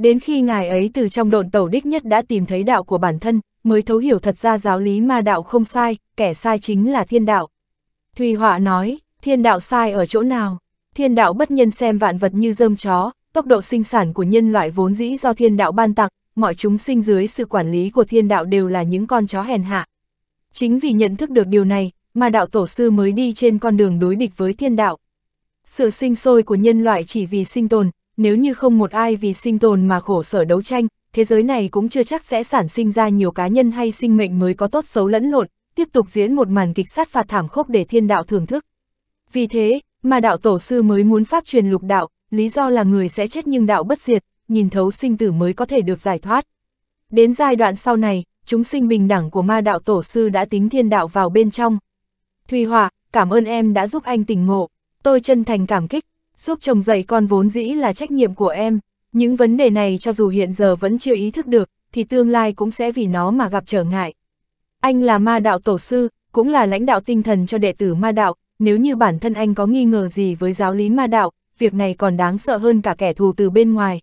Đến khi ngài ấy từ trong độn tẩu đích nhất đã tìm thấy đạo của bản thân, mới thấu hiểu thật ra giáo lý ma đạo không sai, kẻ sai chính là thiên đạo. Thùy Họa nói, thiên đạo sai ở chỗ nào? Thiên đạo bất nhân xem vạn vật như dơm chó, tốc độ sinh sản của nhân loại vốn dĩ do thiên đạo ban tặng, mọi chúng sinh dưới sự quản lý của thiên đạo đều là những con chó hèn hạ. Chính vì nhận thức được điều này, mà đạo tổ sư mới đi trên con đường đối địch với thiên đạo. Sự sinh sôi của nhân loại chỉ vì sinh tồn, nếu như không một ai vì sinh tồn mà khổ sở đấu tranh, thế giới này cũng chưa chắc sẽ sản sinh ra nhiều cá nhân hay sinh mệnh mới có tốt xấu lẫn lộn, tiếp tục diễn một màn kịch sát phạt thảm khốc để thiên đạo thưởng thức. Vì thế, mà đạo tổ sư mới muốn pháp truyền lục đạo, lý do là người sẽ chết nhưng đạo bất diệt, nhìn thấu sinh tử mới có thể được giải thoát. Đến giai đoạn sau này, chúng sinh bình đẳng của ma đạo tổ sư đã tính thiên đạo vào bên trong. Thùy Hòa, cảm ơn em đã giúp anh tỉnh ngộ, tôi chân thành cảm kích. Giúp chồng dạy con vốn dĩ là trách nhiệm của em, những vấn đề này cho dù hiện giờ vẫn chưa ý thức được, thì tương lai cũng sẽ vì nó mà gặp trở ngại. Anh là ma đạo tổ sư, cũng là lãnh đạo tinh thần cho đệ tử ma đạo, nếu như bản thân anh có nghi ngờ gì với giáo lý ma đạo, việc này còn đáng sợ hơn cả kẻ thù từ bên ngoài.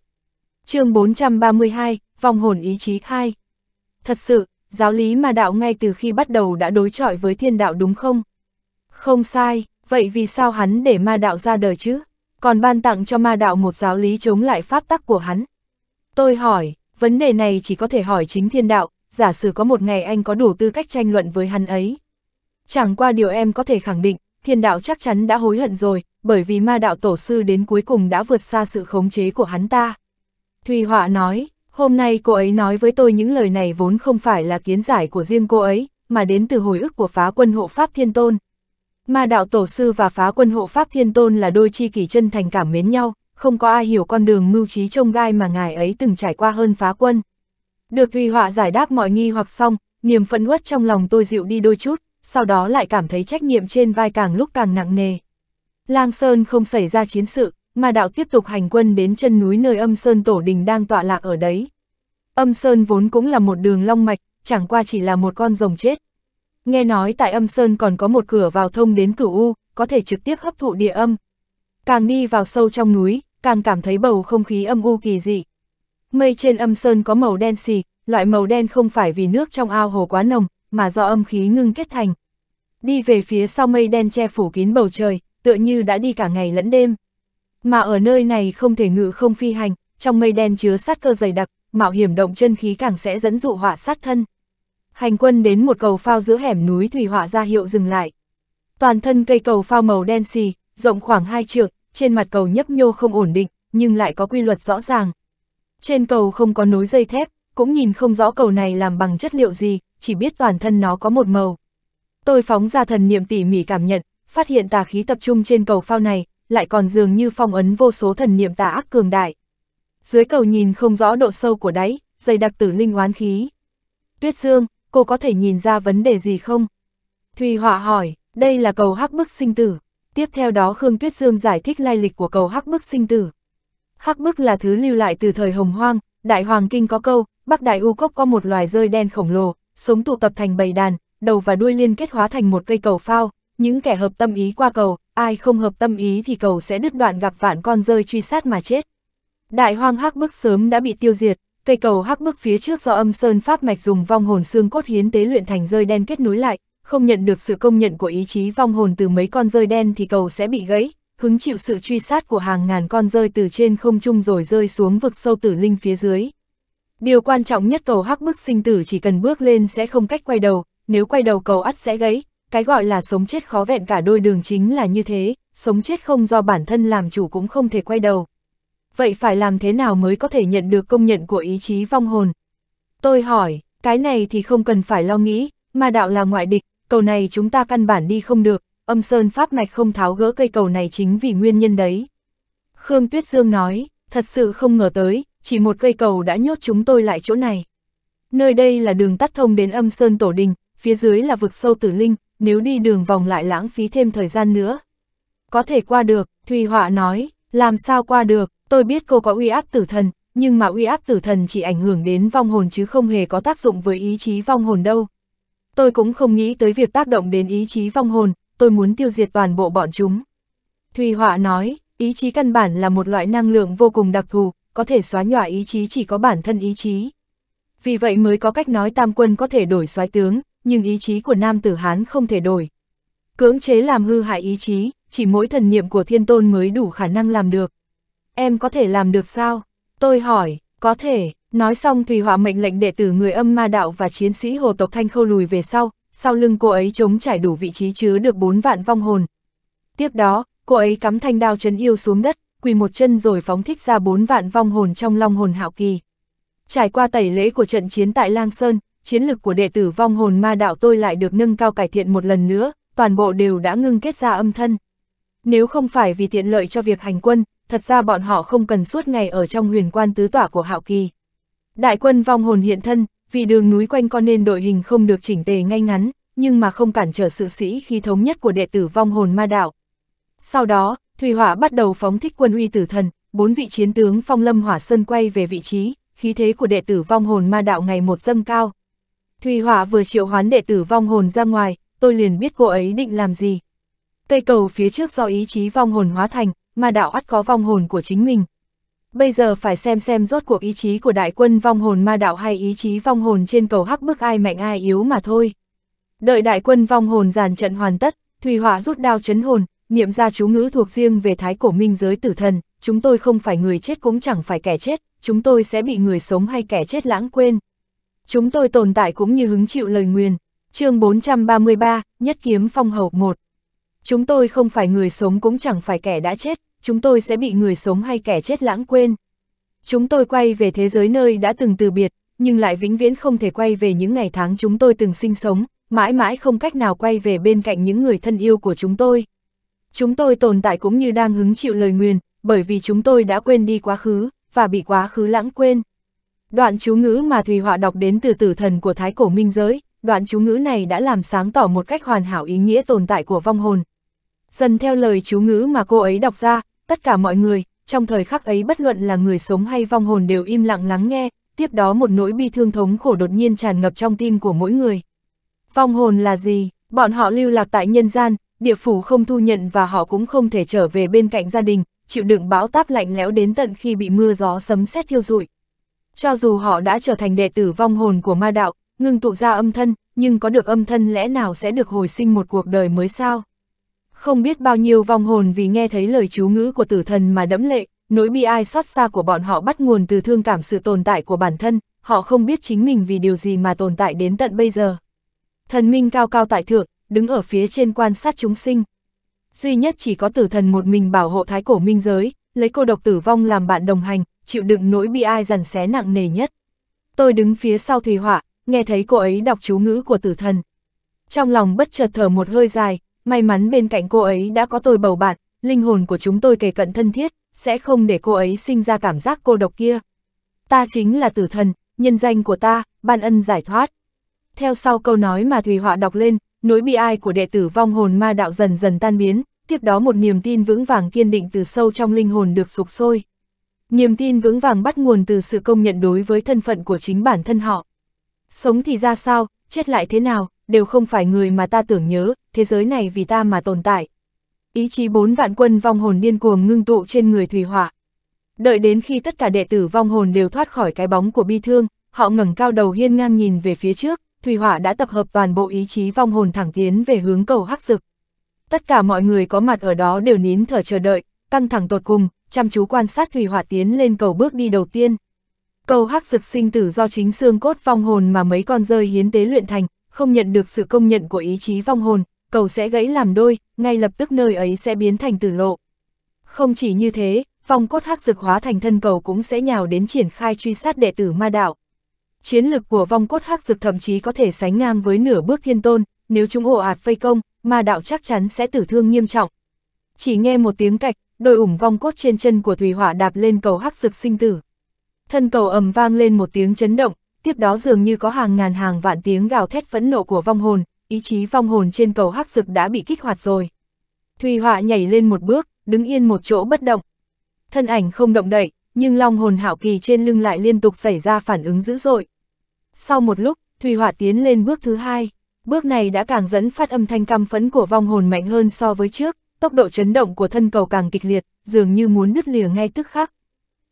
chương 432, Vòng hồn ý chí 2 Thật sự, giáo lý ma đạo ngay từ khi bắt đầu đã đối chọi với thiên đạo đúng không? Không sai, vậy vì sao hắn để ma đạo ra đời chứ? còn ban tặng cho ma đạo một giáo lý chống lại pháp tắc của hắn. Tôi hỏi, vấn đề này chỉ có thể hỏi chính thiên đạo, giả sử có một ngày anh có đủ tư cách tranh luận với hắn ấy. Chẳng qua điều em có thể khẳng định, thiên đạo chắc chắn đã hối hận rồi, bởi vì ma đạo tổ sư đến cuối cùng đã vượt xa sự khống chế của hắn ta. Thùy Họa nói, hôm nay cô ấy nói với tôi những lời này vốn không phải là kiến giải của riêng cô ấy, mà đến từ hồi ức của phá quân hộ Pháp Thiên Tôn, Ma đạo tổ sư và phá quân hộ pháp thiên tôn là đôi chi kỷ chân thành cảm mến nhau, không có ai hiểu con đường mưu trí trông gai mà ngài ấy từng trải qua hơn phá quân. Được Huy Họa giải đáp mọi nghi hoặc xong, niềm phẫn uất trong lòng tôi dịu đi đôi chút, sau đó lại cảm thấy trách nhiệm trên vai càng lúc càng nặng nề. Lang Sơn không xảy ra chiến sự, Ma đạo tiếp tục hành quân đến chân núi nơi âm Sơn Tổ Đình đang tọa lạc ở đấy. Âm Sơn vốn cũng là một đường long mạch, chẳng qua chỉ là một con rồng chết, Nghe nói tại âm sơn còn có một cửa vào thông đến cửu U, có thể trực tiếp hấp thụ địa âm. Càng đi vào sâu trong núi, càng cảm thấy bầu không khí âm u kỳ dị. Mây trên âm sơn có màu đen xì, loại màu đen không phải vì nước trong ao hồ quá nồng, mà do âm khí ngưng kết thành. Đi về phía sau mây đen che phủ kín bầu trời, tựa như đã đi cả ngày lẫn đêm. Mà ở nơi này không thể ngự không phi hành, trong mây đen chứa sát cơ dày đặc, mạo hiểm động chân khí càng sẽ dẫn dụ họa sát thân hành quân đến một cầu phao giữa hẻm núi Thủy Họa ra hiệu dừng lại. Toàn thân cây cầu phao màu đen xì, rộng khoảng 2 trượng, trên mặt cầu nhấp nhô không ổn định, nhưng lại có quy luật rõ ràng. Trên cầu không có nối dây thép, cũng nhìn không rõ cầu này làm bằng chất liệu gì, chỉ biết toàn thân nó có một màu. Tôi phóng ra thần niệm tỉ mỉ cảm nhận, phát hiện tà khí tập trung trên cầu phao này, lại còn dường như phong ấn vô số thần niệm tà ác cường đại. Dưới cầu nhìn không rõ độ sâu của đáy, dày đặc tử linh oán khí. Tuyết Dương, cô có thể nhìn ra vấn đề gì không? Thùy Họa hỏi, đây là cầu hắc bức sinh tử. Tiếp theo đó Khương Tuyết Dương giải thích lai lịch của cầu hắc bức sinh tử. Hắc bức là thứ lưu lại từ thời Hồng Hoang, Đại Hoàng Kinh có câu, Bắc Đại U Cốc có một loài rơi đen khổng lồ, sống tụ tập thành bầy đàn, đầu và đuôi liên kết hóa thành một cây cầu phao, những kẻ hợp tâm ý qua cầu, ai không hợp tâm ý thì cầu sẽ đứt đoạn gặp vạn con rơi truy sát mà chết. Đại hoang hắc bức sớm đã bị tiêu diệt, cây cầu hắc bức phía trước do âm sơn pháp mạch dùng vong hồn xương cốt hiến tế luyện thành rơi đen kết nối lại, không nhận được sự công nhận của ý chí vong hồn từ mấy con rơi đen thì cầu sẽ bị gãy, hứng chịu sự truy sát của hàng ngàn con rơi từ trên không trung rồi rơi xuống vực sâu tử linh phía dưới. Điều quan trọng nhất cầu hắc bức sinh tử chỉ cần bước lên sẽ không cách quay đầu, nếu quay đầu cầu ắt sẽ gãy, cái gọi là sống chết khó vẹn cả đôi đường chính là như thế, sống chết không do bản thân làm chủ cũng không thể quay đầu vậy phải làm thế nào mới có thể nhận được công nhận của ý chí vong hồn? Tôi hỏi, cái này thì không cần phải lo nghĩ, mà đạo là ngoại địch, cầu này chúng ta căn bản đi không được, âm sơn pháp mạch không tháo gỡ cây cầu này chính vì nguyên nhân đấy. Khương Tuyết Dương nói, thật sự không ngờ tới, chỉ một cây cầu đã nhốt chúng tôi lại chỗ này. Nơi đây là đường tắt thông đến âm sơn tổ đình, phía dưới là vực sâu tử linh, nếu đi đường vòng lại lãng phí thêm thời gian nữa. Có thể qua được, Thùy Họa nói, làm sao qua được, Tôi biết cô có uy áp tử thần, nhưng mà uy áp tử thần chỉ ảnh hưởng đến vong hồn chứ không hề có tác dụng với ý chí vong hồn đâu. Tôi cũng không nghĩ tới việc tác động đến ý chí vong hồn, tôi muốn tiêu diệt toàn bộ bọn chúng. Thùy Họa nói, ý chí căn bản là một loại năng lượng vô cùng đặc thù, có thể xóa nhòa ý chí chỉ có bản thân ý chí. Vì vậy mới có cách nói tam quân có thể đổi soái tướng, nhưng ý chí của nam tử Hán không thể đổi. Cưỡng chế làm hư hại ý chí, chỉ mỗi thần niệm của thiên tôn mới đủ khả năng làm được em có thể làm được sao? Tôi hỏi, có thể, nói xong Thùy Họa mệnh lệnh đệ tử người âm ma đạo và chiến sĩ hồ tộc Thanh Khâu lùi về sau, sau lưng cô ấy chống trải đủ vị trí chứa được bốn vạn vong hồn. Tiếp đó, cô ấy cắm thanh đao chấn yêu xuống đất, quỳ một chân rồi phóng thích ra bốn vạn vong hồn trong long hồn hạo kỳ. Trải qua tẩy lễ của trận chiến tại Lang Sơn, chiến lực của đệ tử vong hồn ma đạo tôi lại được nâng cao cải thiện một lần nữa, toàn bộ đều đã ngưng kết ra âm thân. Nếu không phải vì tiện lợi cho việc hành quân, thật ra bọn họ không cần suốt ngày ở trong huyền quan tứ tỏa của Hạo Kỳ. Đại quân vong hồn hiện thân, vì đường núi quanh con nên đội hình không được chỉnh tề ngay ngắn, nhưng mà không cản trở sự sĩ khi thống nhất của đệ tử vong hồn ma đạo. Sau đó, Thủy Hỏa bắt đầu phóng thích quân uy tử thần, bốn vị chiến tướng Phong Lâm Hỏa Sơn quay về vị trí, khí thế của đệ tử vong hồn ma đạo ngày một dâng cao. Thủy Hỏa vừa triệu hoán đệ tử vong hồn ra ngoài, tôi liền biết cô ấy định làm gì. Cây cầu phía trước do ý chí vong hồn hóa thành, mà đạo ắt có vong hồn của chính mình. Bây giờ phải xem xem rốt cuộc ý chí của đại quân vong hồn ma đạo hay ý chí vong hồn trên cầu hắc bức ai mạnh ai yếu mà thôi. Đợi đại quân vong hồn giàn trận hoàn tất, Thùy Hỏa rút đao chấn hồn, niệm ra chú ngữ thuộc riêng về thái cổ minh giới tử thần, chúng tôi không phải người chết cũng chẳng phải kẻ chết, chúng tôi sẽ bị người sống hay kẻ chết lãng quên. Chúng tôi tồn tại cũng như hứng chịu lời nguyền. chương 433, Nhất Kiếm Phong Hậu 1 Chúng tôi không phải người sống cũng chẳng phải kẻ đã chết, chúng tôi sẽ bị người sống hay kẻ chết lãng quên. Chúng tôi quay về thế giới nơi đã từng từ biệt, nhưng lại vĩnh viễn không thể quay về những ngày tháng chúng tôi từng sinh sống, mãi mãi không cách nào quay về bên cạnh những người thân yêu của chúng tôi. Chúng tôi tồn tại cũng như đang hứng chịu lời nguyền, bởi vì chúng tôi đã quên đi quá khứ, và bị quá khứ lãng quên. Đoạn chú ngữ mà Thùy Họa đọc đến từ tử thần của Thái Cổ Minh Giới, đoạn chú ngữ này đã làm sáng tỏ một cách hoàn hảo ý nghĩa tồn tại của vong hồn, Dần theo lời chú ngữ mà cô ấy đọc ra, tất cả mọi người, trong thời khắc ấy bất luận là người sống hay vong hồn đều im lặng lắng nghe, tiếp đó một nỗi bi thương thống khổ đột nhiên tràn ngập trong tim của mỗi người. Vong hồn là gì? Bọn họ lưu lạc tại nhân gian, địa phủ không thu nhận và họ cũng không thể trở về bên cạnh gia đình, chịu đựng bão táp lạnh lẽo đến tận khi bị mưa gió sấm sét thiêu rụi. Cho dù họ đã trở thành đệ tử vong hồn của ma đạo, ngưng tụ ra âm thân, nhưng có được âm thân lẽ nào sẽ được hồi sinh một cuộc đời mới sao? Không biết bao nhiêu vong hồn vì nghe thấy lời chú ngữ của tử thần mà đẫm lệ, nỗi bi ai xót xa của bọn họ bắt nguồn từ thương cảm sự tồn tại của bản thân, họ không biết chính mình vì điều gì mà tồn tại đến tận bây giờ. Thần minh cao cao tại thượng, đứng ở phía trên quan sát chúng sinh. Duy nhất chỉ có tử thần một mình bảo hộ thái cổ minh giới, lấy cô độc tử vong làm bạn đồng hành, chịu đựng nỗi bi ai dằn xé nặng nề nhất. Tôi đứng phía sau thủy Họa, nghe thấy cô ấy đọc chú ngữ của tử thần. Trong lòng bất chợt thở một hơi dài, May mắn bên cạnh cô ấy đã có tôi bầu bạn, linh hồn của chúng tôi kề cận thân thiết, sẽ không để cô ấy sinh ra cảm giác cô độc kia. Ta chính là tử thần, nhân danh của ta, ban ân giải thoát. Theo sau câu nói mà Thùy Họa đọc lên, nỗi bi ai của đệ tử vong hồn ma đạo dần dần tan biến, tiếp đó một niềm tin vững vàng kiên định từ sâu trong linh hồn được sục sôi. Niềm tin vững vàng bắt nguồn từ sự công nhận đối với thân phận của chính bản thân họ. Sống thì ra sao, chết lại thế nào, đều không phải người mà ta tưởng nhớ, thế giới này vì ta mà tồn tại. Ý chí bốn vạn quân vong hồn điên cuồng ngưng tụ trên người Thủy Hỏa. Đợi đến khi tất cả đệ tử vong hồn đều thoát khỏi cái bóng của bi thương, họ ngẩng cao đầu hiên ngang nhìn về phía trước, Thủy Hỏa đã tập hợp toàn bộ ý chí vong hồn thẳng tiến về hướng cầu hắc rực. Tất cả mọi người có mặt ở đó đều nín thở chờ đợi, căng thẳng tột cùng, chăm chú quan sát Thủy Hỏa tiến lên cầu bước đi đầu tiên. Cầu hắc rực sinh tử do chính xương cốt vong hồn mà mấy con rơi hiến tế luyện thành, không nhận được sự công nhận của ý chí vong hồn, cầu sẽ gãy làm đôi, ngay lập tức nơi ấy sẽ biến thành tử lộ. Không chỉ như thế, phong cốt hắc dực hóa thành thân cầu cũng sẽ nhào đến triển khai truy sát đệ tử ma đạo. Chiến lực của vong cốt hắc dực thậm chí có thể sánh ngang với nửa bước thiên tôn, nếu chúng ồ ạt phây công, ma đạo chắc chắn sẽ tử thương nghiêm trọng. Chỉ nghe một tiếng cạch, đôi ủng vong cốt trên chân của Thủy Hỏa đạp lên cầu hắc dực sinh tử. Thân cầu ầm vang lên một tiếng chấn động, tiếp đó dường như có hàng ngàn hàng vạn tiếng gào thét phẫn nộ của vong hồn, ý chí vong hồn trên cầu hắc rực đã bị kích hoạt rồi. Thùy họa nhảy lên một bước, đứng yên một chỗ bất động. Thân ảnh không động đậy, nhưng long hồn hảo kỳ trên lưng lại liên tục xảy ra phản ứng dữ dội. Sau một lúc, Thùy họa tiến lên bước thứ hai. Bước này đã càng dẫn phát âm thanh căm phẫn của vong hồn mạnh hơn so với trước, tốc độ chấn động của thân cầu càng kịch liệt, dường như muốn đứt lìa ngay tức khắc.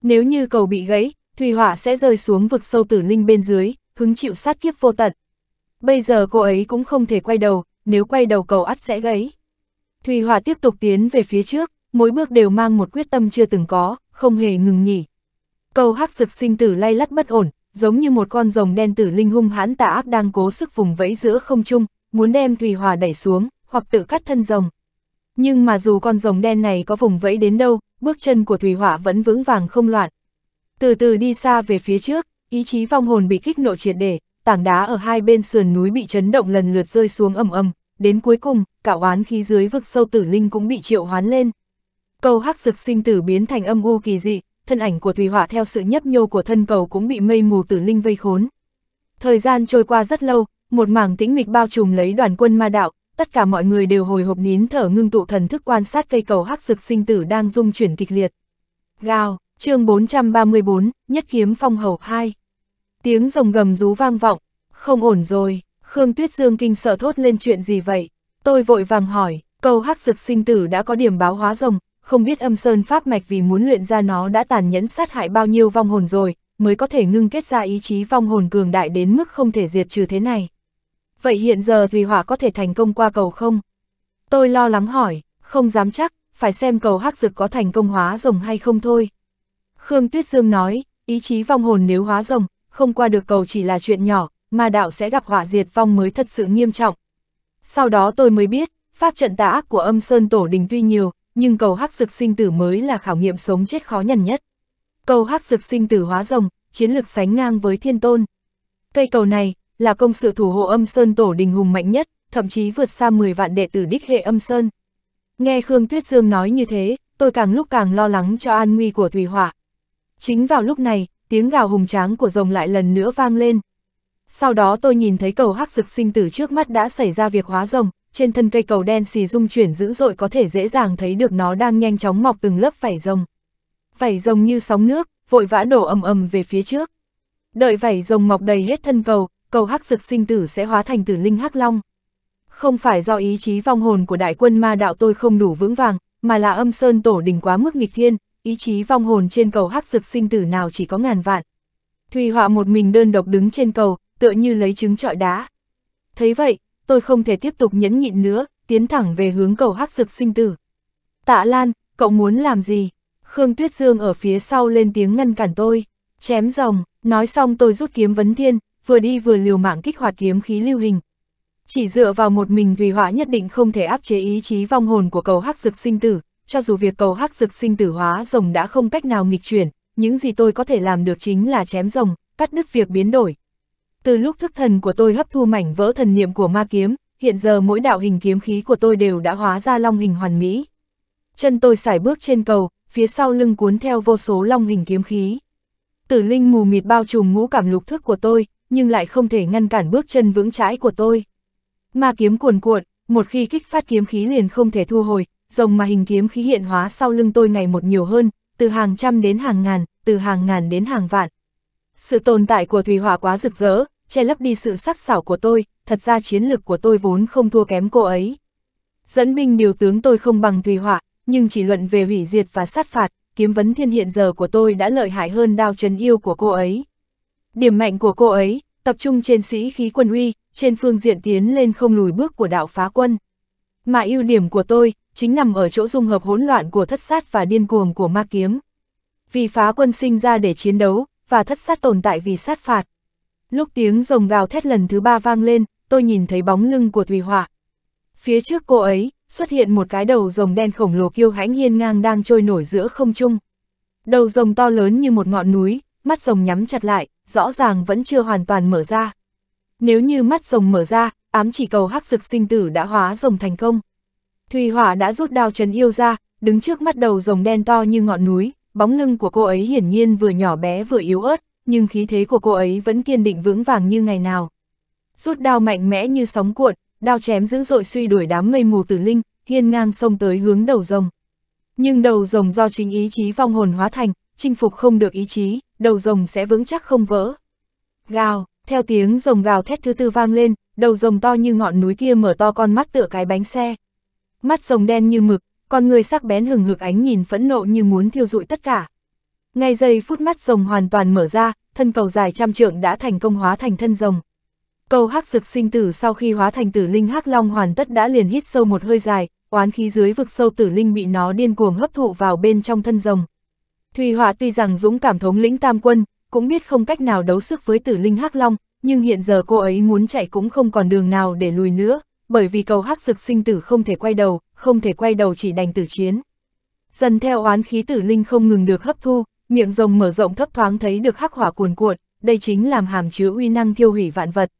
Nếu như cầu bị gãy, Thủy hỏa sẽ rơi xuống vực sâu tử linh bên dưới, hứng chịu sát kiếp vô tận. Bây giờ cô ấy cũng không thể quay đầu, nếu quay đầu cầu ắt sẽ gãy. Thủy hỏa tiếp tục tiến về phía trước, mỗi bước đều mang một quyết tâm chưa từng có, không hề ngừng nghỉ. Cầu hắc dực sinh tử lay lắt bất ổn, giống như một con rồng đen tử linh hung hãn tà ác đang cố sức vùng vẫy giữa không trung, muốn đem Thủy Hỏa đẩy xuống, hoặc tự cắt thân rồng. Nhưng mà dù con rồng đen này có vùng vẫy đến đâu, bước chân của Thủy Hỏa vẫn vững vàng không loạn, từ từ đi xa về phía trước, ý chí vong hồn bị kích nộ triệt để, tảng đá ở hai bên sườn núi bị chấn động lần lượt rơi xuống ầm ầm, đến cuối cùng, cả oán khí dưới vực sâu tử linh cũng bị triệu hoán lên. Cầu hắc dực sinh tử biến thành âm u kỳ dị, thân ảnh của Thủy Hỏa theo sự nhấp nhô của thân cầu cũng bị mây mù tử linh vây khốn. Thời gian trôi qua rất lâu, một mảng tĩnh mịch bao trùm lấy đoàn quân ma đạo, tất cả mọi người đều hồi hộp nín thở ngưng tụ thần thức quan sát cây cầu hắc dực sinh tử đang rung chuyển kịch liệt. Gào, chương 434, Nhất Kiếm Phong Hầu 2. Tiếng rồng gầm rú vang vọng, không ổn rồi, Khương Tuyết Dương kinh sợ thốt lên chuyện gì vậy? Tôi vội vàng hỏi, câu hắc dực sinh tử đã có điểm báo hóa rồng, không biết âm sơn pháp mạch vì muốn luyện ra nó đã tàn nhẫn sát hại bao nhiêu vong hồn rồi, mới có thể ngưng kết ra ý chí vong hồn cường đại đến mức không thể diệt trừ thế này. Vậy hiện giờ thủy Hỏa có thể thành công qua cầu không? Tôi lo lắng hỏi, không dám chắc, phải xem cầu hắc dực có thành công hóa rồng hay không thôi. Khương Tuyết Dương nói, ý chí vong hồn nếu hóa rồng, không qua được cầu chỉ là chuyện nhỏ, mà đạo sẽ gặp họa diệt vong mới thật sự nghiêm trọng. Sau đó tôi mới biết, pháp trận tà ác của âm sơn tổ đình tuy nhiều, nhưng cầu hắc dực sinh tử mới là khảo nghiệm sống chết khó nhằn nhất. Cầu hắc dực sinh tử hóa rồng, chiến lược sánh ngang với thiên tôn. Cây cầu này, là công sự thủ hộ âm sơn tổ đình hùng mạnh nhất, thậm chí vượt xa 10 vạn đệ tử đích hệ âm sơn. Nghe Khương Tuyết Dương nói như thế, tôi càng lúc càng lo lắng cho an nguy của Thùy Hỏa, Chính vào lúc này, tiếng gào hùng tráng của rồng lại lần nữa vang lên. Sau đó tôi nhìn thấy cầu hắc rực sinh tử trước mắt đã xảy ra việc hóa rồng, trên thân cây cầu đen xì rung chuyển dữ dội có thể dễ dàng thấy được nó đang nhanh chóng mọc từng lớp vảy rồng. Vảy rồng như sóng nước, vội vã đổ ầm ầm về phía trước. Đợi vảy rồng mọc đầy hết thân cầu, cầu hắc rực sinh tử sẽ hóa thành tử linh hắc long. Không phải do ý chí vong hồn của đại quân ma đạo tôi không đủ vững vàng, mà là âm sơn tổ đình quá mức nghịch thiên, ý chí vong hồn trên cầu hắc dực sinh tử nào chỉ có ngàn vạn. Thùy họa một mình đơn độc đứng trên cầu, tựa như lấy trứng trọi đá. Thấy vậy, tôi không thể tiếp tục nhẫn nhịn nữa, tiến thẳng về hướng cầu hắc dực sinh tử. Tạ Lan, cậu muốn làm gì? Khương Tuyết Dương ở phía sau lên tiếng ngăn cản tôi. Chém rồng, nói xong tôi rút kiếm vấn thiên, vừa đi vừa liều mạng kích hoạt kiếm khí lưu hình. Chỉ dựa vào một mình Thùy Họa nhất định không thể áp chế ý chí vong hồn của cầu hắc dực sinh tử, cho dù việc cầu hắc dực sinh tử hóa rồng đã không cách nào nghịch chuyển, những gì tôi có thể làm được chính là chém rồng, cắt đứt việc biến đổi. Từ lúc thức thần của tôi hấp thu mảnh vỡ thần niệm của ma kiếm, hiện giờ mỗi đạo hình kiếm khí của tôi đều đã hóa ra long hình hoàn mỹ. Chân tôi sải bước trên cầu, phía sau lưng cuốn theo vô số long hình kiếm khí. Tử linh mù mịt bao trùm ngũ cảm lục thức của tôi, nhưng lại không thể ngăn cản bước chân vững chãi của tôi. Ma kiếm cuồn cuộn, một khi kích phát kiếm khí liền không thể thu hồi, rồng mà hình kiếm khí hiện hóa sau lưng tôi ngày một nhiều hơn, từ hàng trăm đến hàng ngàn, từ hàng ngàn đến hàng vạn. Sự tồn tại của thủy hỏa quá rực rỡ, che lấp đi sự sắc sảo của tôi, thật ra chiến lược của tôi vốn không thua kém cô ấy. Dẫn binh điều tướng tôi không bằng thủy hỏa, nhưng chỉ luận về hủy diệt và sát phạt, kiếm vấn thiên hiện giờ của tôi đã lợi hại hơn đao trần yêu của cô ấy. Điểm mạnh của cô ấy, tập trung trên sĩ khí quân uy, trên phương diện tiến lên không lùi bước của đạo phá quân. Mà ưu điểm của tôi, chính nằm ở chỗ dung hợp hỗn loạn của thất sát và điên cuồng của ma kiếm. Vì phá quân sinh ra để chiến đấu, và thất sát tồn tại vì sát phạt. Lúc tiếng rồng gào thét lần thứ ba vang lên, tôi nhìn thấy bóng lưng của Thùy Hỏa. Phía trước cô ấy, xuất hiện một cái đầu rồng đen khổng lồ kiêu hãnh hiên ngang đang trôi nổi giữa không trung. Đầu rồng to lớn như một ngọn núi, mắt rồng nhắm chặt lại, rõ ràng vẫn chưa hoàn toàn mở ra. Nếu như mắt rồng mở ra, ám chỉ cầu hắc dực sinh tử đã hóa rồng thành công. Thùy Hỏa đã rút đao trấn yêu ra, đứng trước mắt đầu rồng đen to như ngọn núi, bóng lưng của cô ấy hiển nhiên vừa nhỏ bé vừa yếu ớt, nhưng khí thế của cô ấy vẫn kiên định vững vàng như ngày nào. Rút đao mạnh mẽ như sóng cuộn, đao chém dữ dội suy đuổi đám mây mù tử linh, hiên ngang xông tới hướng đầu rồng. Nhưng đầu rồng do chính ý chí vong hồn hóa thành, chinh phục không được ý chí, đầu rồng sẽ vững chắc không vỡ. Gào, theo tiếng rồng gào thét thứ tư vang lên, đầu rồng to như ngọn núi kia mở to con mắt tựa cái bánh xe, mắt rồng đen như mực, con người sắc bén hừng hực ánh nhìn phẫn nộ như muốn thiêu dụi tất cả. Ngay giây phút mắt rồng hoàn toàn mở ra, thân cầu dài trăm trượng đã thành công hóa thành thân rồng. Cầu hắc rực sinh tử sau khi hóa thành tử linh hắc long hoàn tất đã liền hít sâu một hơi dài, oán khí dưới vực sâu tử linh bị nó điên cuồng hấp thụ vào bên trong thân rồng. Thùy Họa tuy rằng dũng cảm thống lĩnh tam quân, cũng biết không cách nào đấu sức với tử linh hắc long, nhưng hiện giờ cô ấy muốn chạy cũng không còn đường nào để lùi nữa bởi vì cầu hắc dực sinh tử không thể quay đầu, không thể quay đầu chỉ đành tử chiến. Dần theo oán khí tử linh không ngừng được hấp thu, miệng rồng mở rộng thấp thoáng thấy được hắc hỏa cuồn cuộn, đây chính làm hàm chứa uy năng thiêu hủy vạn vật.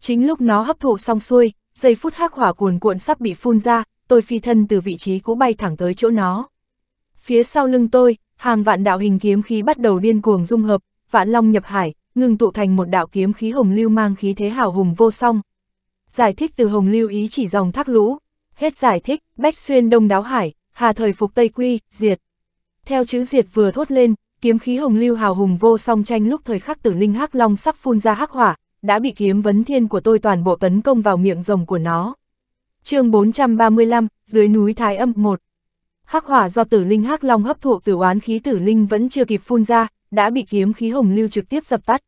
Chính lúc nó hấp thụ xong xuôi, giây phút hắc hỏa cuồn cuộn sắp bị phun ra, tôi phi thân từ vị trí cũ bay thẳng tới chỗ nó. Phía sau lưng tôi, hàng vạn đạo hình kiếm khí bắt đầu điên cuồng dung hợp, vạn long nhập hải, ngừng tụ thành một đạo kiếm khí hồng lưu mang khí thế hào hùng vô song, giải thích từ Hồng lưu ý chỉ dòng thác lũ. Hết giải thích, bách xuyên đông đáo hải, hà thời phục Tây Quy, diệt. Theo chữ diệt vừa thốt lên, kiếm khí Hồng lưu hào hùng vô song tranh lúc thời khắc tử linh hắc long sắp phun ra hắc hỏa, đã bị kiếm vấn thiên của tôi toàn bộ tấn công vào miệng rồng của nó. chương 435, dưới núi Thái âm 1. Hắc hỏa do tử linh hắc long hấp thụ tử oán khí tử linh vẫn chưa kịp phun ra, đã bị kiếm khí hồng lưu trực tiếp dập tắt.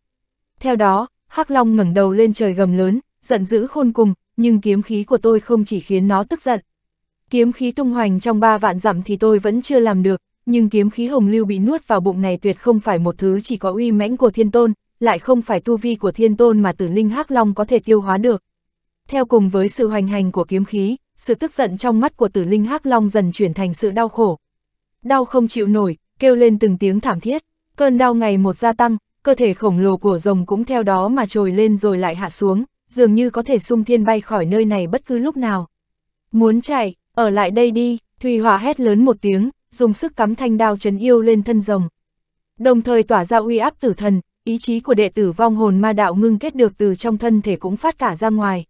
Theo đó, hắc long ngẩng đầu lên trời gầm lớn, giận dữ khôn cùng, nhưng kiếm khí của tôi không chỉ khiến nó tức giận. Kiếm khí tung hoành trong ba vạn dặm thì tôi vẫn chưa làm được, nhưng kiếm khí hồng lưu bị nuốt vào bụng này tuyệt không phải một thứ chỉ có uy mãnh của thiên tôn, lại không phải tu vi của thiên tôn mà tử linh hắc long có thể tiêu hóa được. Theo cùng với sự hoành hành của kiếm khí, sự tức giận trong mắt của tử linh hắc long dần chuyển thành sự đau khổ. Đau không chịu nổi, kêu lên từng tiếng thảm thiết, cơn đau ngày một gia tăng, cơ thể khổng lồ của rồng cũng theo đó mà trồi lên rồi lại hạ xuống, dường như có thể sung thiên bay khỏi nơi này bất cứ lúc nào. Muốn chạy, ở lại đây đi, Thùy hòa hét lớn một tiếng, dùng sức cắm thanh đao trấn yêu lên thân rồng. Đồng thời tỏa ra uy áp tử thần, ý chí của đệ tử vong hồn ma đạo ngưng kết được từ trong thân thể cũng phát cả ra ngoài.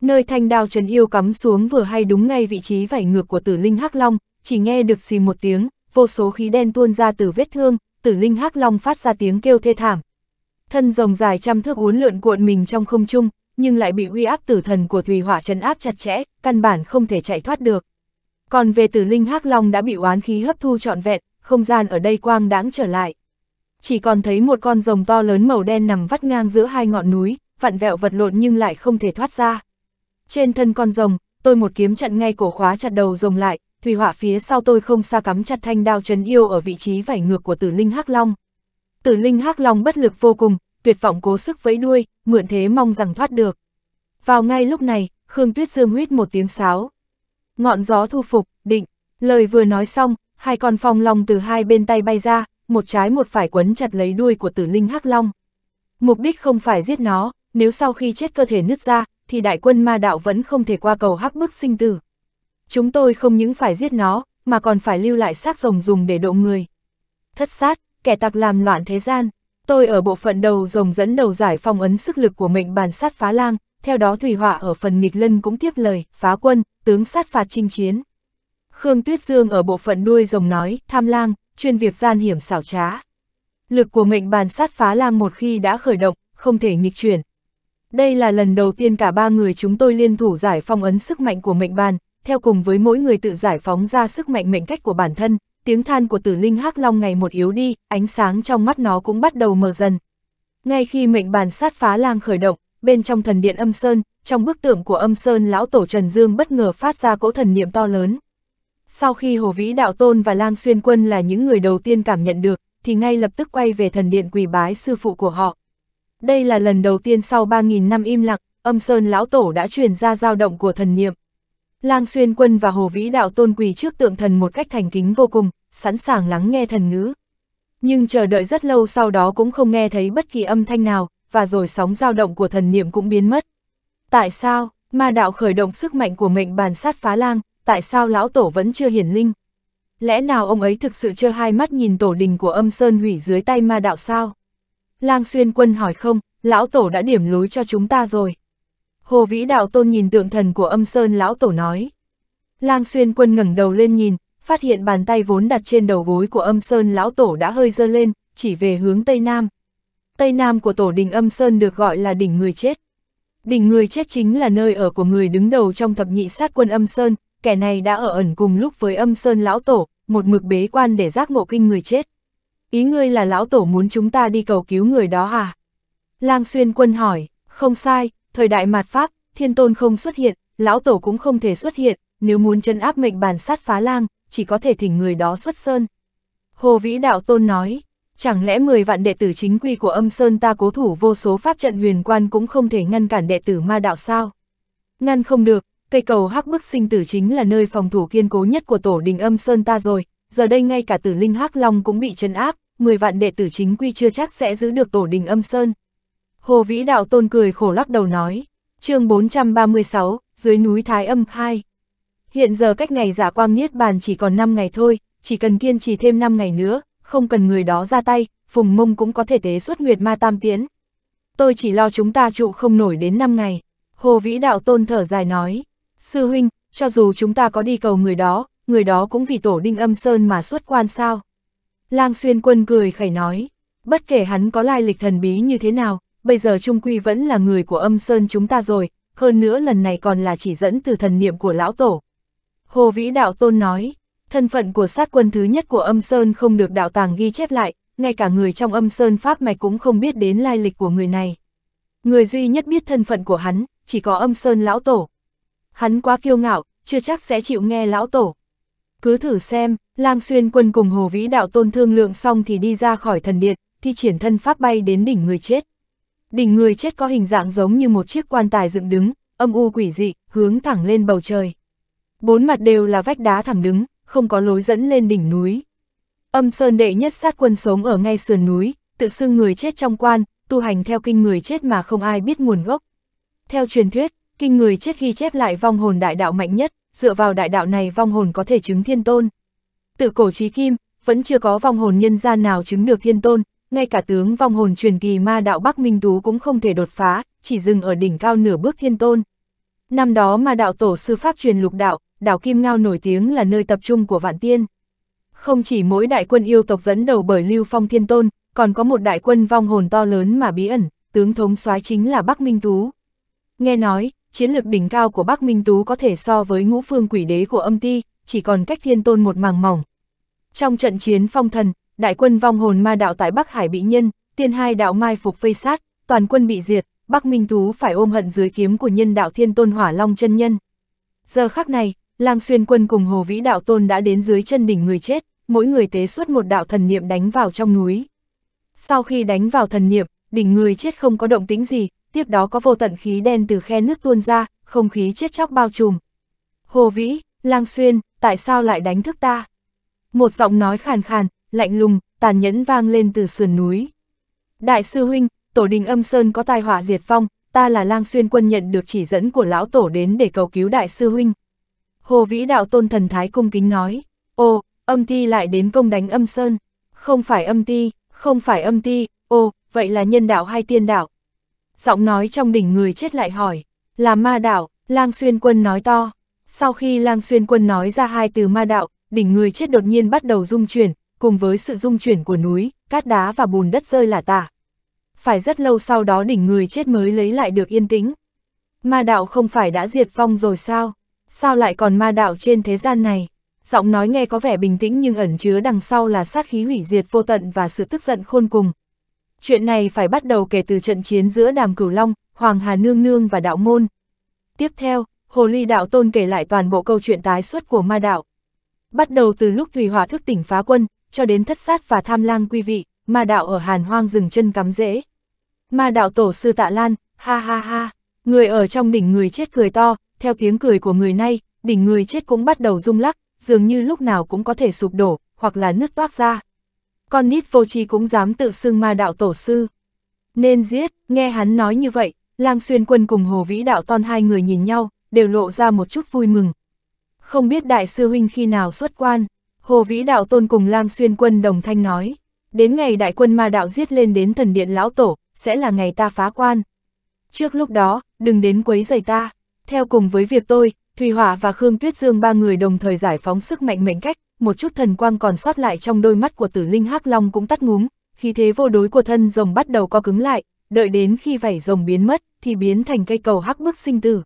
Nơi thanh đao trấn yêu cắm xuống vừa hay đúng ngay vị trí vảy ngược của tử linh hắc long, chỉ nghe được xì một tiếng, vô số khí đen tuôn ra từ vết thương, tử linh hắc long phát ra tiếng kêu thê thảm. Thân rồng dài trăm thước uốn lượn cuộn mình trong không trung, nhưng lại bị uy áp tử thần của Thủy Hỏa trấn áp chặt chẽ, căn bản không thể chạy thoát được. Còn về tử linh hắc long đã bị oán khí hấp thu trọn vẹn, không gian ở đây quang đáng trở lại. Chỉ còn thấy một con rồng to lớn màu đen nằm vắt ngang giữa hai ngọn núi, vặn vẹo vật lộn nhưng lại không thể thoát ra. Trên thân con rồng, tôi một kiếm chặn ngay cổ khóa chặt đầu rồng lại, thủy hỏa phía sau tôi không xa cắm chặt thanh đao chấn yêu ở vị trí vảy ngược của tử linh hắc long. Tử linh hắc long bất lực vô cùng, tuyệt vọng cố sức vẫy đuôi, mượn thế mong rằng thoát được. Vào ngay lúc này, Khương Tuyết Dương huyết một tiếng sáo. Ngọn gió thu phục, định, lời vừa nói xong, hai con phong long từ hai bên tay bay ra, một trái một phải quấn chặt lấy đuôi của tử linh hắc long. Mục đích không phải giết nó, nếu sau khi chết cơ thể nứt ra, thì đại quân ma đạo vẫn không thể qua cầu hắc bức sinh tử. Chúng tôi không những phải giết nó, mà còn phải lưu lại xác rồng dùng để độ người. Thất sát, kẻ tặc làm loạn thế gian. Tôi ở bộ phận đầu rồng dẫn đầu giải phong ấn sức lực của mệnh bàn sát phá lang, theo đó Thủy Họa ở phần nghịch lân cũng tiếp lời, phá quân, tướng sát phạt chinh chiến. Khương Tuyết Dương ở bộ phận đuôi rồng nói, tham lang, chuyên việc gian hiểm xảo trá. Lực của mệnh bàn sát phá lang một khi đã khởi động, không thể nghịch chuyển. Đây là lần đầu tiên cả ba người chúng tôi liên thủ giải phong ấn sức mạnh của mệnh bàn, theo cùng với mỗi người tự giải phóng ra sức mạnh mệnh cách của bản thân, tiếng than của tử linh hắc long ngày một yếu đi, ánh sáng trong mắt nó cũng bắt đầu mờ dần. Ngay khi mệnh bàn sát phá lang khởi động, bên trong thần điện âm sơn, trong bức tượng của âm sơn lão tổ Trần Dương bất ngờ phát ra cỗ thần niệm to lớn. Sau khi Hồ Vĩ Đạo Tôn và Lang Xuyên Quân là những người đầu tiên cảm nhận được, thì ngay lập tức quay về thần điện quỳ bái sư phụ của họ. Đây là lần đầu tiên sau 3.000 năm im lặng, âm sơn lão tổ đã truyền ra dao động của thần niệm. Lang Xuyên Quân và Hồ Vĩ Đạo tôn quỳ trước tượng thần một cách thành kính vô cùng, sẵn sàng lắng nghe thần ngữ. Nhưng chờ đợi rất lâu sau đó cũng không nghe thấy bất kỳ âm thanh nào, và rồi sóng dao động của thần niệm cũng biến mất. Tại sao, ma đạo khởi động sức mạnh của mệnh bàn sát phá lang, tại sao lão tổ vẫn chưa hiển linh? Lẽ nào ông ấy thực sự chưa hai mắt nhìn tổ đình của âm sơn hủy dưới tay ma đạo sao? Lang xuyên quân hỏi không, lão tổ đã điểm lối cho chúng ta rồi. Hồ Vĩ Đạo Tôn nhìn tượng thần của âm Sơn Lão Tổ nói. Lang Xuyên Quân ngẩng đầu lên nhìn, phát hiện bàn tay vốn đặt trên đầu gối của âm Sơn Lão Tổ đã hơi dơ lên, chỉ về hướng Tây Nam. Tây Nam của Tổ đình âm Sơn được gọi là đỉnh người chết. Đỉnh người chết chính là nơi ở của người đứng đầu trong thập nhị sát quân âm Sơn, kẻ này đã ở ẩn cùng lúc với âm Sơn Lão Tổ, một mực bế quan để giác ngộ kinh người chết. Ý ngươi là Lão Tổ muốn chúng ta đi cầu cứu người đó à? Lang Xuyên Quân hỏi, không sai, thời đại mạt Pháp, thiên tôn không xuất hiện, lão tổ cũng không thể xuất hiện, nếu muốn chân áp mệnh bàn sát phá lang, chỉ có thể thỉnh người đó xuất sơn. Hồ Vĩ Đạo Tôn nói, chẳng lẽ 10 vạn đệ tử chính quy của âm sơn ta cố thủ vô số pháp trận huyền quan cũng không thể ngăn cản đệ tử ma đạo sao? Ngăn không được, cây cầu hắc bức sinh tử chính là nơi phòng thủ kiên cố nhất của tổ đình âm sơn ta rồi, giờ đây ngay cả tử linh hắc long cũng bị chân áp, 10 vạn đệ tử chính quy chưa chắc sẽ giữ được tổ đình âm sơn. Hồ Vĩ Đạo Tôn cười khổ lắc đầu nói, chương 436, dưới núi Thái Âm 2. Hiện giờ cách ngày giả dạ quang niết bàn chỉ còn 5 ngày thôi, chỉ cần kiên trì thêm 5 ngày nữa, không cần người đó ra tay, Phùng Mông cũng có thể tế xuất nguyệt ma tam tiến. Tôi chỉ lo chúng ta trụ không nổi đến 5 ngày. Hồ Vĩ Đạo Tôn thở dài nói, Sư Huynh, cho dù chúng ta có đi cầu người đó, người đó cũng vì tổ đinh âm sơn mà xuất quan sao. Lang Xuyên Quân cười khẩy nói, bất kể hắn có lai lịch thần bí như thế nào, bây giờ Trung Quy vẫn là người của âm Sơn chúng ta rồi, hơn nữa lần này còn là chỉ dẫn từ thần niệm của lão tổ. Hồ Vĩ Đạo Tôn nói, thân phận của sát quân thứ nhất của âm Sơn không được đạo tàng ghi chép lại, ngay cả người trong âm Sơn Pháp mạch cũng không biết đến lai lịch của người này. Người duy nhất biết thân phận của hắn, chỉ có âm Sơn lão tổ. Hắn quá kiêu ngạo, chưa chắc sẽ chịu nghe lão tổ. Cứ thử xem, lang xuyên quân cùng Hồ Vĩ Đạo Tôn thương lượng xong thì đi ra khỏi thần điện, thi triển thân pháp bay đến đỉnh người chết đỉnh người chết có hình dạng giống như một chiếc quan tài dựng đứng, âm u quỷ dị, hướng thẳng lên bầu trời. Bốn mặt đều là vách đá thẳng đứng, không có lối dẫn lên đỉnh núi. Âm Sơn đệ nhất sát quân sống ở ngay sườn núi, tự xưng người chết trong quan, tu hành theo kinh người chết mà không ai biết nguồn gốc. Theo truyền thuyết, kinh người chết ghi chép lại vong hồn đại đạo mạnh nhất, dựa vào đại đạo này vong hồn có thể chứng thiên tôn. Tự cổ trí kim, vẫn chưa có vong hồn nhân gian nào chứng được thiên tôn, ngay cả tướng vong hồn truyền kỳ ma đạo Bắc Minh Tú cũng không thể đột phá, chỉ dừng ở đỉnh cao nửa bước thiên tôn. Năm đó ma đạo tổ sư pháp truyền lục đạo, đảo Kim Ngao nổi tiếng là nơi tập trung của vạn tiên. Không chỉ mỗi đại quân yêu tộc dẫn đầu bởi Lưu Phong Thiên Tôn, còn có một đại quân vong hồn to lớn mà bí ẩn, tướng thống soái chính là Bắc Minh Tú. Nghe nói, chiến lược đỉnh cao của Bắc Minh Tú có thể so với ngũ phương quỷ đế của âm ti, chỉ còn cách thiên tôn một màng mỏng. Trong trận chiến phong thần, đại quân vong hồn ma đạo tại Bắc Hải bị nhân, tiên hai đạo mai phục vây sát, toàn quân bị diệt, Bắc Minh Tú phải ôm hận dưới kiếm của nhân đạo thiên tôn hỏa long chân nhân. Giờ khắc này, lang xuyên quân cùng hồ vĩ đạo tôn đã đến dưới chân đỉnh người chết, mỗi người tế xuất một đạo thần niệm đánh vào trong núi. Sau khi đánh vào thần niệm, đỉnh người chết không có động tĩnh gì, tiếp đó có vô tận khí đen từ khe nước tuôn ra, không khí chết chóc bao trùm. Hồ Vĩ, Lang Xuyên, tại sao lại đánh thức ta? Một giọng nói khàn khàn, lạnh lùng, tàn nhẫn vang lên từ sườn núi. Đại sư huynh, tổ đình âm sơn có tai họa diệt phong, ta là lang xuyên quân nhận được chỉ dẫn của lão tổ đến để cầu cứu đại sư huynh. Hồ vĩ đạo tôn thần thái cung kính nói, ô, âm ti lại đến công đánh âm sơn, không phải âm ti, không phải âm ti, ô, vậy là nhân đạo hay tiên đạo? Giọng nói trong đỉnh người chết lại hỏi, là ma đạo, lang xuyên quân nói to. Sau khi lang xuyên quân nói ra hai từ ma đạo, đỉnh người chết đột nhiên bắt đầu rung chuyển, cùng với sự rung chuyển của núi, cát đá và bùn đất rơi lả tả. Phải rất lâu sau đó đỉnh người chết mới lấy lại được yên tĩnh. Ma đạo không phải đã diệt vong rồi sao? Sao lại còn ma đạo trên thế gian này? Giọng nói nghe có vẻ bình tĩnh nhưng ẩn chứa đằng sau là sát khí hủy diệt vô tận và sự tức giận khôn cùng. Chuyện này phải bắt đầu kể từ trận chiến giữa Đàm Cửu Long, Hoàng Hà Nương Nương và Đạo Môn. Tiếp theo, Hồ Ly Đạo Tôn kể lại toàn bộ câu chuyện tái xuất của ma đạo. Bắt đầu từ lúc Thủy Hỏa thức tỉnh phá quân, cho đến thất sát và tham lang quy vị, ma đạo ở hàn hoang rừng chân cắm rễ. Ma đạo tổ sư tạ lan, ha ha ha, người ở trong đỉnh người chết cười to, theo tiếng cười của người nay, đỉnh người chết cũng bắt đầu rung lắc, dường như lúc nào cũng có thể sụp đổ, hoặc là nứt toát ra. Con nít vô tri cũng dám tự xưng ma đạo tổ sư. Nên giết, nghe hắn nói như vậy, lang xuyên quân cùng hồ vĩ đạo ton hai người nhìn nhau, đều lộ ra một chút vui mừng. Không biết đại sư huynh khi nào xuất quan. Hồ Vĩ Đạo Tôn cùng Lam Xuyên Quân đồng thanh nói, đến ngày đại quân ma đạo giết lên đến thần điện lão tổ, sẽ là ngày ta phá quan. Trước lúc đó, đừng đến quấy giày ta. Theo cùng với việc tôi, Thùy Hỏa và Khương Tuyết Dương ba người đồng thời giải phóng sức mạnh mệnh cách, một chút thần quang còn sót lại trong đôi mắt của tử linh hắc long cũng tắt ngúng, khi thế vô đối của thân rồng bắt đầu co cứng lại, đợi đến khi vảy rồng biến mất, thì biến thành cây cầu hắc bức sinh tử.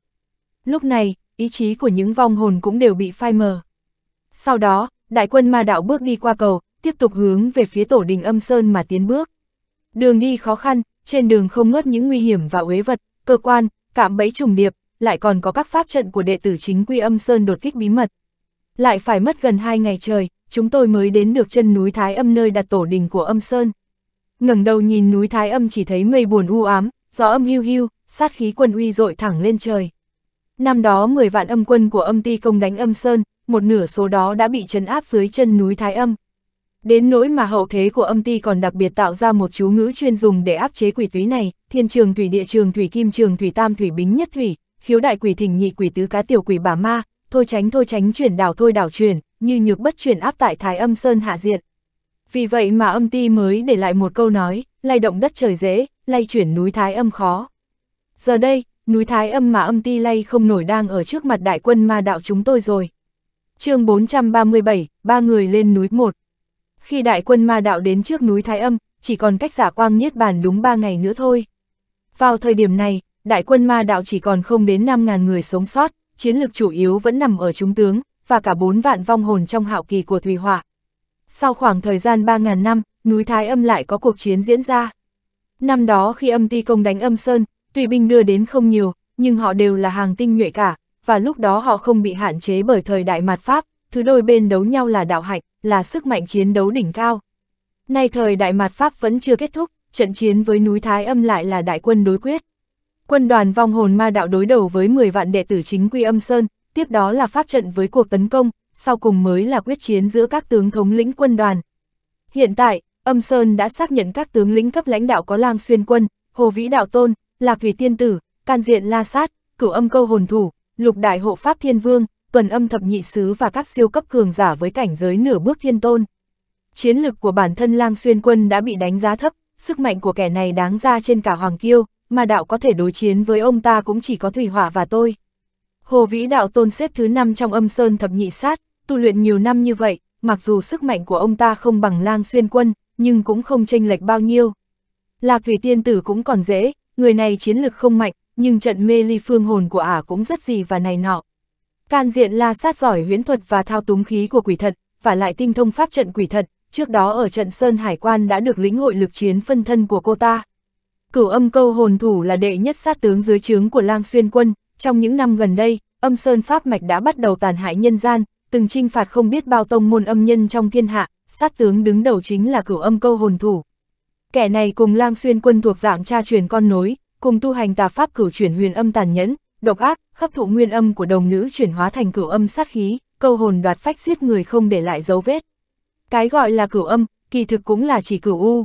Lúc này, ý chí của những vong hồn cũng đều bị phai mờ. Sau đó, đại quân ma đạo bước đi qua cầu, tiếp tục hướng về phía tổ đình âm sơn mà tiến bước. Đường đi khó khăn, trên đường không ngớt những nguy hiểm và uế vật, cơ quan, cạm bẫy trùng điệp, lại còn có các pháp trận của đệ tử chính quy âm sơn đột kích bí mật. Lại phải mất gần hai ngày trời, chúng tôi mới đến được chân núi Thái Âm nơi đặt tổ đình của âm sơn. ngẩng đầu nhìn núi Thái Âm chỉ thấy mây buồn u ám, gió âm hưu hưu, sát khí quân uy dội thẳng lên trời. Năm đó 10 vạn âm quân của âm ti công đánh âm sơn, một nửa số đó đã bị trấn áp dưới chân núi Thái Âm. Đến nỗi mà hậu thế của âm ti còn đặc biệt tạo ra một chú ngữ chuyên dùng để áp chế quỷ túy này, thiên trường thủy địa trường thủy kim trường thủy tam thủy bính nhất thủy, khiếu đại quỷ thỉnh nhị quỷ tứ cá tiểu quỷ bà ma, thôi tránh thôi tránh chuyển đảo thôi đảo chuyển, như nhược bất chuyển áp tại Thái Âm Sơn hạ diệt Vì vậy mà âm ti mới để lại một câu nói, lay động đất trời dễ, lay chuyển núi Thái Âm khó. Giờ đây, núi Thái Âm mà âm ti lay không nổi đang ở trước mặt đại quân ma đạo chúng tôi rồi chương 437, ba người lên núi một Khi đại quân ma đạo đến trước núi Thái Âm, chỉ còn cách giả quang niết bàn đúng 3 ngày nữa thôi. Vào thời điểm này, đại quân ma đạo chỉ còn không đến 5.000 người sống sót, chiến lược chủ yếu vẫn nằm ở trung tướng, và cả 4 vạn vong hồn trong hạo kỳ của Thùy Hỏa. Sau khoảng thời gian 3.000 năm, núi Thái Âm lại có cuộc chiến diễn ra. Năm đó khi âm ti công đánh âm Sơn, tùy binh đưa đến không nhiều, nhưng họ đều là hàng tinh nhuệ cả, và lúc đó họ không bị hạn chế bởi thời đại mạt Pháp, thứ đôi bên đấu nhau là đạo hạnh, là sức mạnh chiến đấu đỉnh cao. Nay thời đại mạt Pháp vẫn chưa kết thúc, trận chiến với núi Thái Âm lại là đại quân đối quyết. Quân đoàn vong hồn ma đạo đối đầu với 10 vạn đệ tử chính quy âm Sơn, tiếp đó là pháp trận với cuộc tấn công, sau cùng mới là quyết chiến giữa các tướng thống lĩnh quân đoàn. Hiện tại, âm Sơn đã xác nhận các tướng lĩnh cấp lãnh đạo có lang xuyên quân, hồ vĩ đạo tôn, lạc thủy tiên tử, can diện la sát, cửu âm câu hồn thủ, lục đại hộ pháp thiên vương, tuần âm thập nhị sứ và các siêu cấp cường giả với cảnh giới nửa bước thiên tôn. Chiến lực của bản thân lang xuyên quân đã bị đánh giá thấp, sức mạnh của kẻ này đáng ra trên cả Hoàng Kiêu, mà đạo có thể đối chiến với ông ta cũng chỉ có Thủy Hỏa và tôi. Hồ Vĩ Đạo Tôn xếp thứ năm trong âm sơn thập nhị sát, tu luyện nhiều năm như vậy, mặc dù sức mạnh của ông ta không bằng lang xuyên quân, nhưng cũng không chênh lệch bao nhiêu. Lạc Thủy Tiên Tử cũng còn dễ, người này chiến lực không mạnh, nhưng trận mê ly phương hồn của ả cũng rất gì và này nọ. Can diện la sát giỏi huyễn thuật và thao túng khí của quỷ thật, và lại tinh thông pháp trận quỷ thật, trước đó ở trận Sơn Hải Quan đã được lĩnh hội lực chiến phân thân của cô ta. Cửu âm câu hồn thủ là đệ nhất sát tướng dưới trướng của lang xuyên quân, trong những năm gần đây, âm Sơn Pháp Mạch đã bắt đầu tàn hại nhân gian, từng trinh phạt không biết bao tông môn âm nhân trong thiên hạ, sát tướng đứng đầu chính là cửu âm câu hồn thủ. Kẻ này cùng lang xuyên quân thuộc dạng cha truyền con nối, cùng tu hành tà pháp cửu chuyển huyền âm tàn nhẫn, độc ác, hấp thụ nguyên âm của đồng nữ chuyển hóa thành cửu âm sát khí, câu hồn đoạt phách giết người không để lại dấu vết. Cái gọi là cửu âm, kỳ thực cũng là chỉ cửu u.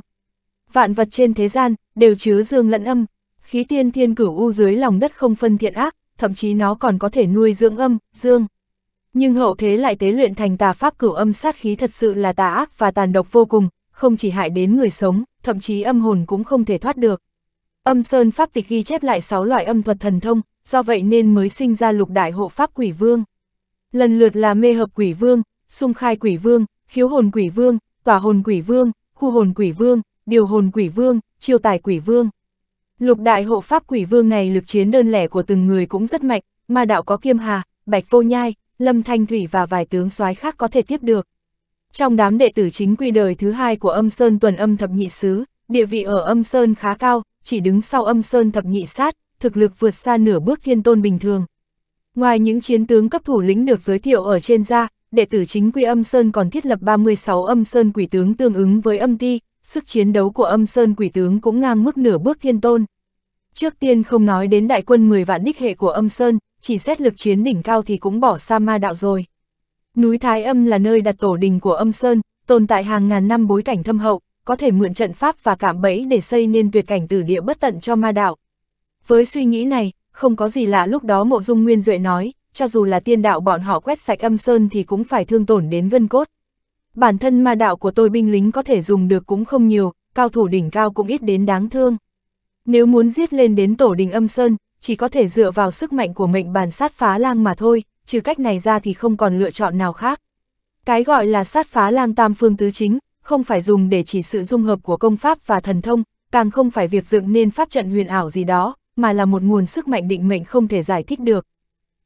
Vạn vật trên thế gian đều chứa dương lẫn âm, khí tiên thiên cửu u dưới lòng đất không phân thiện ác, thậm chí nó còn có thể nuôi dưỡng âm, dương. Nhưng hậu thế lại tế luyện thành tà pháp cửu âm sát khí thật sự là tà ác và tàn độc vô cùng, không chỉ hại đến người sống, thậm chí âm hồn cũng không thể thoát được. Âm Sơn Pháp Tịch ghi chép lại 6 loại âm thuật thần thông, do vậy nên mới sinh ra lục đại hộ Pháp Quỷ Vương. Lần lượt là mê hợp Quỷ Vương, sung khai Quỷ Vương, khiếu hồn Quỷ Vương, tỏa hồn Quỷ Vương, khu hồn Quỷ Vương, điều hồn Quỷ Vương, chiêu tài Quỷ Vương. Lục đại hộ Pháp Quỷ Vương này lực chiến đơn lẻ của từng người cũng rất mạnh, mà đạo có Kiêm Hà, Bạch Vô Nhai, Lâm Thanh Thủy và vài tướng soái khác có thể tiếp được. Trong đám đệ tử chính quy đời thứ hai của âm Sơn tuần âm thập nhị sứ, địa vị ở âm Sơn khá cao, chỉ đứng sau âm sơn thập nhị sát, thực lực vượt xa nửa bước thiên tôn bình thường. Ngoài những chiến tướng cấp thủ lĩnh được giới thiệu ở trên ra, đệ tử chính quy âm sơn còn thiết lập 36 âm sơn quỷ tướng tương ứng với âm ti, sức chiến đấu của âm sơn quỷ tướng cũng ngang mức nửa bước thiên tôn. Trước tiên không nói đến đại quân 10 vạn đích hệ của âm sơn, chỉ xét lực chiến đỉnh cao thì cũng bỏ xa ma đạo rồi. Núi Thái Âm là nơi đặt tổ đình của âm sơn, tồn tại hàng ngàn năm bối cảnh thâm hậu, có thể mượn trận pháp và cạm bẫy để xây nên tuyệt cảnh tử địa bất tận cho ma đạo. Với suy nghĩ này, không có gì lạ lúc đó mộ dung nguyên duệ nói, cho dù là tiên đạo bọn họ quét sạch âm sơn thì cũng phải thương tổn đến gân cốt. Bản thân ma đạo của tôi binh lính có thể dùng được cũng không nhiều, cao thủ đỉnh cao cũng ít đến đáng thương. Nếu muốn giết lên đến tổ đình âm sơn, chỉ có thể dựa vào sức mạnh của mệnh bản sát phá lang mà thôi, trừ cách này ra thì không còn lựa chọn nào khác. Cái gọi là sát phá lang tam phương tứ chính, không phải dùng để chỉ sự dung hợp của công pháp và thần thông, càng không phải việc dựng nên pháp trận huyền ảo gì đó, mà là một nguồn sức mạnh định mệnh không thể giải thích được.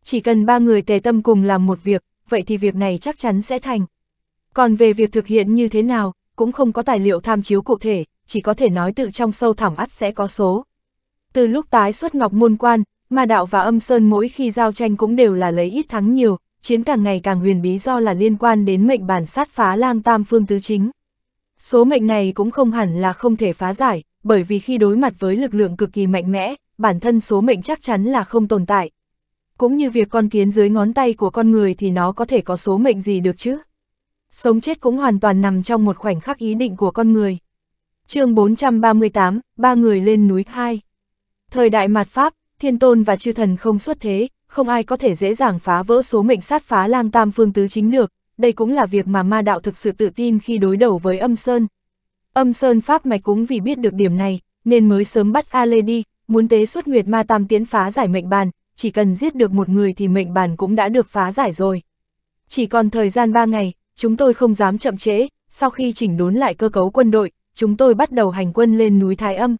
Chỉ cần ba người tề tâm cùng làm một việc, vậy thì việc này chắc chắn sẽ thành. Còn về việc thực hiện như thế nào, cũng không có tài liệu tham chiếu cụ thể, chỉ có thể nói tự trong sâu thẳm ắt sẽ có số. Từ lúc tái xuất ngọc môn quan, mà đạo và âm sơn mỗi khi giao tranh cũng đều là lấy ít thắng nhiều, chiến càng ngày càng huyền bí do là liên quan đến mệnh bản sát phá lang tam phương tứ chính. Số mệnh này cũng không hẳn là không thể phá giải, bởi vì khi đối mặt với lực lượng cực kỳ mạnh mẽ, bản thân số mệnh chắc chắn là không tồn tại. Cũng như việc con kiến dưới ngón tay của con người thì nó có thể có số mệnh gì được chứ? Sống chết cũng hoàn toàn nằm trong một khoảnh khắc ý định của con người. chương 438, ba người lên núi 2. Thời đại mặt Pháp, thiên tôn và chư thần không xuất thế, không ai có thể dễ dàng phá vỡ số mệnh sát phá lang tam phương tứ chính được, đây cũng là việc mà ma đạo thực sự tự tin khi đối đầu với âm sơn. Âm sơn pháp mạch cũng vì biết được điểm này, nên mới sớm bắt A Lê đi, muốn tế xuất nguyệt ma tam tiến phá giải mệnh bàn, chỉ cần giết được một người thì mệnh bàn cũng đã được phá giải rồi. Chỉ còn thời gian 3 ngày, chúng tôi không dám chậm trễ, sau khi chỉnh đốn lại cơ cấu quân đội, chúng tôi bắt đầu hành quân lên núi Thái Âm.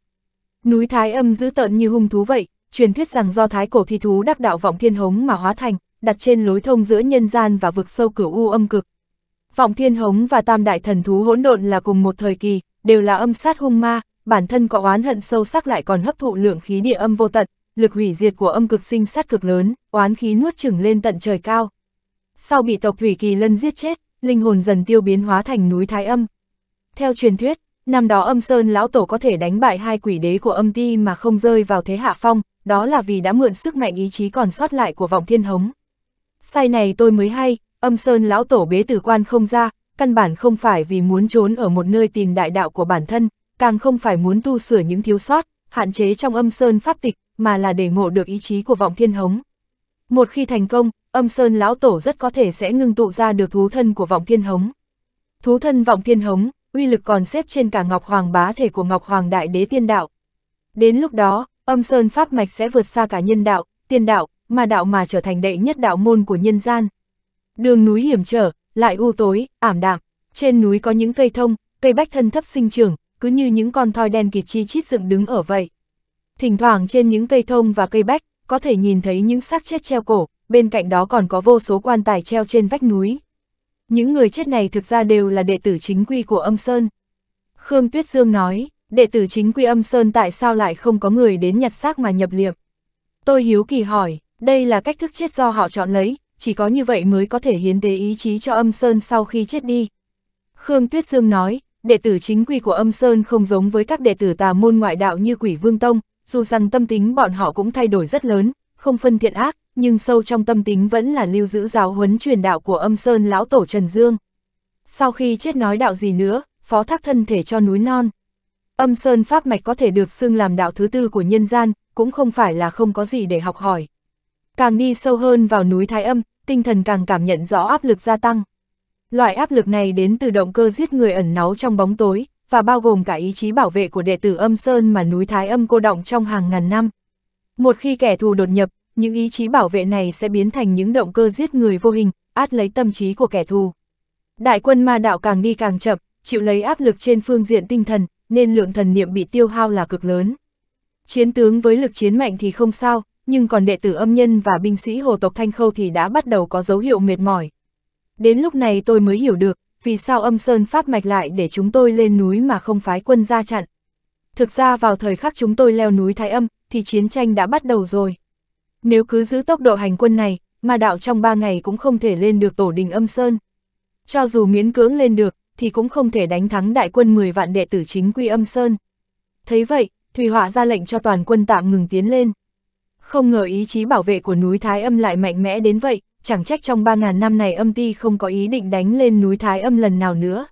Núi Thái Âm dữ tợn như hung thú vậy, truyền thuyết rằng do thái cổ thi thú đắc đạo vọng thiên hống mà hóa thành, đặt trên lối thông giữa nhân gian và vực sâu cửu u âm cực. Vọng thiên hống và tam đại thần thú hỗn độn là cùng một thời kỳ, đều là âm sát hung ma, bản thân có oán hận sâu sắc lại còn hấp thụ lượng khí địa âm vô tận, lực hủy diệt của âm cực sinh sát cực lớn, oán khí nuốt chửng lên tận trời cao. Sau bị tộc thủy kỳ lân giết chết, linh hồn dần tiêu biến hóa thành núi thái âm. Theo truyền thuyết, năm đó âm sơn lão tổ có thể đánh bại hai quỷ đế của âm ti mà không rơi vào thế hạ phong, đó là vì đã mượn sức mạnh ý chí còn sót lại của vọng thiên hống. Sai này tôi mới hay, âm sơn lão tổ bế tử quan không ra, căn bản không phải vì muốn trốn ở một nơi tìm đại đạo của bản thân, càng không phải muốn tu sửa những thiếu sót, hạn chế trong âm sơn pháp tịch, mà là để ngộ được ý chí của vọng thiên hống. Một khi thành công, âm sơn lão tổ rất có thể sẽ ngưng tụ ra được thú thân của vọng thiên hống. Thú thân vọng thiên hống, uy lực còn xếp trên cả Ngọc Hoàng bá thể của Ngọc Hoàng Đại Đế Tiên Đạo. Đến lúc đó, âm sơn pháp mạch sẽ vượt xa cả nhân đạo, tiên đạo, mà đạo mà trở thành đệ nhất đạo môn của nhân gian. Đường núi hiểm trở, lại u tối, ảm đạm, trên núi có những cây thông, cây bách thân thấp sinh trưởng, cứ như những con thoi đen kịt chi chít dựng đứng ở vậy. Thỉnh thoảng trên những cây thông và cây bách, có thể nhìn thấy những xác chết treo cổ, bên cạnh đó còn có vô số quan tài treo trên vách núi. Những người chết này thực ra đều là đệ tử chính quy của âm Sơn. Khương Tuyết Dương nói, đệ tử chính quy âm Sơn tại sao lại không có người đến nhặt xác mà nhập liệm? Tôi hiếu kỳ hỏi, đây là cách thức chết do họ chọn lấy, chỉ có như vậy mới có thể hiến tế ý chí cho âm Sơn sau khi chết đi. Khương Tuyết Dương nói, đệ tử chính quy của âm Sơn không giống với các đệ tử tà môn ngoại đạo như quỷ vương tông, dù rằng tâm tính bọn họ cũng thay đổi rất lớn, không phân thiện ác, nhưng sâu trong tâm tính vẫn là lưu giữ giáo huấn truyền đạo của âm Sơn lão tổ Trần Dương. Sau khi chết nói đạo gì nữa, phó thác thân thể cho núi non. Âm Sơn Pháp Mạch có thể được xưng làm đạo thứ tư của nhân gian, cũng không phải là không có gì để học hỏi. Càng đi sâu hơn vào núi Thái Âm, tinh thần càng cảm nhận rõ áp lực gia tăng. Loại áp lực này đến từ động cơ giết người ẩn náu trong bóng tối, và bao gồm cả ý chí bảo vệ của đệ tử âm Sơn mà núi Thái Âm cô động trong hàng ngàn năm. Một khi kẻ thù đột nhập, những ý chí bảo vệ này sẽ biến thành những động cơ giết người vô hình, át lấy tâm trí của kẻ thù. Đại quân ma đạo càng đi càng chậm, chịu lấy áp lực trên phương diện tinh thần, nên lượng thần niệm bị tiêu hao là cực lớn. Chiến tướng với lực chiến mạnh thì không sao, nhưng còn đệ tử âm nhân và binh sĩ hồ tộc Thanh Khâu thì đã bắt đầu có dấu hiệu mệt mỏi. Đến lúc này tôi mới hiểu được, vì sao âm sơn pháp mạch lại để chúng tôi lên núi mà không phái quân ra chặn. Thực ra vào thời khắc chúng tôi leo núi Thái Âm, thì chiến tranh đã bắt đầu rồi. Nếu cứ giữ tốc độ hành quân này, mà đạo trong ba ngày cũng không thể lên được tổ đình âm sơn. Cho dù miễn cưỡng lên được, thì cũng không thể đánh thắng đại quân 10 vạn đệ tử chính quy âm sơn. Thấy vậy, Thủy Họa ra lệnh cho toàn quân tạm ngừng tiến lên không ngờ ý chí bảo vệ của núi Thái Âm lại mạnh mẽ đến vậy, chẳng trách trong 3.000 năm này âm ti không có ý định đánh lên núi Thái Âm lần nào nữa.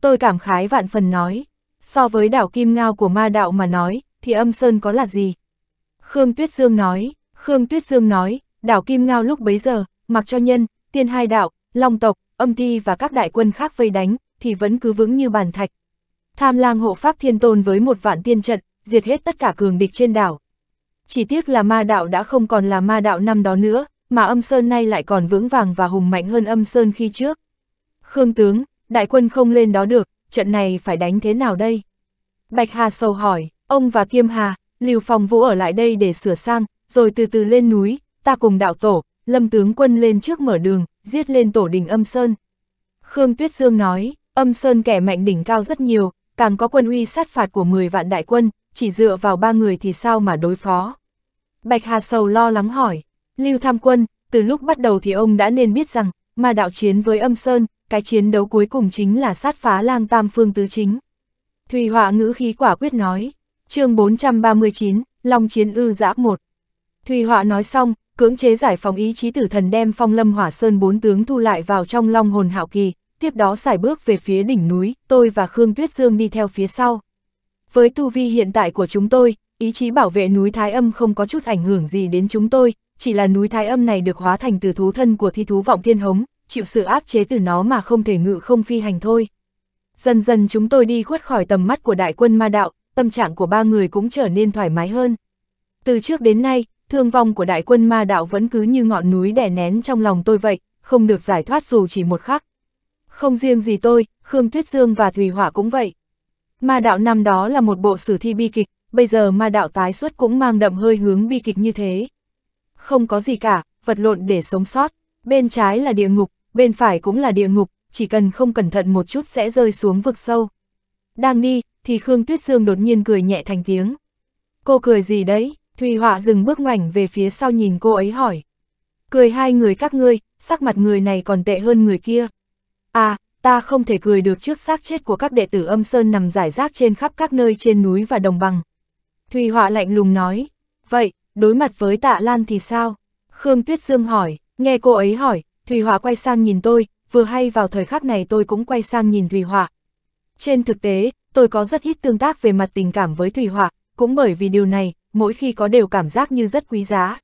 Tôi cảm khái vạn phần nói, so với đảo Kim Ngao của ma đạo mà nói, thì âm sơn có là gì? Khương Tuyết Dương nói, Khương Tuyết Dương nói, đảo Kim Ngao lúc bấy giờ, mặc cho nhân, tiên hai đạo, long tộc, âm ti và các đại quân khác vây đánh, thì vẫn cứ vững như bàn thạch. Tham lang hộ pháp thiên tôn với một vạn tiên trận, diệt hết tất cả cường địch trên đảo, chỉ tiếc là ma đạo đã không còn là ma đạo năm đó nữa, mà âm sơn nay lại còn vững vàng và hùng mạnh hơn âm sơn khi trước. Khương tướng, đại quân không lên đó được, trận này phải đánh thế nào đây? Bạch Hà sầu hỏi, ông và Kiêm Hà, Lưu Phong Vũ ở lại đây để sửa sang, rồi từ từ lên núi, ta cùng đạo tổ, lâm tướng quân lên trước mở đường, giết lên tổ đình âm sơn. Khương Tuyết Dương nói, âm sơn kẻ mạnh đỉnh cao rất nhiều, càng có quân uy sát phạt của 10 vạn đại quân, chỉ dựa vào ba người thì sao mà đối phó. Bạch Hà Sầu lo lắng hỏi, Lưu Tham Quân, từ lúc bắt đầu thì ông đã nên biết rằng, mà đạo chiến với âm sơn, cái chiến đấu cuối cùng chính là sát phá lang tam phương tứ chính. Thùy Họa ngữ khí quả quyết nói, chương 439, Long Chiến Ư Giã 1. Thùy Họa nói xong, cưỡng chế giải phóng ý chí tử thần đem phong lâm hỏa sơn bốn tướng thu lại vào trong long hồn hạo kỳ, tiếp đó xài bước về phía đỉnh núi, tôi và Khương Tuyết Dương đi theo phía sau. Với tu vi hiện tại của chúng tôi, ý chí bảo vệ núi Thái Âm không có chút ảnh hưởng gì đến chúng tôi, chỉ là núi Thái Âm này được hóa thành từ thú thân của thi thú vọng thiên hống, chịu sự áp chế từ nó mà không thể ngự không phi hành thôi. Dần dần chúng tôi đi khuất khỏi tầm mắt của đại quân ma đạo, tâm trạng của ba người cũng trở nên thoải mái hơn. Từ trước đến nay, thương vong của đại quân ma đạo vẫn cứ như ngọn núi đè nén trong lòng tôi vậy, không được giải thoát dù chỉ một khắc. Không riêng gì tôi, Khương Tuyết Dương và Thùy Hỏa cũng vậy. Ma đạo năm đó là một bộ sử thi bi kịch, bây giờ ma đạo tái xuất cũng mang đậm hơi hướng bi kịch như thế. Không có gì cả, vật lộn để sống sót, bên trái là địa ngục, bên phải cũng là địa ngục, chỉ cần không cẩn thận một chút sẽ rơi xuống vực sâu. Đang đi, thì Khương Tuyết Dương đột nhiên cười nhẹ thành tiếng. Cô cười gì đấy? Thùy Họa dừng bước ngoảnh về phía sau nhìn cô ấy hỏi. Cười hai người các ngươi, sắc mặt người này còn tệ hơn người kia. À, ta không thể cười được trước xác chết của các đệ tử âm sơn nằm giải rác trên khắp các nơi trên núi và đồng bằng. Thùy Họa lạnh lùng nói, vậy, đối mặt với tạ Lan thì sao? Khương Tuyết Dương hỏi, nghe cô ấy hỏi, Thùy Họa quay sang nhìn tôi, vừa hay vào thời khắc này tôi cũng quay sang nhìn Thùy Họa. Trên thực tế, tôi có rất ít tương tác về mặt tình cảm với Thùy Họa, cũng bởi vì điều này, mỗi khi có đều cảm giác như rất quý giá.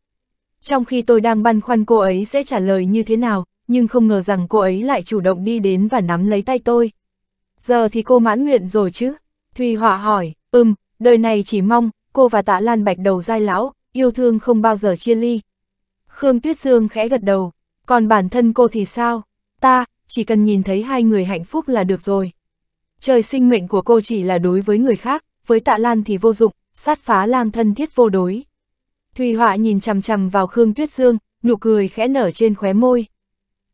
Trong khi tôi đang băn khoăn cô ấy sẽ trả lời như thế nào, nhưng không ngờ rằng cô ấy lại chủ động đi đến và nắm lấy tay tôi. Giờ thì cô mãn nguyện rồi chứ? Thùy Họa hỏi, ừm, đời này chỉ mong, cô và tạ Lan Bạch đầu dai lão, yêu thương không bao giờ chia ly. Khương Tuyết Dương khẽ gật đầu, còn bản thân cô thì sao? Ta, chỉ cần nhìn thấy hai người hạnh phúc là được rồi. Trời sinh mệnh của cô chỉ là đối với người khác, với tạ Lan thì vô dụng, sát phá lang thân thiết vô đối. Thùy Họa nhìn chằm chằm vào Khương Tuyết Dương, nụ cười khẽ nở trên khóe môi.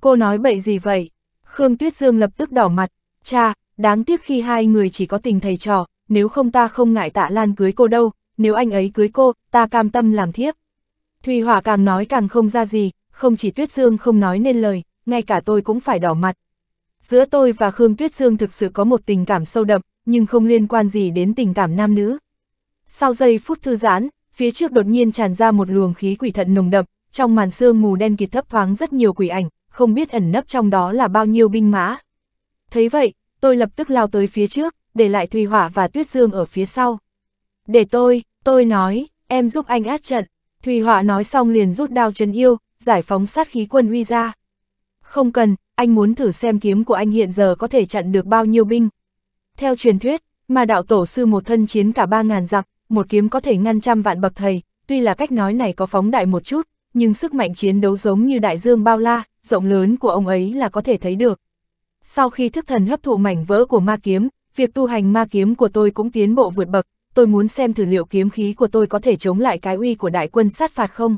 Cô nói bậy gì vậy? Khương Tuyết Dương lập tức đỏ mặt, cha, đáng tiếc khi hai người chỉ có tình thầy trò, nếu không ta không ngại tạ Lan cưới cô đâu, nếu anh ấy cưới cô, ta cam tâm làm thiếp. Thùy Hòa càng nói càng không ra gì, không chỉ Tuyết Dương không nói nên lời, ngay cả tôi cũng phải đỏ mặt. Giữa tôi và Khương Tuyết Dương thực sự có một tình cảm sâu đậm, nhưng không liên quan gì đến tình cảm nam nữ. Sau giây phút thư giãn, phía trước đột nhiên tràn ra một luồng khí quỷ thận nồng đậm, trong màn sương mù đen kịt thấp thoáng rất nhiều quỷ ảnh, không biết ẩn nấp trong đó là bao nhiêu binh mã. Thấy vậy, tôi lập tức lao tới phía trước, để lại Thùy Hỏa và Tuyết Dương ở phía sau. Để tôi, tôi nói, em giúp anh át trận. Thùy Hỏa nói xong liền rút đao chân yêu, giải phóng sát khí quân uy ra. Không cần, anh muốn thử xem kiếm của anh hiện giờ có thể chặn được bao nhiêu binh. Theo truyền thuyết, mà đạo tổ sư một thân chiến cả ba ngàn dặm, một kiếm có thể ngăn trăm vạn bậc thầy, tuy là cách nói này có phóng đại một chút, nhưng sức mạnh chiến đấu giống như đại dương bao la, rộng lớn của ông ấy là có thể thấy được. Sau khi thức thần hấp thụ mảnh vỡ của ma kiếm, việc tu hành ma kiếm của tôi cũng tiến bộ vượt bậc, tôi muốn xem thử liệu kiếm khí của tôi có thể chống lại cái uy của đại quân sát phạt không.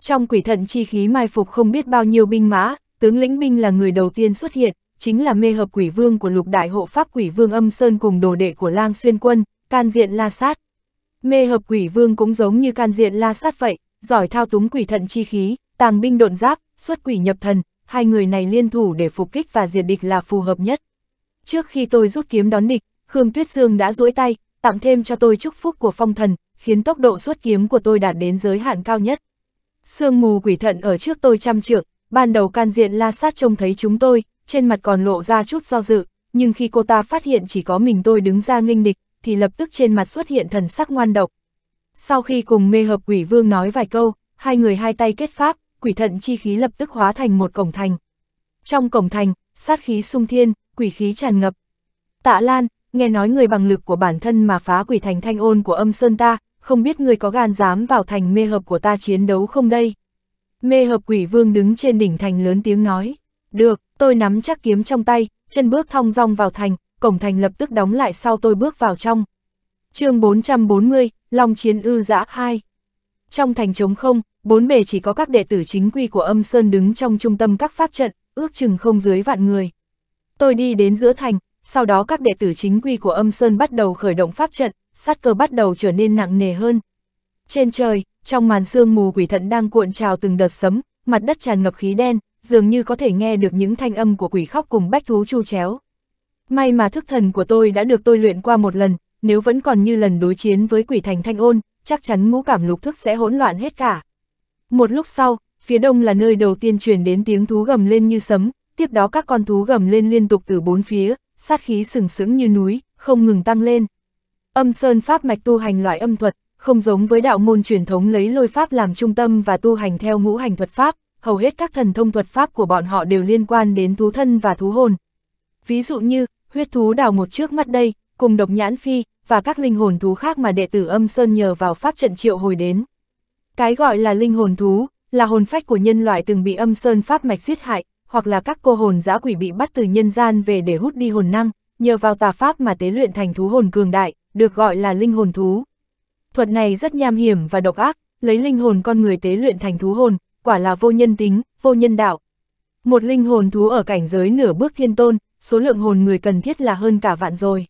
Trong quỷ thận chi khí mai phục không biết bao nhiêu binh mã, tướng lĩnh binh là người đầu tiên xuất hiện, chính là mê hợp quỷ vương của lục đại hộ pháp quỷ vương âm sơn cùng đồ đệ của lang xuyên quân, can diện la sát. Mê hợp quỷ vương cũng giống như can diện la sát vậy, giỏi thao túng quỷ thận chi khí, tàng binh độn giáp, xuất quỷ nhập thần, hai người này liên thủ để phục kích và diệt địch là phù hợp nhất. Trước khi tôi rút kiếm đón địch, Khương Tuyết Dương đã duỗi tay, tặng thêm cho tôi chúc phúc của phong thần, khiến tốc độ rút kiếm của tôi đạt đến giới hạn cao nhất. Sương mù quỷ thận ở trước tôi trăm trượng, ban đầu can diện la sát trông thấy chúng tôi, trên mặt còn lộ ra chút do dự, nhưng khi cô ta phát hiện chỉ có mình tôi đứng ra nghênh địch, thì lập tức trên mặt xuất hiện thần sắc ngoan độc. Sau khi cùng mê hợp quỷ vương nói vài câu, hai người hai tay kết pháp, quỷ thận chi khí lập tức hóa thành một cổng thành. Trong cổng thành, sát khí sung thiên, quỷ khí tràn ngập. Tạ Lan, nghe nói người bằng lực của bản thân mà phá quỷ thành thanh ôn của âm sơn ta, không biết người có gan dám vào thành mê hợp của ta chiến đấu không đây? Mê hợp quỷ vương đứng trên đỉnh thành lớn tiếng nói, được, tôi nắm chắc kiếm trong tay, chân bước thong dong vào thành, cổng thành lập tức đóng lại sau tôi bước vào trong. chương 440, Long Chiến Ư Giã 2 Trong thành trống không, bốn bề chỉ có các đệ tử chính quy của âm sơn đứng trong trung tâm các pháp trận, ước chừng không dưới vạn người. Tôi đi đến giữa thành, sau đó các đệ tử chính quy của âm Sơn bắt đầu khởi động pháp trận, sát cơ bắt đầu trở nên nặng nề hơn. Trên trời, trong màn sương mù quỷ thận đang cuộn trào từng đợt sấm, mặt đất tràn ngập khí đen, dường như có thể nghe được những thanh âm của quỷ khóc cùng bách thú chu chéo. May mà thức thần của tôi đã được tôi luyện qua một lần, nếu vẫn còn như lần đối chiến với quỷ thành thanh ôn, chắc chắn ngũ cảm lục thức sẽ hỗn loạn hết cả. Một lúc sau, phía đông là nơi đầu tiên truyền đến tiếng thú gầm lên như sấm, tiếp đó các con thú gầm lên liên tục từ bốn phía, sát khí sừng sững như núi, không ngừng tăng lên. Âm sơn pháp mạch tu hành loại âm thuật, không giống với đạo môn truyền thống lấy lôi pháp làm trung tâm và tu hành theo ngũ hành thuật pháp, hầu hết các thần thông thuật pháp của bọn họ đều liên quan đến thú thân và thú hồn. Ví dụ như, huyết thú đào một trước mắt đây, cùng độc nhãn phi, và các linh hồn thú khác mà đệ tử âm sơn nhờ vào pháp trận triệu hồi đến. Cái gọi là linh hồn thú, là hồn phách của nhân loại từng bị âm sơn pháp mạch giết hại, hoặc là các cô hồn giã quỷ bị bắt từ nhân gian về để hút đi hồn năng, nhờ vào tà pháp mà tế luyện thành thú hồn cường đại, được gọi là linh hồn thú. Thuật này rất nham hiểm và độc ác, lấy linh hồn con người tế luyện thành thú hồn, quả là vô nhân tính, vô nhân đạo. Một linh hồn thú ở cảnh giới nửa bước thiên tôn, số lượng hồn người cần thiết là hơn cả vạn rồi.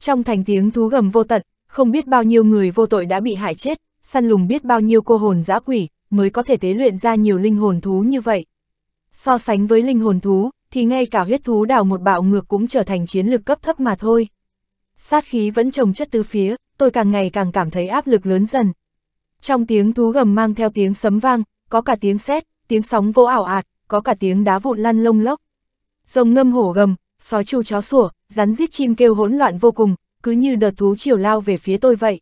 Trong thành tiếng thú gầm vô tận, không biết bao nhiêu người vô tội đã bị hại chết, săn lùng biết bao nhiêu cô hồn dã quỷ mới có thể tế luyện ra nhiều linh hồn thú như vậy. So sánh với linh hồn thú, thì ngay cả huyết thú đào một bạo ngược cũng trở thành chiến lược cấp thấp mà thôi. Sát khí vẫn trồng chất tứ phía, tôi càng ngày càng cảm thấy áp lực lớn dần. Trong tiếng thú gầm mang theo tiếng sấm vang, có cả tiếng sét, tiếng sóng vỗ ảo ạt, có cả tiếng đá vụn lăn lông lốc. Rồng ngâm hổ gầm, sói chu chó sủa, rắn rít chim kêu hỗn loạn vô cùng, cứ như đợt thú chiều lao về phía tôi vậy.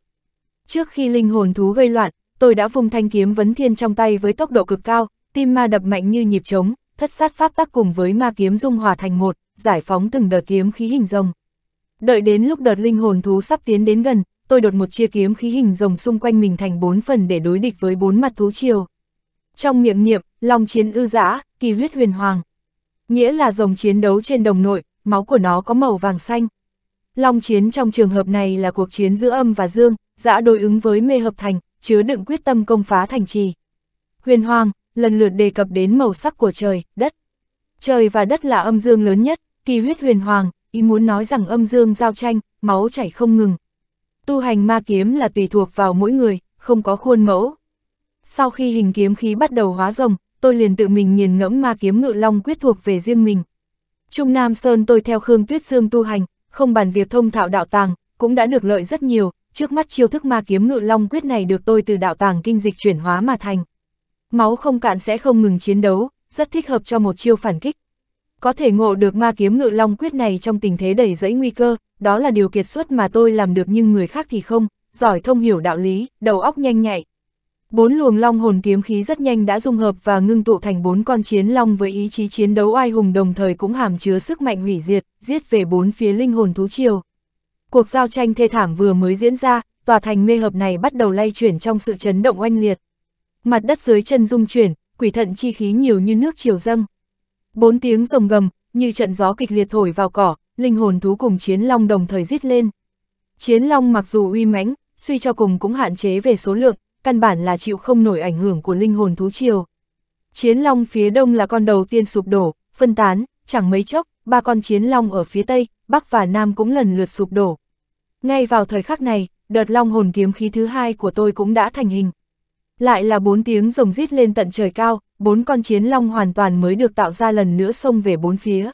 Trước khi linh hồn thú gây loạn, tôi đã vùng thanh kiếm vấn thiên trong tay với tốc độ cực cao, tim ma đập mạnh như nhịp trống, thất sát pháp tắc cùng với ma kiếm dung hòa thành một, giải phóng từng đợt kiếm khí hình rồng. Đợi đến lúc đợt linh hồn thú sắp tiến đến gần, tôi đột một chia kiếm khí hình rồng xung quanh mình thành bốn phần để đối địch với bốn mặt thú triều. Trong miệng niệm, long chiến ư dã, kỳ huyết huyền hoàng. Nghĩa là rồng chiến đấu trên đồng nội, máu của nó có màu vàng xanh. Long chiến trong trường hợp này là cuộc chiến giữa âm và dương, dã đối ứng với mê hợp thành, chứa đựng quyết tâm công phá thành trì. Huyền hoàng, lần lượt đề cập đến màu sắc của trời, đất. Trời và đất là âm dương lớn nhất, kỳ huyết huyền hoàng, ý muốn nói rằng âm dương giao tranh, máu chảy không ngừng. Tu hành ma kiếm là tùy thuộc vào mỗi người, không có khuôn mẫu. Sau khi hình kiếm khí bắt đầu hóa rồng, tôi liền tự mình nhìn ngẫm ma kiếm ngự long quyết thuộc về riêng mình. Trung Nam Sơn tôi theo Khương Tuyết Dương tu hành, không bàn việc thông thạo đạo tàng, cũng đã được lợi rất nhiều, trước mắt chiêu thức ma kiếm ngự long quyết này được tôi từ đạo tàng kinh dịch chuyển hóa mà thành máu không cạn sẽ không ngừng chiến đấu, rất thích hợp cho một chiêu phản kích. Có thể ngộ được ma kiếm ngự long quyết này trong tình thế đầy dẫy nguy cơ, đó là điều kiệt xuất mà tôi làm được nhưng người khác thì không, giỏi thông hiểu đạo lý, đầu óc nhanh nhạy. Bốn luồng long hồn kiếm khí rất nhanh đã dung hợp và ngưng tụ thành bốn con chiến long với ý chí chiến đấu oai hùng đồng thời cũng hàm chứa sức mạnh hủy diệt, giết về bốn phía linh hồn thú triều. Cuộc giao tranh thê thảm vừa mới diễn ra, tòa thành mê hợp này bắt đầu lay chuyển trong sự chấn động oanh liệt mặt đất dưới chân rung chuyển, quỷ thận chi khí nhiều như nước chiều dâng. Bốn tiếng rồng gầm, như trận gió kịch liệt thổi vào cỏ, linh hồn thú cùng chiến long đồng thời rít lên. Chiến long mặc dù uy mãnh, suy cho cùng cũng hạn chế về số lượng, căn bản là chịu không nổi ảnh hưởng của linh hồn thú chiều. Chiến long phía đông là con đầu tiên sụp đổ, phân tán, chẳng mấy chốc, ba con chiến long ở phía tây, bắc và nam cũng lần lượt sụp đổ. Ngay vào thời khắc này, đợt long hồn kiếm khí thứ hai của tôi cũng đã thành hình, lại là bốn tiếng rồng rít lên tận trời cao, bốn con chiến long hoàn toàn mới được tạo ra lần nữa xông về bốn phía.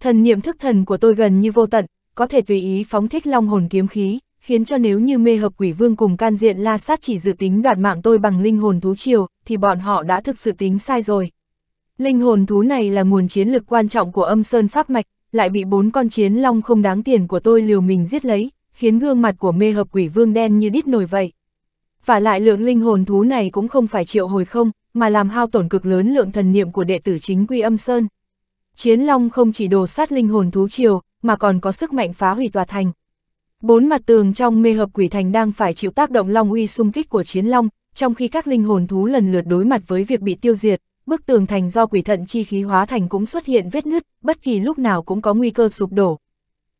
Thần niệm thức thần của tôi gần như vô tận, có thể tùy ý phóng thích long hồn kiếm khí, khiến cho nếu như mê hợp quỷ vương cùng can diện la sát chỉ dự tính đoạt mạng tôi bằng linh hồn thú triều, thì bọn họ đã thực sự tính sai rồi. Linh hồn thú này là nguồn chiến lực quan trọng của âm sơn pháp mạch, lại bị bốn con chiến long không đáng tiền của tôi liều mình giết lấy, khiến gương mặt của mê hợp quỷ vương đen như đít nổi vậy và lại lượng linh hồn thú này cũng không phải triệu hồi không, mà làm hao tổn cực lớn lượng thần niệm của đệ tử chính quy âm sơn. Chiến Long không chỉ đồ sát linh hồn thú triều, mà còn có sức mạnh phá hủy tòa thành. Bốn mặt tường trong mê hợp quỷ thành đang phải chịu tác động long uy xung kích của Chiến Long, trong khi các linh hồn thú lần lượt đối mặt với việc bị tiêu diệt, bức tường thành do quỷ thận chi khí hóa thành cũng xuất hiện vết nứt, bất kỳ lúc nào cũng có nguy cơ sụp đổ.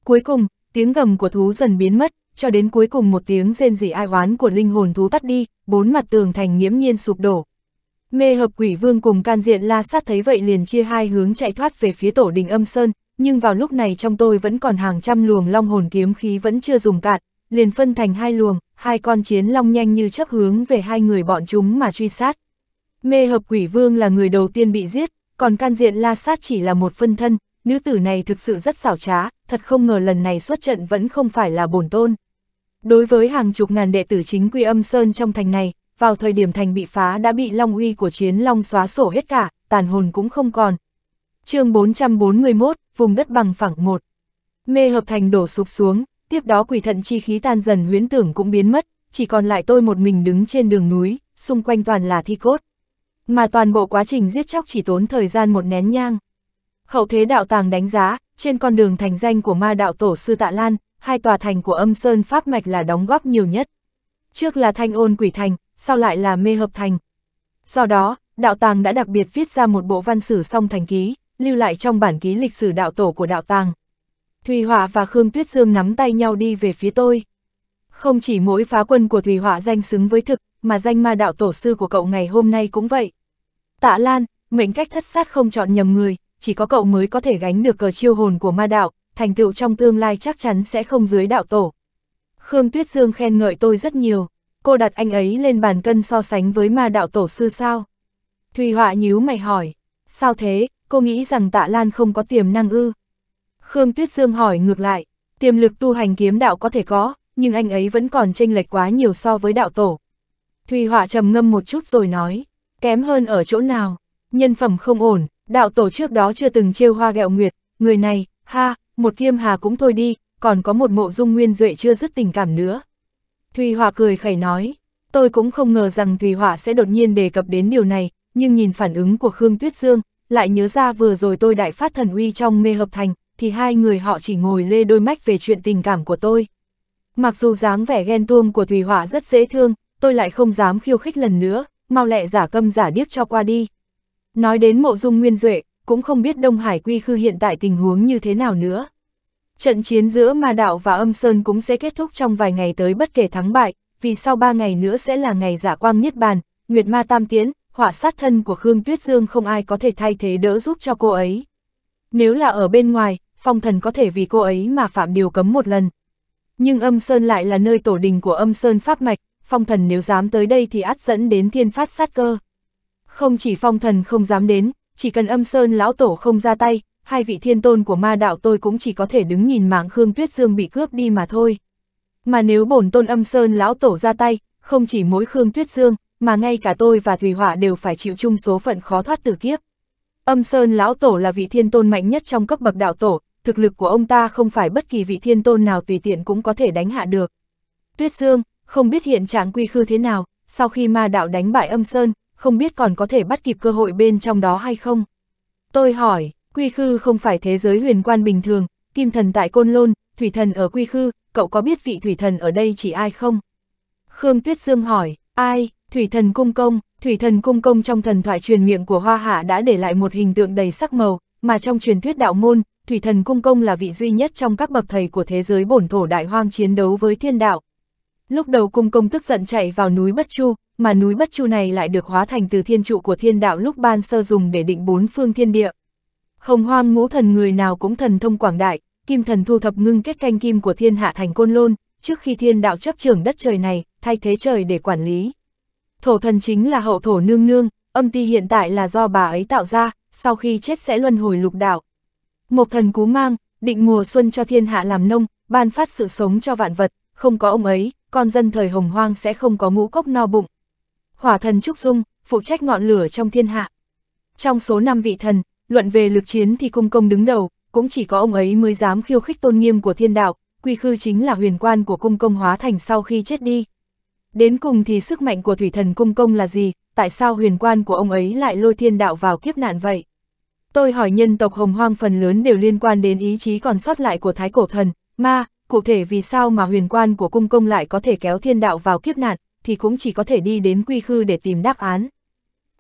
Cuối cùng, tiếng gầm của thú dần biến mất, cho đến cuối cùng một tiếng rên rỉ ai oán của linh hồn thú tắt đi, bốn mặt tường thành nghiễm nhiên sụp đổ. Mê hợp quỷ vương cùng can diện la sát thấy vậy liền chia hai hướng chạy thoát về phía tổ đình âm sơn, nhưng vào lúc này trong tôi vẫn còn hàng trăm luồng long hồn kiếm khí vẫn chưa dùng cạn, liền phân thành hai luồng, hai con chiến long nhanh như chấp hướng về hai người bọn chúng mà truy sát. Mê hợp quỷ vương là người đầu tiên bị giết, còn can diện la sát chỉ là một phân thân, nữ tử này thực sự rất xảo trá, thật không ngờ lần này xuất trận vẫn không phải là bổn tôn. Đối với hàng chục ngàn đệ tử chính quy âm sơn trong thành này, vào thời điểm thành bị phá đã bị long uy của chiến long xóa sổ hết cả, tàn hồn cũng không còn. chương 441, vùng đất bằng phẳng 1. Mê hợp thành đổ sụp xuống, tiếp đó quỷ thận chi khí tan dần huyến tưởng cũng biến mất, chỉ còn lại tôi một mình đứng trên đường núi, xung quanh toàn là thi cốt. Mà toàn bộ quá trình giết chóc chỉ tốn thời gian một nén nhang. Hậu thế đạo tàng đánh giá, trên con đường thành danh của ma đạo tổ sư Tạ Lan, hai tòa thành của âm Sơn Pháp Mạch là đóng góp nhiều nhất. Trước là Thanh Ôn Quỷ Thành, sau lại là Mê Hợp Thành. Do đó, đạo tàng đã đặc biệt viết ra một bộ văn sử song thành ký, lưu lại trong bản ký lịch sử đạo tổ của đạo tàng. Thùy Họa và Khương Tuyết Dương nắm tay nhau đi về phía tôi. Không chỉ mỗi phá quân của Thùy Họa danh xứng với thực, mà danh ma đạo tổ sư của cậu ngày hôm nay cũng vậy. Tạ Lan, mệnh cách thất sát không chọn nhầm người, chỉ có cậu mới có thể gánh được cờ chiêu hồn của ma đạo, thành tựu trong tương lai chắc chắn sẽ không dưới đạo tổ. Khương Tuyết Dương khen ngợi tôi rất nhiều, cô đặt anh ấy lên bàn cân so sánh với ma đạo tổ sư sao. Thùy Họa nhíu mày hỏi, sao thế, cô nghĩ rằng tạ Lan không có tiềm năng ư? Khương Tuyết Dương hỏi ngược lại, tiềm lực tu hành kiếm đạo có thể có, nhưng anh ấy vẫn còn chênh lệch quá nhiều so với đạo tổ. Thùy Họa trầm ngâm một chút rồi nói, kém hơn ở chỗ nào, nhân phẩm không ổn, Đạo tổ trước đó chưa từng trêu hoa gẹo nguyệt, người này, ha, một kiêm hà cũng thôi đi, còn có một mộ dung nguyên duệ chưa dứt tình cảm nữa. Thùy Họa cười khẩy nói, tôi cũng không ngờ rằng Thùy Họa sẽ đột nhiên đề cập đến điều này, nhưng nhìn phản ứng của Khương Tuyết Dương, lại nhớ ra vừa rồi tôi đại phát thần uy trong mê hợp thành, thì hai người họ chỉ ngồi lê đôi mách về chuyện tình cảm của tôi. Mặc dù dáng vẻ ghen tuông của Thùy Họa rất dễ thương, tôi lại không dám khiêu khích lần nữa, mau lẹ giả câm giả điếc cho qua đi. Nói đến mộ dung nguyên duệ, cũng không biết Đông Hải Quy Khư hiện tại tình huống như thế nào nữa. Trận chiến giữa Ma Đạo và Âm Sơn cũng sẽ kết thúc trong vài ngày tới bất kể thắng bại, vì sau ba ngày nữa sẽ là ngày giả dạ quang nhất Bàn, Nguyệt Ma Tam Tiễn, hỏa sát thân của Khương Tuyết Dương không ai có thể thay thế đỡ giúp cho cô ấy. Nếu là ở bên ngoài, phong thần có thể vì cô ấy mà phạm điều cấm một lần. Nhưng âm Sơn lại là nơi tổ đình của âm Sơn Pháp Mạch, phong thần nếu dám tới đây thì át dẫn đến thiên phát sát cơ. Không chỉ phong thần không dám đến, chỉ cần âm sơn lão tổ không ra tay, hai vị thiên tôn của ma đạo tôi cũng chỉ có thể đứng nhìn mạng Khương Tuyết Dương bị cướp đi mà thôi. Mà nếu bổn tôn âm sơn lão tổ ra tay, không chỉ mỗi Khương Tuyết Dương, mà ngay cả tôi và thủy Họa đều phải chịu chung số phận khó thoát tử kiếp. Âm Sơn Lão Tổ là vị thiên tôn mạnh nhất trong cấp bậc đạo tổ, thực lực của ông ta không phải bất kỳ vị thiên tôn nào tùy tiện cũng có thể đánh hạ được. Tuyết Dương, không biết hiện trạng quy khư thế nào, sau khi ma đạo đánh bại âm Sơn, không biết còn có thể bắt kịp cơ hội bên trong đó hay không. Tôi hỏi, Quy Khư không phải thế giới huyền quan bình thường, Kim Thần tại Côn Lôn, Thủy Thần ở Quy Khư, cậu có biết vị Thủy Thần ở đây chỉ ai không? Khương Tuyết Dương hỏi, ai, Thủy Thần Cung Công, Thủy Thần Cung Công trong thần thoại truyền miệng của Hoa Hạ đã để lại một hình tượng đầy sắc màu, mà trong truyền thuyết đạo môn, Thủy Thần Cung Công là vị duy nhất trong các bậc thầy của thế giới bổn thổ đại hoang chiến đấu với thiên đạo. Lúc đầu Cung Công tức giận chạy vào núi Bất Chu, mà núi Bất Chu này lại được hóa thành từ thiên trụ của thiên đạo lúc ban sơ dùng để định bốn phương thiên địa. Hồng hoang ngũ thần người nào cũng thần thông quảng đại, kim thần thu thập ngưng kết canh kim của thiên hạ thành côn lôn, trước khi thiên đạo chấp trường đất trời này, thay thế trời để quản lý. Thổ thần chính là hậu thổ nương nương, âm ti hiện tại là do bà ấy tạo ra, sau khi chết sẽ luân hồi lục đạo. Một thần cú mang, định mùa xuân cho thiên hạ làm nông, ban phát sự sống cho vạn vật, không có ông ấy, con dân thời hồng hoang sẽ không có ngũ cốc no bụng hỏa thần Trúc Dung, phụ trách ngọn lửa trong thiên hạ. Trong số năm vị thần, luận về lực chiến thì cung công đứng đầu, cũng chỉ có ông ấy mới dám khiêu khích tôn nghiêm của thiên đạo, quy khư chính là huyền quan của cung công hóa thành sau khi chết đi. Đến cùng thì sức mạnh của thủy thần cung công là gì, tại sao huyền quan của ông ấy lại lôi thiên đạo vào kiếp nạn vậy? Tôi hỏi nhân tộc hồng hoang phần lớn đều liên quan đến ý chí còn sót lại của thái cổ thần, ma, cụ thể vì sao mà huyền quan của cung công lại có thể kéo thiên đạo vào kiếp nạn, thì cũng chỉ có thể đi đến quy khư để tìm đáp án.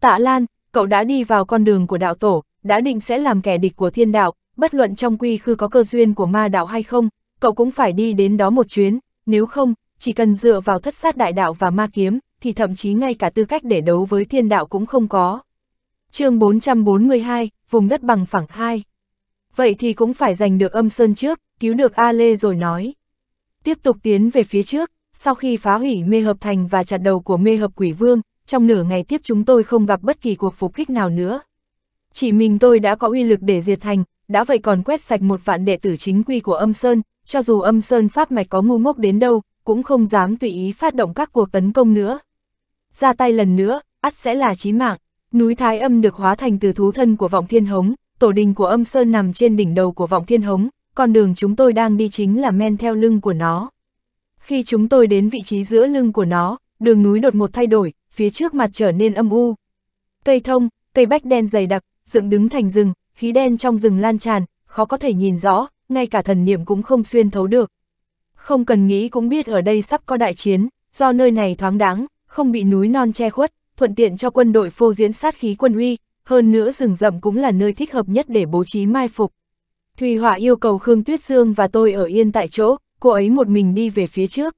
Tạ Lan, cậu đã đi vào con đường của đạo tổ, đã định sẽ làm kẻ địch của thiên đạo, bất luận trong quy khư có cơ duyên của ma đạo hay không, cậu cũng phải đi đến đó một chuyến, nếu không, chỉ cần dựa vào thất sát đại đạo và ma kiếm, thì thậm chí ngay cả tư cách để đấu với thiên đạo cũng không có. chương 442, vùng đất bằng phẳng 2. Vậy thì cũng phải giành được âm sơn trước, cứu được A Lê rồi nói. Tiếp tục tiến về phía trước, sau khi phá hủy mê hợp thành và chặt đầu của mê hợp quỷ vương, trong nửa ngày tiếp chúng tôi không gặp bất kỳ cuộc phục kích nào nữa. Chỉ mình tôi đã có uy lực để diệt thành, đã vậy còn quét sạch một vạn đệ tử chính quy của âm Sơn, cho dù âm Sơn Pháp Mạch có ngu ngốc đến đâu, cũng không dám tùy ý phát động các cuộc tấn công nữa. Ra tay lần nữa, ắt sẽ là chí mạng. Núi Thái Âm được hóa thành từ thú thân của Vọng Thiên Hống, tổ đình của âm Sơn nằm trên đỉnh đầu của Vọng Thiên Hống, con đường chúng tôi đang đi chính là men theo lưng của nó. Khi chúng tôi đến vị trí giữa lưng của nó, đường núi đột ngột thay đổi, phía trước mặt trở nên âm u. Cây thông, cây bách đen dày đặc, dựng đứng thành rừng, khí đen trong rừng lan tràn, khó có thể nhìn rõ, ngay cả thần niệm cũng không xuyên thấu được. Không cần nghĩ cũng biết ở đây sắp có đại chiến, do nơi này thoáng đáng, không bị núi non che khuất, thuận tiện cho quân đội phô diễn sát khí quân uy, hơn nữa rừng rậm cũng là nơi thích hợp nhất để bố trí mai phục. Thùy Họa yêu cầu Khương Tuyết Dương và tôi ở yên tại chỗ, cô ấy một mình đi về phía trước.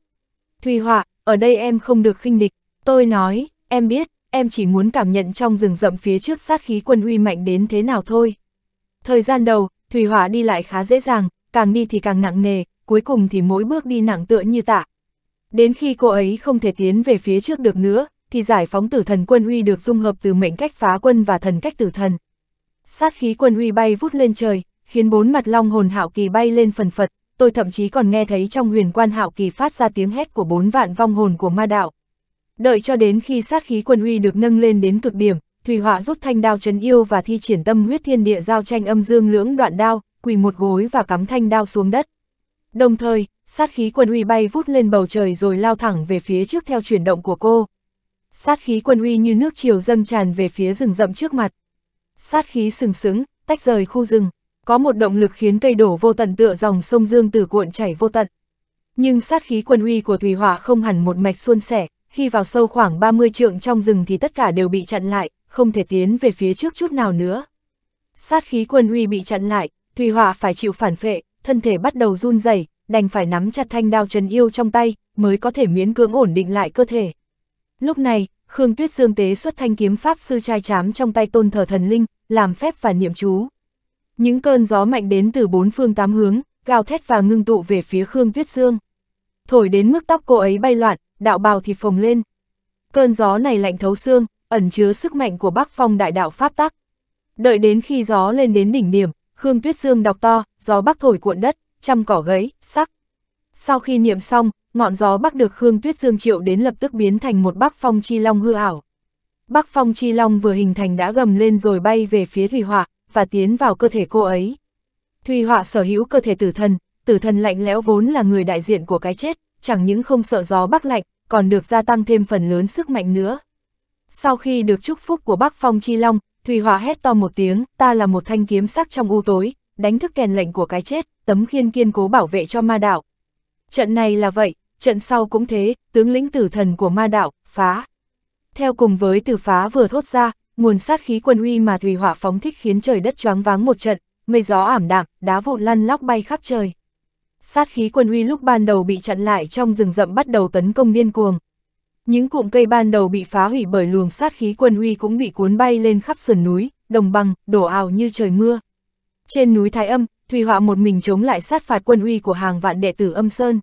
Thùy Họa, ở đây em không được khinh địch, tôi nói, em biết, em chỉ muốn cảm nhận trong rừng rậm phía trước sát khí quân uy mạnh đến thế nào thôi. Thời gian đầu, Thùy Họa đi lại khá dễ dàng, càng đi thì càng nặng nề, cuối cùng thì mỗi bước đi nặng tựa như tạ. Đến khi cô ấy không thể tiến về phía trước được nữa, thì giải phóng tử thần quân uy được dung hợp từ mệnh cách phá quân và thần cách tử thần. Sát khí quân uy bay vút lên trời, khiến bốn mặt long hồn hạo kỳ bay lên phần phật, tôi thậm chí còn nghe thấy trong huyền quan hạo kỳ phát ra tiếng hét của bốn vạn vong hồn của ma đạo. Đợi cho đến khi sát khí quân uy được nâng lên đến cực điểm, Thủy Họa rút thanh đao trấn yêu và thi triển tâm huyết thiên địa giao tranh âm dương lưỡng đoạn đao, quỳ một gối và cắm thanh đao xuống đất. Đồng thời, sát khí quân uy bay vút lên bầu trời rồi lao thẳng về phía trước theo chuyển động của cô. Sát khí quân uy như nước chiều dâng tràn về phía rừng rậm trước mặt. Sát khí sừng sững, tách rời khu rừng. Có một động lực khiến cây đổ vô tận tựa dòng sông Dương Tử cuộn chảy vô tận. Nhưng sát khí quân uy của Thủy Hỏa không hẳn một mạch suôn sẻ, khi vào sâu khoảng 30 trượng trong rừng thì tất cả đều bị chặn lại, không thể tiến về phía trước chút nào nữa. Sát khí quân uy bị chặn lại, Thủy Hỏa phải chịu phản phệ, thân thể bắt đầu run rẩy, đành phải nắm chặt thanh đao Trần Yêu trong tay, mới có thể miễn cưỡng ổn định lại cơ thể. Lúc này, Khương Tuyết Dương tế xuất thanh kiếm pháp sư trai chám trong tay tôn thờ thần linh, làm phép và niệm chú. Những cơn gió mạnh đến từ bốn phương tám hướng, gào thét và ngưng tụ về phía Khương Tuyết Dương. Thổi đến mức tóc cô ấy bay loạn, đạo bào thì phồng lên. Cơn gió này lạnh thấu xương, ẩn chứa sức mạnh của Bắc Phong đại đạo pháp tắc. Đợi đến khi gió lên đến đỉnh điểm, Khương Tuyết Dương đọc to, gió bắc thổi cuộn đất, trăm cỏ gấy, sắc. Sau khi niệm xong, ngọn gió bắc được Khương Tuyết Dương triệu đến lập tức biến thành một Bắc Phong chi long hư ảo. Bắc Phong chi long vừa hình thành đã gầm lên rồi bay về phía thủy hỏa, và tiến vào cơ thể cô ấy. Thùy họa sở hữu cơ thể tử thần, tử thần lạnh lẽo vốn là người đại diện của cái chết, chẳng những không sợ gió bắc lạnh, còn được gia tăng thêm phần lớn sức mạnh nữa. Sau khi được chúc phúc của Bắc Phong Chi Long, Thùy Hòa hét to một tiếng, ta là một thanh kiếm sắc trong u tối, đánh thức kèn lệnh của cái chết, tấm khiên kiên cố bảo vệ cho ma đạo. Trận này là vậy, trận sau cũng thế, tướng lĩnh tử thần của ma đạo, phá. Theo cùng với từ phá vừa thốt ra, nguồn sát khí quân uy mà thủy hỏa phóng thích khiến trời đất choáng váng một trận, mây gió ảm đạm, đá vụn lăn lóc bay khắp trời. Sát khí quân uy lúc ban đầu bị chặn lại trong rừng rậm bắt đầu tấn công điên cuồng. Những cụm cây ban đầu bị phá hủy bởi luồng sát khí quân uy cũng bị cuốn bay lên khắp sườn núi, đồng bằng, đổ ào như trời mưa. Trên núi Thái Âm, Thủy Họa một mình chống lại sát phạt quân uy của hàng vạn đệ tử Âm Sơn.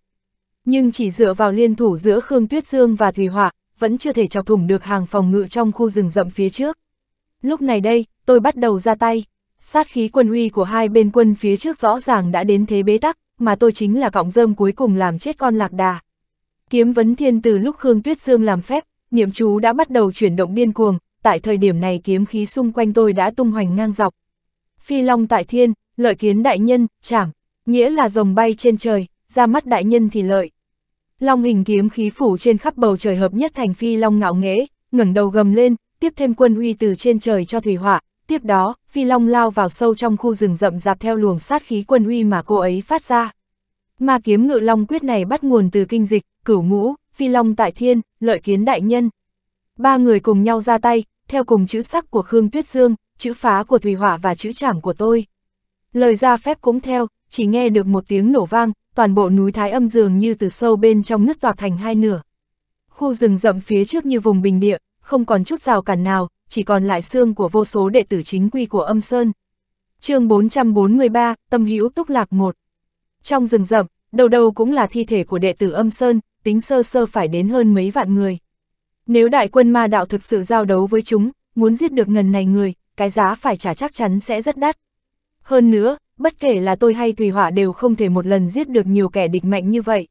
Nhưng chỉ dựa vào liên thủ giữa Khương Tuyết Dương và Thủy Họa, vẫn chưa thể chọc thủng được hàng phòng ngự trong khu rừng rậm phía trước. Lúc này đây, tôi bắt đầu ra tay. Sát khí quân uy của hai bên quân phía trước rõ ràng đã đến thế bế tắc, mà tôi chính là cọng rơm cuối cùng làm chết con lạc đà. Kiếm vấn thiên từ lúc Khương Tuyết Dương làm phép, niệm chú đã bắt đầu chuyển động điên cuồng, tại thời điểm này kiếm khí xung quanh tôi đã tung hoành ngang dọc. Phi long tại thiên, lợi kiến đại nhân, chảm, nghĩa là rồng bay trên trời, ra mắt đại nhân thì lợi. Long hình kiếm khí phủ trên khắp bầu trời hợp nhất thành phi long ngạo nghễ, ngẩng đầu gầm lên, tiếp thêm quân uy từ trên trời cho thủy hỏa, tiếp đó, phi long lao vào sâu trong khu rừng rậm rạp theo luồng sát khí quân uy mà cô ấy phát ra. ma kiếm ngự long quyết này bắt nguồn từ kinh dịch, cửu ngũ, phi long tại thiên, lợi kiến đại nhân. Ba người cùng nhau ra tay, theo cùng chữ sắc của Khương Tuyết Dương, chữ phá của Thùy Hỏa và chữ trảm của tôi. Lời ra phép cũng theo, chỉ nghe được một tiếng nổ vang, toàn bộ núi Thái Âm dường như từ sâu bên trong nứt toạc thành hai nửa. Khu rừng rậm phía trước như vùng bình địa, không còn chút rào cản nào, chỉ còn lại xương của vô số đệ tử chính quy của âm Sơn. chương 443, Tâm hữu Túc Lạc 1 Trong rừng rậm, đầu đầu cũng là thi thể của đệ tử âm Sơn, tính sơ sơ phải đến hơn mấy vạn người. Nếu đại quân ma đạo thực sự giao đấu với chúng, muốn giết được ngần này người, cái giá phải trả chắc chắn sẽ rất đắt. Hơn nữa, bất kể là tôi hay Thùy Hỏa đều không thể một lần giết được nhiều kẻ địch mạnh như vậy.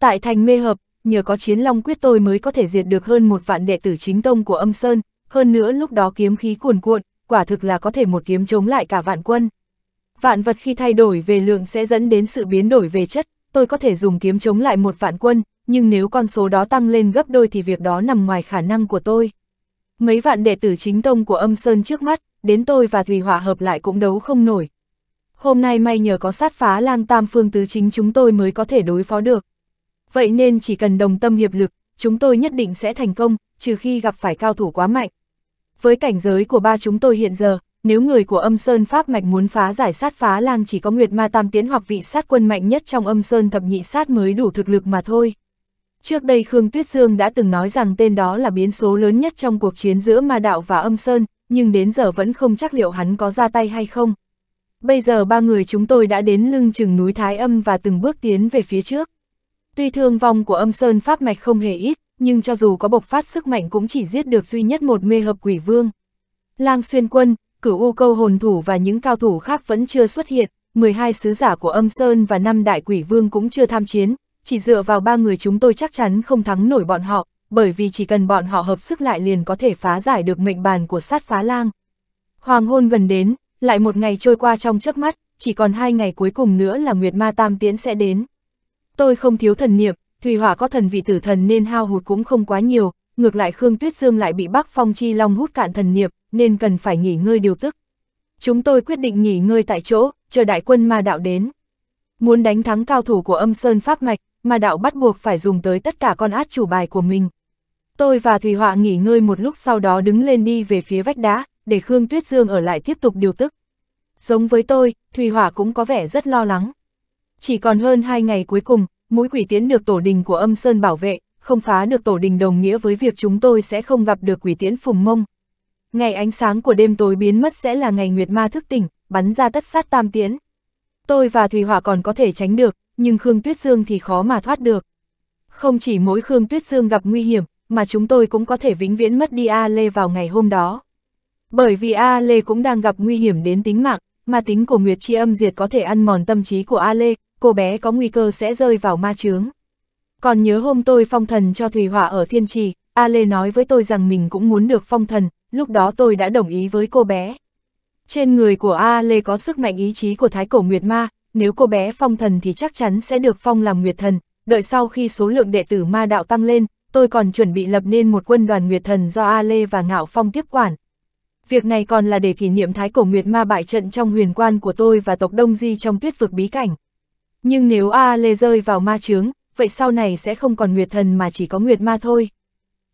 Tại thành mê hợp, nhờ có chiến long quyết tôi mới có thể diệt được hơn một vạn đệ tử chính tông của âm Sơn, hơn nữa lúc đó kiếm khí cuồn cuộn, quả thực là có thể một kiếm chống lại cả vạn quân. Vạn vật khi thay đổi về lượng sẽ dẫn đến sự biến đổi về chất, tôi có thể dùng kiếm chống lại một vạn quân, nhưng nếu con số đó tăng lên gấp đôi thì việc đó nằm ngoài khả năng của tôi. Mấy vạn đệ tử chính tông của âm Sơn trước mắt, đến tôi và Thùy Hỏa hợp lại cũng đấu không nổi. Hôm nay may nhờ có sát phá lang tam phương tứ chính chúng tôi mới có thể đối phó được vậy nên chỉ cần đồng tâm hiệp lực, chúng tôi nhất định sẽ thành công, trừ khi gặp phải cao thủ quá mạnh. Với cảnh giới của ba chúng tôi hiện giờ, nếu người của âm sơn pháp mạch muốn phá giải sát phá lang chỉ có Nguyệt Ma Tam Tiến hoặc vị sát quân mạnh nhất trong âm sơn thập nhị sát mới đủ thực lực mà thôi. Trước đây Khương Tuyết Dương đã từng nói rằng tên đó là biến số lớn nhất trong cuộc chiến giữa ma đạo và âm sơn, nhưng đến giờ vẫn không chắc liệu hắn có ra tay hay không. Bây giờ ba người chúng tôi đã đến lưng chừng núi Thái Âm và từng bước tiến về phía trước. Tuy thương vong của âm sơn pháp mạch không hề ít, nhưng cho dù có bộc phát sức mạnh cũng chỉ giết được duy nhất một mê hợp quỷ vương. Lang xuyên quân, cửu u câu hồn thủ và những cao thủ khác vẫn chưa xuất hiện, 12 sứ giả của âm sơn và năm đại quỷ vương cũng chưa tham chiến, chỉ dựa vào ba người chúng tôi chắc chắn không thắng nổi bọn họ, bởi vì chỉ cần bọn họ hợp sức lại liền có thể phá giải được mệnh bàn của sát phá lang. Hoàng hôn gần đến, lại một ngày trôi qua trong chớp mắt, chỉ còn hai ngày cuối cùng nữa là Nguyệt Ma Tam Tiễn sẽ đến. Tôi không thiếu thần niệm, thủy hỏa có thần vị tử thần nên hao hụt cũng không quá nhiều, ngược lại Khương Tuyết Dương lại bị Bắc Phong Chi Long hút cạn thần niệm, nên cần phải nghỉ ngơi điều tức. Chúng tôi quyết định nghỉ ngơi tại chỗ, chờ đại quân ma đạo đến. Muốn đánh thắng cao thủ của âm sơn pháp mạch, ma đạo bắt buộc phải dùng tới tất cả con át chủ bài của mình. Tôi và Thủy Họa nghỉ ngơi một lúc sau đó đứng lên đi về phía vách đá, để Khương Tuyết Dương ở lại tiếp tục điều tức. Giống với tôi, Thủy Hỏa cũng có vẻ rất lo lắng. Chỉ còn hơn hai ngày cuối cùng, mũi quỷ tiễn được tổ đình của âm Sơn bảo vệ, không phá được tổ đình đồng nghĩa với việc chúng tôi sẽ không gặp được quỷ tiễn phùng mông. Ngày ánh sáng của đêm tối biến mất sẽ là ngày Nguyệt Ma thức tỉnh, bắn ra tất sát tam tiễn. Tôi và Thùy Hỏa còn có thể tránh được, nhưng Khương Tuyết Dương thì khó mà thoát được. Không chỉ mỗi Khương Tuyết Dương gặp nguy hiểm, mà chúng tôi cũng có thể vĩnh viễn mất đi A Lê vào ngày hôm đó. Bởi vì A Lê cũng đang gặp nguy hiểm đến tính mạng, mà tính của Nguyệt Chi Âm Diệt có thể ăn mòn tâm trí của A Lê, cô bé có nguy cơ sẽ rơi vào ma chướng. Còn nhớ hôm tôi phong thần cho Thùy Hỏa ở Thiên Trì, A Lê nói với tôi rằng mình cũng muốn được phong thần, lúc đó tôi đã đồng ý với cô bé. Trên người của A Lê có sức mạnh ý chí của Thái Cổ Nguyệt Ma, nếu cô bé phong thần thì chắc chắn sẽ được phong làm Nguyệt Thần, đợi sau khi số lượng đệ tử ma đạo tăng lên, tôi còn chuẩn bị lập nên một quân đoàn Nguyệt Thần do A Lê và Ngạo Phong tiếp quản. Việc này còn là để kỷ niệm Thái Cổ Nguyệt Ma bại trận trong huyền quan của tôi và tộc Đông Di trong tuyết vực bí cảnh. Nhưng nếu A Lê rơi vào ma chướng, vậy sau này sẽ không còn Nguyệt Thần mà chỉ có Nguyệt Ma thôi.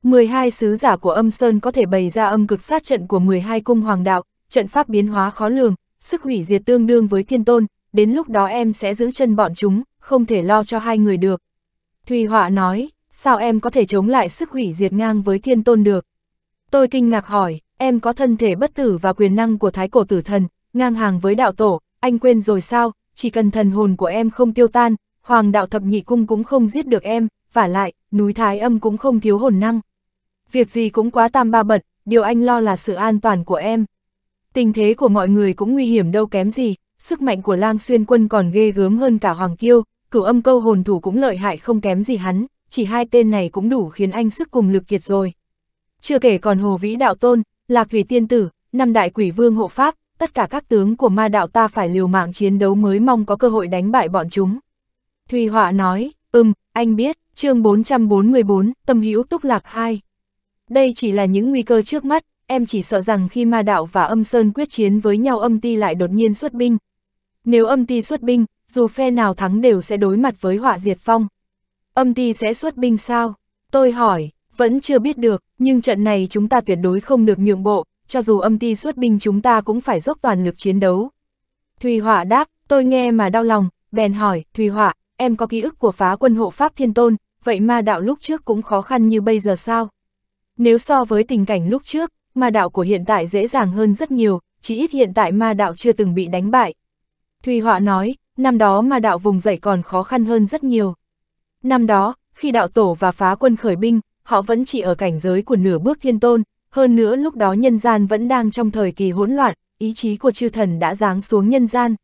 12 sứ giả của âm Sơn có thể bày ra âm cực sát trận của 12 cung hoàng đạo, trận pháp biến hóa khó lường, sức hủy diệt tương đương với thiên tôn, đến lúc đó em sẽ giữ chân bọn chúng, không thể lo cho hai người được. Thùy Họa nói, sao em có thể chống lại sức hủy diệt ngang với thiên tôn được? Tôi kinh ngạc hỏi, em có thân thể bất tử và quyền năng của thái cổ tử thần, ngang hàng với đạo tổ, anh quên rồi sao, chỉ cần thần hồn của em không tiêu tan, hoàng đạo thập nhị cung cũng không giết được em, và lại, núi thái âm cũng không thiếu hồn năng. Việc gì cũng quá tam ba bận, điều anh lo là sự an toàn của em. Tình thế của mọi người cũng nguy hiểm đâu kém gì, sức mạnh của lang xuyên quân còn ghê gớm hơn cả hoàng kiêu, cửu âm câu hồn thủ cũng lợi hại không kém gì hắn, chỉ hai tên này cũng đủ khiến anh sức cùng lực kiệt rồi. Chưa kể còn hồ vĩ đạo tôn, lạc thủy tiên tử, năm đại quỷ vương hộ pháp, tất cả các tướng của ma đạo ta phải liều mạng chiến đấu mới mong có cơ hội đánh bại bọn chúng. Thùy Họa nói, ừm, anh biết, chương 444, tâm hữu túc lạc 2. Đây chỉ là những nguy cơ trước mắt, em chỉ sợ rằng khi ma đạo và âm sơn quyết chiến với nhau âm ti lại đột nhiên xuất binh. Nếu âm ti xuất binh, dù phe nào thắng đều sẽ đối mặt với họa diệt phong. Âm ti sẽ xuất binh sao? Tôi hỏi, vẫn chưa biết được, nhưng trận này chúng ta tuyệt đối không được nhượng bộ, cho dù âm ti xuất binh chúng ta cũng phải dốc toàn lực chiến đấu. Thùy Họa đáp, tôi nghe mà đau lòng, bèn hỏi, Thùy Họa, em có ký ức của phá quân hộ Pháp Thiên Tôn, vậy ma đạo lúc trước cũng khó khăn như bây giờ sao? Nếu so với tình cảnh lúc trước, ma đạo của hiện tại dễ dàng hơn rất nhiều, chỉ ít hiện tại ma đạo chưa từng bị đánh bại. Thùy Họa nói, năm đó ma đạo vùng dậy còn khó khăn hơn rất nhiều. Năm đó, khi đạo tổ và phá quân khởi binh, họ vẫn chỉ ở cảnh giới của nửa bước thiên tôn, hơn nữa lúc đó nhân gian vẫn đang trong thời kỳ hỗn loạn, ý chí của chư thần đã giáng xuống nhân gian.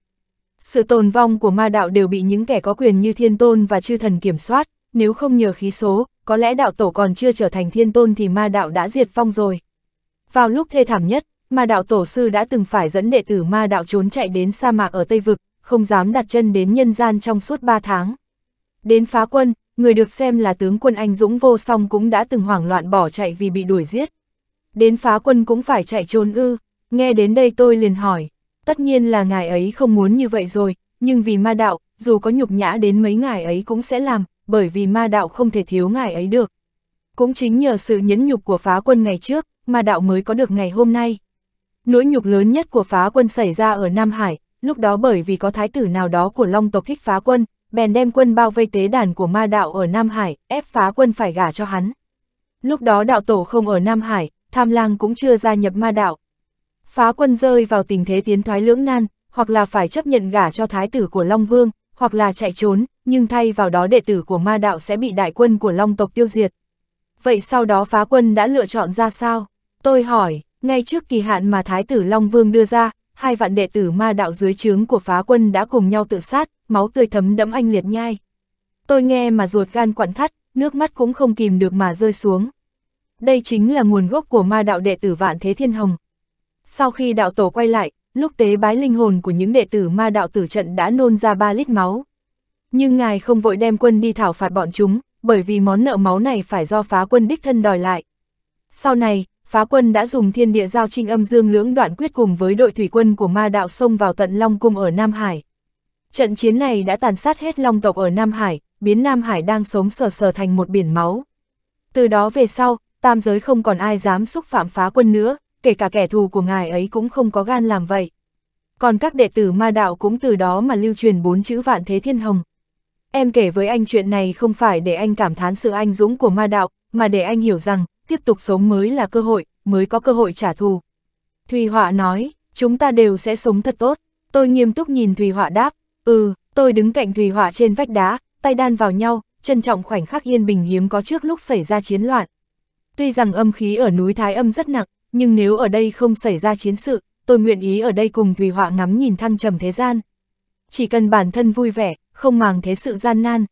Sự tồn vong của ma đạo đều bị những kẻ có quyền như thiên tôn và chư thần kiểm soát, nếu không nhờ khí số, có lẽ đạo tổ còn chưa trở thành thiên tôn thì ma đạo đã diệt vong rồi. Vào lúc thê thảm nhất, ma đạo tổ sư đã từng phải dẫn đệ tử ma đạo trốn chạy đến sa mạc ở Tây Vực, không dám đặt chân đến nhân gian trong suốt 3 tháng. Đến phá quân, người được xem là tướng quân anh dũng vô song cũng đã từng hoảng loạn bỏ chạy vì bị đuổi giết đến phá quân cũng phải chạy trốn ư, nghe đến đây tôi liền hỏi, tất nhiên là ngài ấy không muốn như vậy rồi, nhưng vì ma đạo, dù có nhục nhã đến mấy ngài ấy cũng sẽ làm, bởi vì ma đạo không thể thiếu ngài ấy được. Cũng chính nhờ sự nhẫn nhục của phá quân ngày trước, ma đạo mới có được ngày hôm nay. Nỗi nhục lớn nhất của phá quân xảy ra ở Nam Hải, lúc đó bởi vì có thái tử nào đó của Long tộc thích phá quân, bèn đem quân bao vây tế đàn của ma đạo ở Nam Hải, ép phá quân phải gả cho hắn. Lúc đó đạo tổ không ở Nam Hải, tham lang cũng chưa gia nhập ma đạo. Phá quân rơi vào tình thế tiến thoái lưỡng nan, hoặc là phải chấp nhận gả cho thái tử của Long Vương, hoặc là chạy trốn, nhưng thay vào đó đệ tử của ma đạo sẽ bị đại quân của Long tộc tiêu diệt. Vậy sau đó phá quân đã lựa chọn ra sao? Tôi hỏi, ngay trước kỳ hạn mà thái tử Long Vương đưa ra, hai vạn đệ tử ma đạo dưới trướng của phá quân đã cùng nhau tự sát, máu tươi thấm đẫm anh liệt nhai. Tôi nghe mà ruột gan quặn thắt, nước mắt cũng không kìm được mà rơi xuống đây chính là nguồn gốc của ma đạo đệ tử Vạn Thế Thiên Hồng. Sau khi đạo tổ quay lại, lúc tế bái linh hồn của những đệ tử ma đạo tử trận đã nôn ra 3 lít máu. Nhưng ngài không vội đem quân đi thảo phạt bọn chúng, bởi vì món nợ máu này phải do phá quân đích thân đòi lại. Sau này, phá quân đã dùng thiên địa giao trinh âm dương lưỡng đoạn quyết cùng với đội thủy quân của ma đạo xông vào tận Long Cung ở Nam Hải. Trận chiến này đã tàn sát hết Long tộc ở Nam Hải, biến Nam Hải đang sống sờ sờ thành một biển máu. Từ đó về sau, tam giới không còn ai dám xúc phạm phá quân nữa, kể cả kẻ thù của ngài ấy cũng không có gan làm vậy. Còn các đệ tử ma đạo cũng từ đó mà lưu truyền bốn chữ vạn thế thiên hồng. Em kể với anh chuyện này không phải để anh cảm thán sự anh dũng của ma đạo, mà để anh hiểu rằng, tiếp tục sống mới là cơ hội, mới có cơ hội trả thù. Thùy Họa nói, chúng ta đều sẽ sống thật tốt. Tôi nghiêm túc nhìn Thùy Họa đáp, ừ, tôi đứng cạnh Thùy Họa trên vách đá, tay đan vào nhau, trân trọng khoảnh khắc yên bình hiếm có trước lúc xảy ra chiến loạn. Tuy rằng âm khí ở núi Thái Âm rất nặng, nhưng nếu ở đây không xảy ra chiến sự, tôi nguyện ý ở đây cùng Thùy Họa ngắm nhìn thăng trầm thế gian. Chỉ cần bản thân vui vẻ, không màng thế sự gian nan.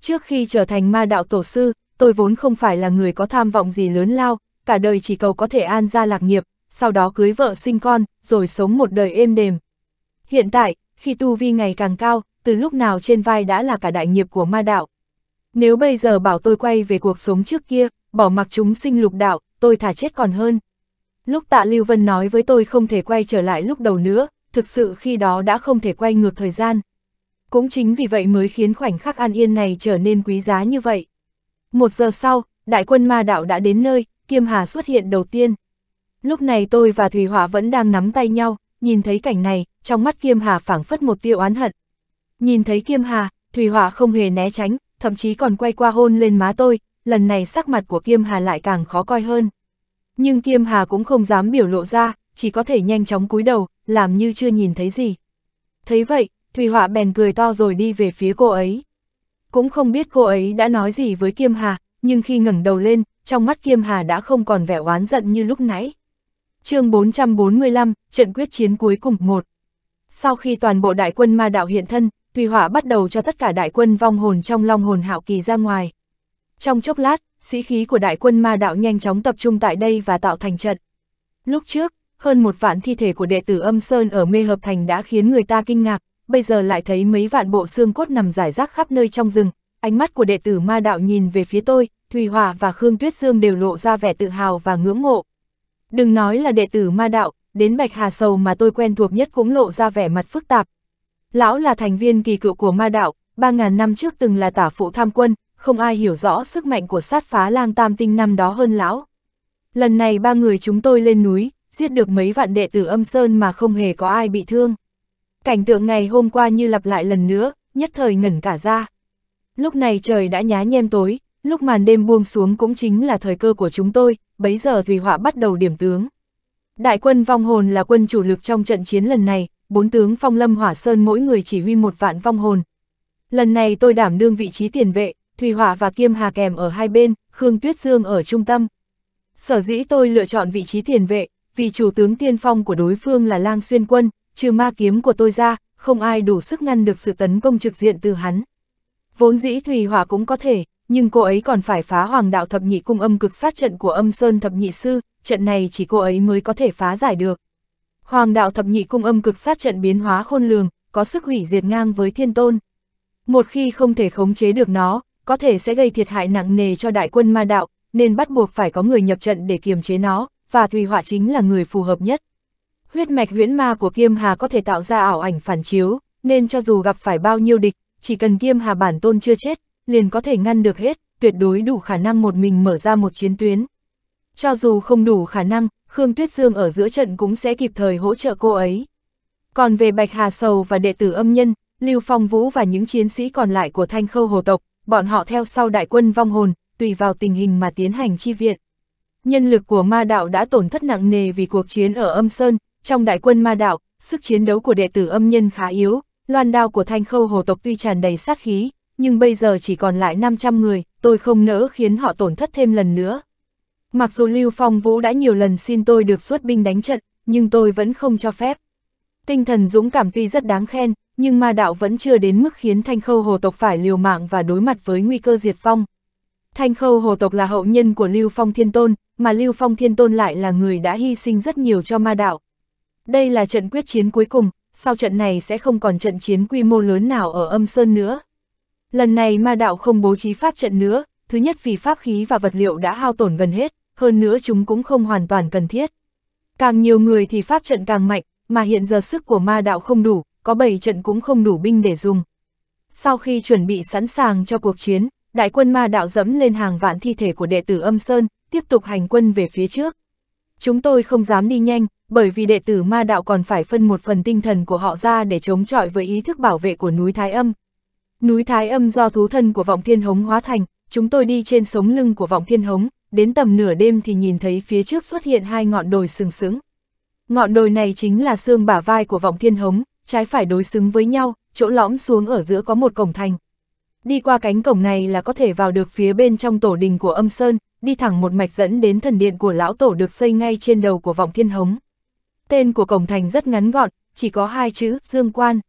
Trước khi trở thành ma đạo tổ sư, tôi vốn không phải là người có tham vọng gì lớn lao, cả đời chỉ cầu có thể an gia lạc nghiệp, sau đó cưới vợ sinh con, rồi sống một đời êm đềm. Hiện tại, khi tu vi ngày càng cao, từ lúc nào trên vai đã là cả đại nghiệp của ma đạo. Nếu bây giờ bảo tôi quay về cuộc sống trước kia, bỏ mặc chúng sinh lục đạo, tôi thả chết còn hơn. Lúc tạ Lưu Vân nói với tôi không thể quay trở lại lúc đầu nữa, thực sự khi đó đã không thể quay ngược thời gian. Cũng chính vì vậy mới khiến khoảnh khắc an yên này trở nên quý giá như vậy. Một giờ sau, đại quân ma đạo đã đến nơi, Kiêm Hà xuất hiện đầu tiên. Lúc này tôi và Thùy Họa vẫn đang nắm tay nhau, nhìn thấy cảnh này, trong mắt Kiêm Hà phảng phất một tiêu oán hận. Nhìn thấy Kiêm Hà, Thùy Họa không hề né tránh, thậm chí còn quay qua hôn lên má tôi, lần này sắc mặt của Kiêm Hà lại càng khó coi hơn. Nhưng Kiêm Hà cũng không dám biểu lộ ra, chỉ có thể nhanh chóng cúi đầu, làm như chưa nhìn thấy gì. Thấy vậy, Thùy Họa bèn cười to rồi đi về phía cô ấy. Cũng không biết cô ấy đã nói gì với Kiêm Hà, nhưng khi ngẩng đầu lên, trong mắt Kiêm Hà đã không còn vẻ oán giận như lúc nãy. chương 445, trận quyết chiến cuối cùng 1 Sau khi toàn bộ đại quân ma đạo hiện thân, Thùy Họa bắt đầu cho tất cả đại quân vong hồn trong long hồn hạo kỳ ra ngoài. Trong chốc lát, sĩ khí của đại quân ma đạo nhanh chóng tập trung tại đây và tạo thành trận. Lúc trước, hơn một vạn thi thể của đệ tử âm Sơn ở mê hợp thành đã khiến người ta kinh ngạc, bây giờ lại thấy mấy vạn bộ xương cốt nằm rải rác khắp nơi trong rừng. Ánh mắt của đệ tử ma đạo nhìn về phía tôi, Thùy Hòa và Khương Tuyết Dương đều lộ ra vẻ tự hào và ngưỡng mộ. Đừng nói là đệ tử ma đạo, đến Bạch Hà Sầu mà tôi quen thuộc nhất cũng lộ ra vẻ mặt phức tạp. Lão là thành viên kỳ cựu của ma đạo, 3.000 năm trước từng là tả phụ tham quân, không ai hiểu rõ sức mạnh của sát phá lang tam tinh năm đó hơn lão. Lần này ba người chúng tôi lên núi, giết được mấy vạn đệ tử âm sơn mà không hề có ai bị thương. Cảnh tượng ngày hôm qua như lặp lại lần nữa, nhất thời ngẩn cả ra. Lúc này trời đã nhá nhem tối, lúc màn đêm buông xuống cũng chính là thời cơ của chúng tôi, bấy giờ thủy Họa bắt đầu điểm tướng. Đại quân vong hồn là quân chủ lực trong trận chiến lần này, bốn tướng phong lâm hỏa sơn mỗi người chỉ huy một vạn vong hồn. Lần này tôi đảm đương vị trí tiền vệ, Thủy Họa và Kiêm Hà kèm ở hai bên, Khương Tuyết Dương ở trung tâm. Sở dĩ tôi lựa chọn vị trí thiền vệ, vì chủ tướng tiên phong của đối phương là Lang Xuyên Quân, trừ ma kiếm của tôi ra, không ai đủ sức ngăn được sự tấn công trực diện từ hắn. Vốn dĩ Thủy Hỏa cũng có thể, nhưng cô ấy còn phải phá hoàng đạo thập nhị cung âm cực sát trận của âm sơn thập nhị sư, trận này chỉ cô ấy mới có thể phá giải được. Hoàng đạo thập nhị cung âm cực sát trận biến hóa khôn lường, có sức hủy diệt ngang với thiên tôn. Một khi không thể khống chế được nó, có thể sẽ gây thiệt hại nặng nề cho đại quân ma đạo, nên bắt buộc phải có người nhập trận để kiềm chế nó, và Thùy Họa chính là người phù hợp nhất. Huyết mạch huyễn ma của Kiêm Hà có thể tạo ra ảo ảnh phản chiếu, nên cho dù gặp phải bao nhiêu địch, chỉ cần Kiêm Hà bản tôn chưa chết, liền có thể ngăn được hết, tuyệt đối đủ khả năng một mình mở ra một chiến tuyến. Cho dù không đủ khả năng, Khương Tuyết Dương ở giữa trận cũng sẽ kịp thời hỗ trợ cô ấy. Còn về Bạch Hà Sầu và đệ tử âm nhân, Lưu Phong Vũ và những chiến sĩ còn lại của Thanh Khâu Hồ Tộc, bọn họ theo sau đại quân vong hồn, tùy vào tình hình mà tiến hành chi viện. Nhân lực của ma đạo đã tổn thất nặng nề vì cuộc chiến ở âm sơn, trong đại quân ma đạo, sức chiến đấu của đệ tử âm nhân khá yếu, loan đao của thanh khâu hồ tộc tuy tràn đầy sát khí, nhưng bây giờ chỉ còn lại 500 người, tôi không nỡ khiến họ tổn thất thêm lần nữa. Mặc dù Lưu Phong Vũ đã nhiều lần xin tôi được xuất binh đánh trận, nhưng tôi vẫn không cho phép. Tinh thần dũng cảm tuy rất đáng khen, nhưng ma đạo vẫn chưa đến mức khiến thanh khâu hồ tộc phải liều mạng và đối mặt với nguy cơ diệt phong Thanh khâu hồ tộc là hậu nhân của Lưu Phong Thiên Tôn, mà Lưu Phong Thiên Tôn lại là người đã hy sinh rất nhiều cho ma đạo. Đây là trận quyết chiến cuối cùng, sau trận này sẽ không còn trận chiến quy mô lớn nào ở âm sơn nữa. Lần này ma đạo không bố trí pháp trận nữa, thứ nhất vì pháp khí và vật liệu đã hao tổn gần hết, hơn nữa chúng cũng không hoàn toàn cần thiết. Càng nhiều người thì pháp trận càng mạnh, mà hiện giờ sức của ma đạo không đủ, có 7 trận cũng không đủ binh để dùng. Sau khi chuẩn bị sẵn sàng cho cuộc chiến, đại quân ma đạo dẫm lên hàng vạn thi thể của đệ tử âm Sơn, tiếp tục hành quân về phía trước. Chúng tôi không dám đi nhanh, bởi vì đệ tử ma đạo còn phải phân một phần tinh thần của họ ra để chống chọi với ý thức bảo vệ của núi Thái Âm. Núi Thái Âm do thú thân của vọng thiên hống hóa thành, chúng tôi đi trên sống lưng của vọng thiên hống, đến tầm nửa đêm thì nhìn thấy phía trước xuất hiện hai ngọn đồi sừng sững. Ngọn đồi này chính là xương bả vai của vọng thiên hống, trái phải đối xứng với nhau, chỗ lõm xuống ở giữa có một cổng thành. Đi qua cánh cổng này là có thể vào được phía bên trong tổ đình của âm sơn, đi thẳng một mạch dẫn đến thần điện của lão tổ được xây ngay trên đầu của vọng thiên hống. Tên của cổng thành rất ngắn gọn, chỉ có hai chữ, dương quan.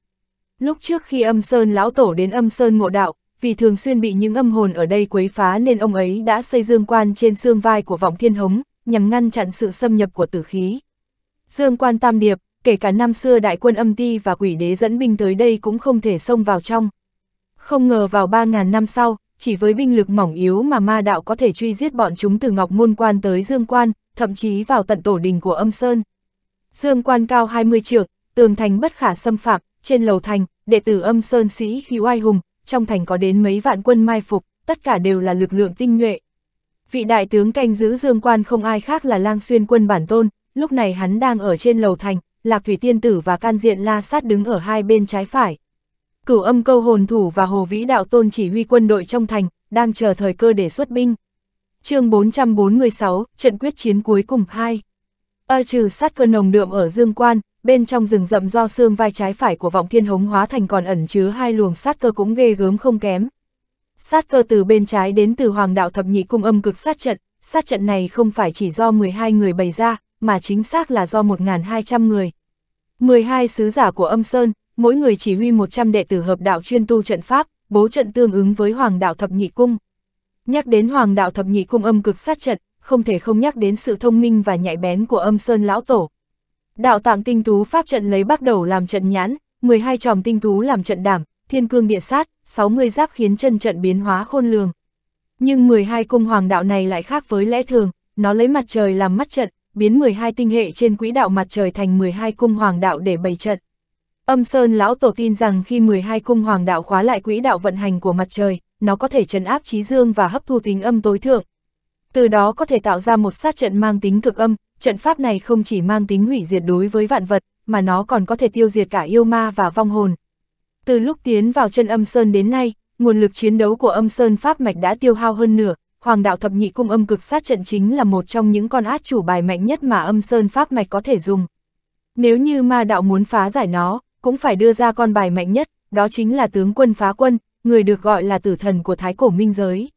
Lúc trước khi âm sơn lão tổ đến âm sơn ngộ đạo, vì thường xuyên bị những âm hồn ở đây quấy phá nên ông ấy đã xây dương quan trên xương vai của vọng thiên hống, nhằm ngăn chặn sự xâm nhập của tử khí. Dương quan tam điệp, kể cả năm xưa đại quân âm ti và quỷ đế dẫn binh tới đây cũng không thể xông vào trong. Không ngờ vào 3.000 năm sau, chỉ với binh lực mỏng yếu mà ma đạo có thể truy giết bọn chúng từ Ngọc Môn Quan tới Dương Quan, thậm chí vào tận tổ đình của âm Sơn. Dương Quan cao 20 trượng, tường thành bất khả xâm phạm, trên lầu thành, đệ tử âm Sơn sĩ khí oai hùng, trong thành có đến mấy vạn quân mai phục, tất cả đều là lực lượng tinh nhuệ. Vị đại tướng canh giữ Dương Quan không ai khác là lang xuyên quân bản tôn, lúc này hắn đang ở trên lầu thành, Lạc Thủy Tiên Tử và Can Diện La Sát đứng ở hai bên trái phải. Cửu âm câu hồn thủ và Hồ Vĩ Đạo Tôn chỉ huy quân đội trong thành, đang chờ thời cơ để xuất binh. chương 446, trận quyết chiến cuối cùng 2. Ở trừ sát cơ nồng đượm ở Dương Quan, bên trong rừng rậm do xương vai trái phải của vọng thiên hống hóa thành còn ẩn chứa hai luồng sát cơ cũng ghê gớm không kém. Sát cơ từ bên trái đến từ hoàng đạo thập nhị cung âm cực sát trận, sát trận này không phải chỉ do 12 người bày ra, mà chính xác là do 1.200 người. 12 sứ giả của âm Sơn, mỗi người chỉ huy 100 đệ tử hợp đạo chuyên tu trận pháp, bố trận tương ứng với Hoàng đạo thập nhị cung. Nhắc đến Hoàng đạo thập nhị cung âm cực sát trận, không thể không nhắc đến sự thông minh và nhạy bén của âm Sơn lão tổ. Đạo tạng tinh tú pháp trận lấy bắt đầu làm trận nhãn, 12 tròm tinh tú làm trận đảm, thiên cương địa sát, 60 giáp khiến chân trận biến hóa khôn lường. Nhưng 12 cung hoàng đạo này lại khác với lẽ thường, nó lấy mặt trời làm mắt trận, biến 12 tinh hệ trên quỹ đạo mặt trời thành 12 cung hoàng đạo để bày trận. Âm Sơn Lão Tổ tin rằng khi 12 cung hoàng đạo khóa lại quỹ đạo vận hành của mặt trời, nó có thể trấn áp trí dương và hấp thu tính âm tối thượng. Từ đó có thể tạo ra một sát trận mang tính cực âm, trận pháp này không chỉ mang tính hủy diệt đối với vạn vật, mà nó còn có thể tiêu diệt cả yêu ma và vong hồn. Từ lúc tiến vào chân âm Sơn đến nay, nguồn lực chiến đấu của âm Sơn Pháp Mạch đã tiêu hao hơn nửa, Hoàng đạo thập nhị cung âm cực sát trận chính là một trong những con át chủ bài mạnh nhất mà âm sơn pháp mạch có thể dùng. Nếu như ma đạo muốn phá giải nó, cũng phải đưa ra con bài mạnh nhất, đó chính là tướng quân phá quân, người được gọi là tử thần của thái cổ minh giới.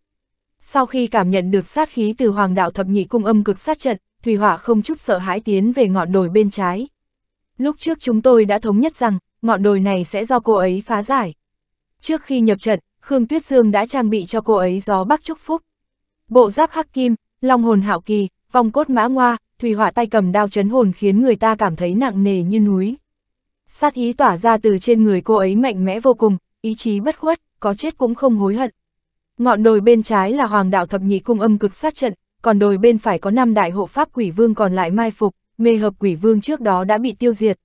Sau khi cảm nhận được sát khí từ hoàng đạo thập nhị cung âm cực sát trận, Thủy Hỏa không chút sợ hãi tiến về ngọn đồi bên trái. Lúc trước chúng tôi đã thống nhất rằng, ngọn đồi này sẽ do cô ấy phá giải. Trước khi nhập trận, Khương Tuyết Dương đã trang bị cho cô ấy gió bắc chúc phúc. Bộ giáp hắc kim, long hồn hạo kỳ, vòng cốt mã ngoa, thủy hỏa tay cầm đao chấn hồn khiến người ta cảm thấy nặng nề như núi. Sát ý tỏa ra từ trên người cô ấy mạnh mẽ vô cùng, ý chí bất khuất, có chết cũng không hối hận. Ngọn đồi bên trái là hoàng đạo thập nhị cung âm cực sát trận, còn đồi bên phải có năm đại hộ pháp quỷ vương còn lại mai phục, mê hợp quỷ vương trước đó đã bị tiêu diệt.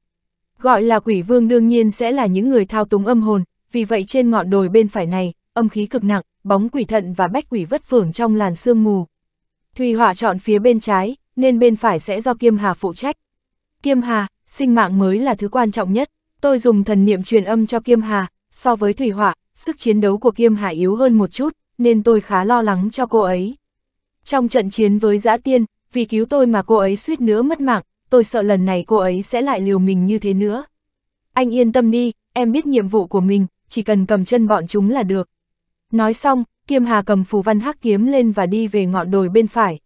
Gọi là quỷ vương đương nhiên sẽ là những người thao túng âm hồn, vì vậy trên ngọn đồi bên phải này, âm khí cực nặng, bóng quỷ thận và bách quỷ vất vưởng trong làn sương mù. Thùy họa chọn phía bên trái, nên bên phải sẽ do Kiêm Hà phụ trách. Kiêm Hà, sinh mạng mới là thứ quan trọng nhất. Tôi dùng thần niệm truyền âm cho Kiêm Hà, so với Thủy họa, sức chiến đấu của Kiêm Hà yếu hơn một chút, nên tôi khá lo lắng cho cô ấy. Trong trận chiến với Giã Tiên, vì cứu tôi mà cô ấy suýt nữa mất mạng, tôi sợ lần này cô ấy sẽ lại liều mình như thế nữa. Anh yên tâm đi, em biết nhiệm vụ của mình, chỉ cần cầm chân bọn chúng là được. Nói xong, Kiêm Hà cầm phù văn hắc kiếm lên và đi về ngọn đồi bên phải.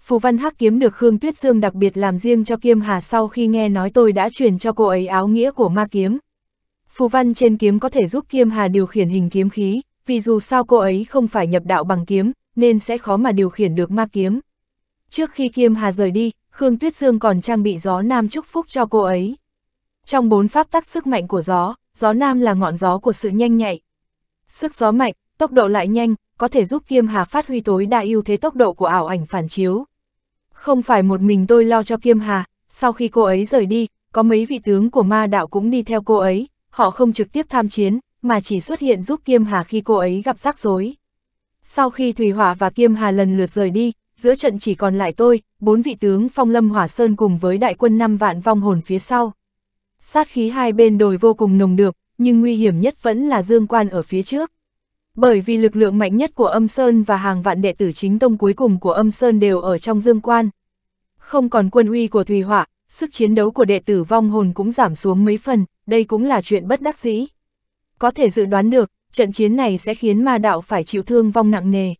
Phù văn hắc kiếm được Khương Tuyết Dương đặc biệt làm riêng cho Kiêm Hà sau khi nghe nói tôi đã truyền cho cô ấy áo nghĩa của ma kiếm. Phù văn trên kiếm có thể giúp Kiêm Hà điều khiển hình kiếm khí, vì dù sao cô ấy không phải nhập đạo bằng kiếm, nên sẽ khó mà điều khiển được ma kiếm. Trước khi Kiêm Hà rời đi, Khương Tuyết Dương còn trang bị gió nam chúc phúc cho cô ấy. Trong bốn pháp tắc sức mạnh của gió, gió nam là ngọn gió của sự nhanh nhạy. Sức gió mạnh, tốc độ lại nhanh, có thể giúp Kiêm Hà phát huy tối đa ưu thế tốc độ của ảo ảnh phản chiếu. Không phải một mình tôi lo cho Kiêm Hà, sau khi cô ấy rời đi, có mấy vị tướng của ma đạo cũng đi theo cô ấy, họ không trực tiếp tham chiến, mà chỉ xuất hiện giúp Kiêm Hà khi cô ấy gặp rắc rối. Sau khi Thủy Hỏa và Kiêm Hà lần lượt rời đi, giữa trận chỉ còn lại tôi, bốn vị tướng Phong Lâm Hỏa Sơn cùng với đại quân năm vạn vong hồn phía sau. Sát khí hai bên đồi vô cùng nồng được, nhưng nguy hiểm nhất vẫn là Dương Quan ở phía trước. Bởi vì lực lượng mạnh nhất của âm Sơn và hàng vạn đệ tử chính tông cuối cùng của âm Sơn đều ở trong dương quan. Không còn quân uy của Thùy Hỏa, sức chiến đấu của đệ tử vong hồn cũng giảm xuống mấy phần, đây cũng là chuyện bất đắc dĩ. Có thể dự đoán được, trận chiến này sẽ khiến ma đạo phải chịu thương vong nặng nề.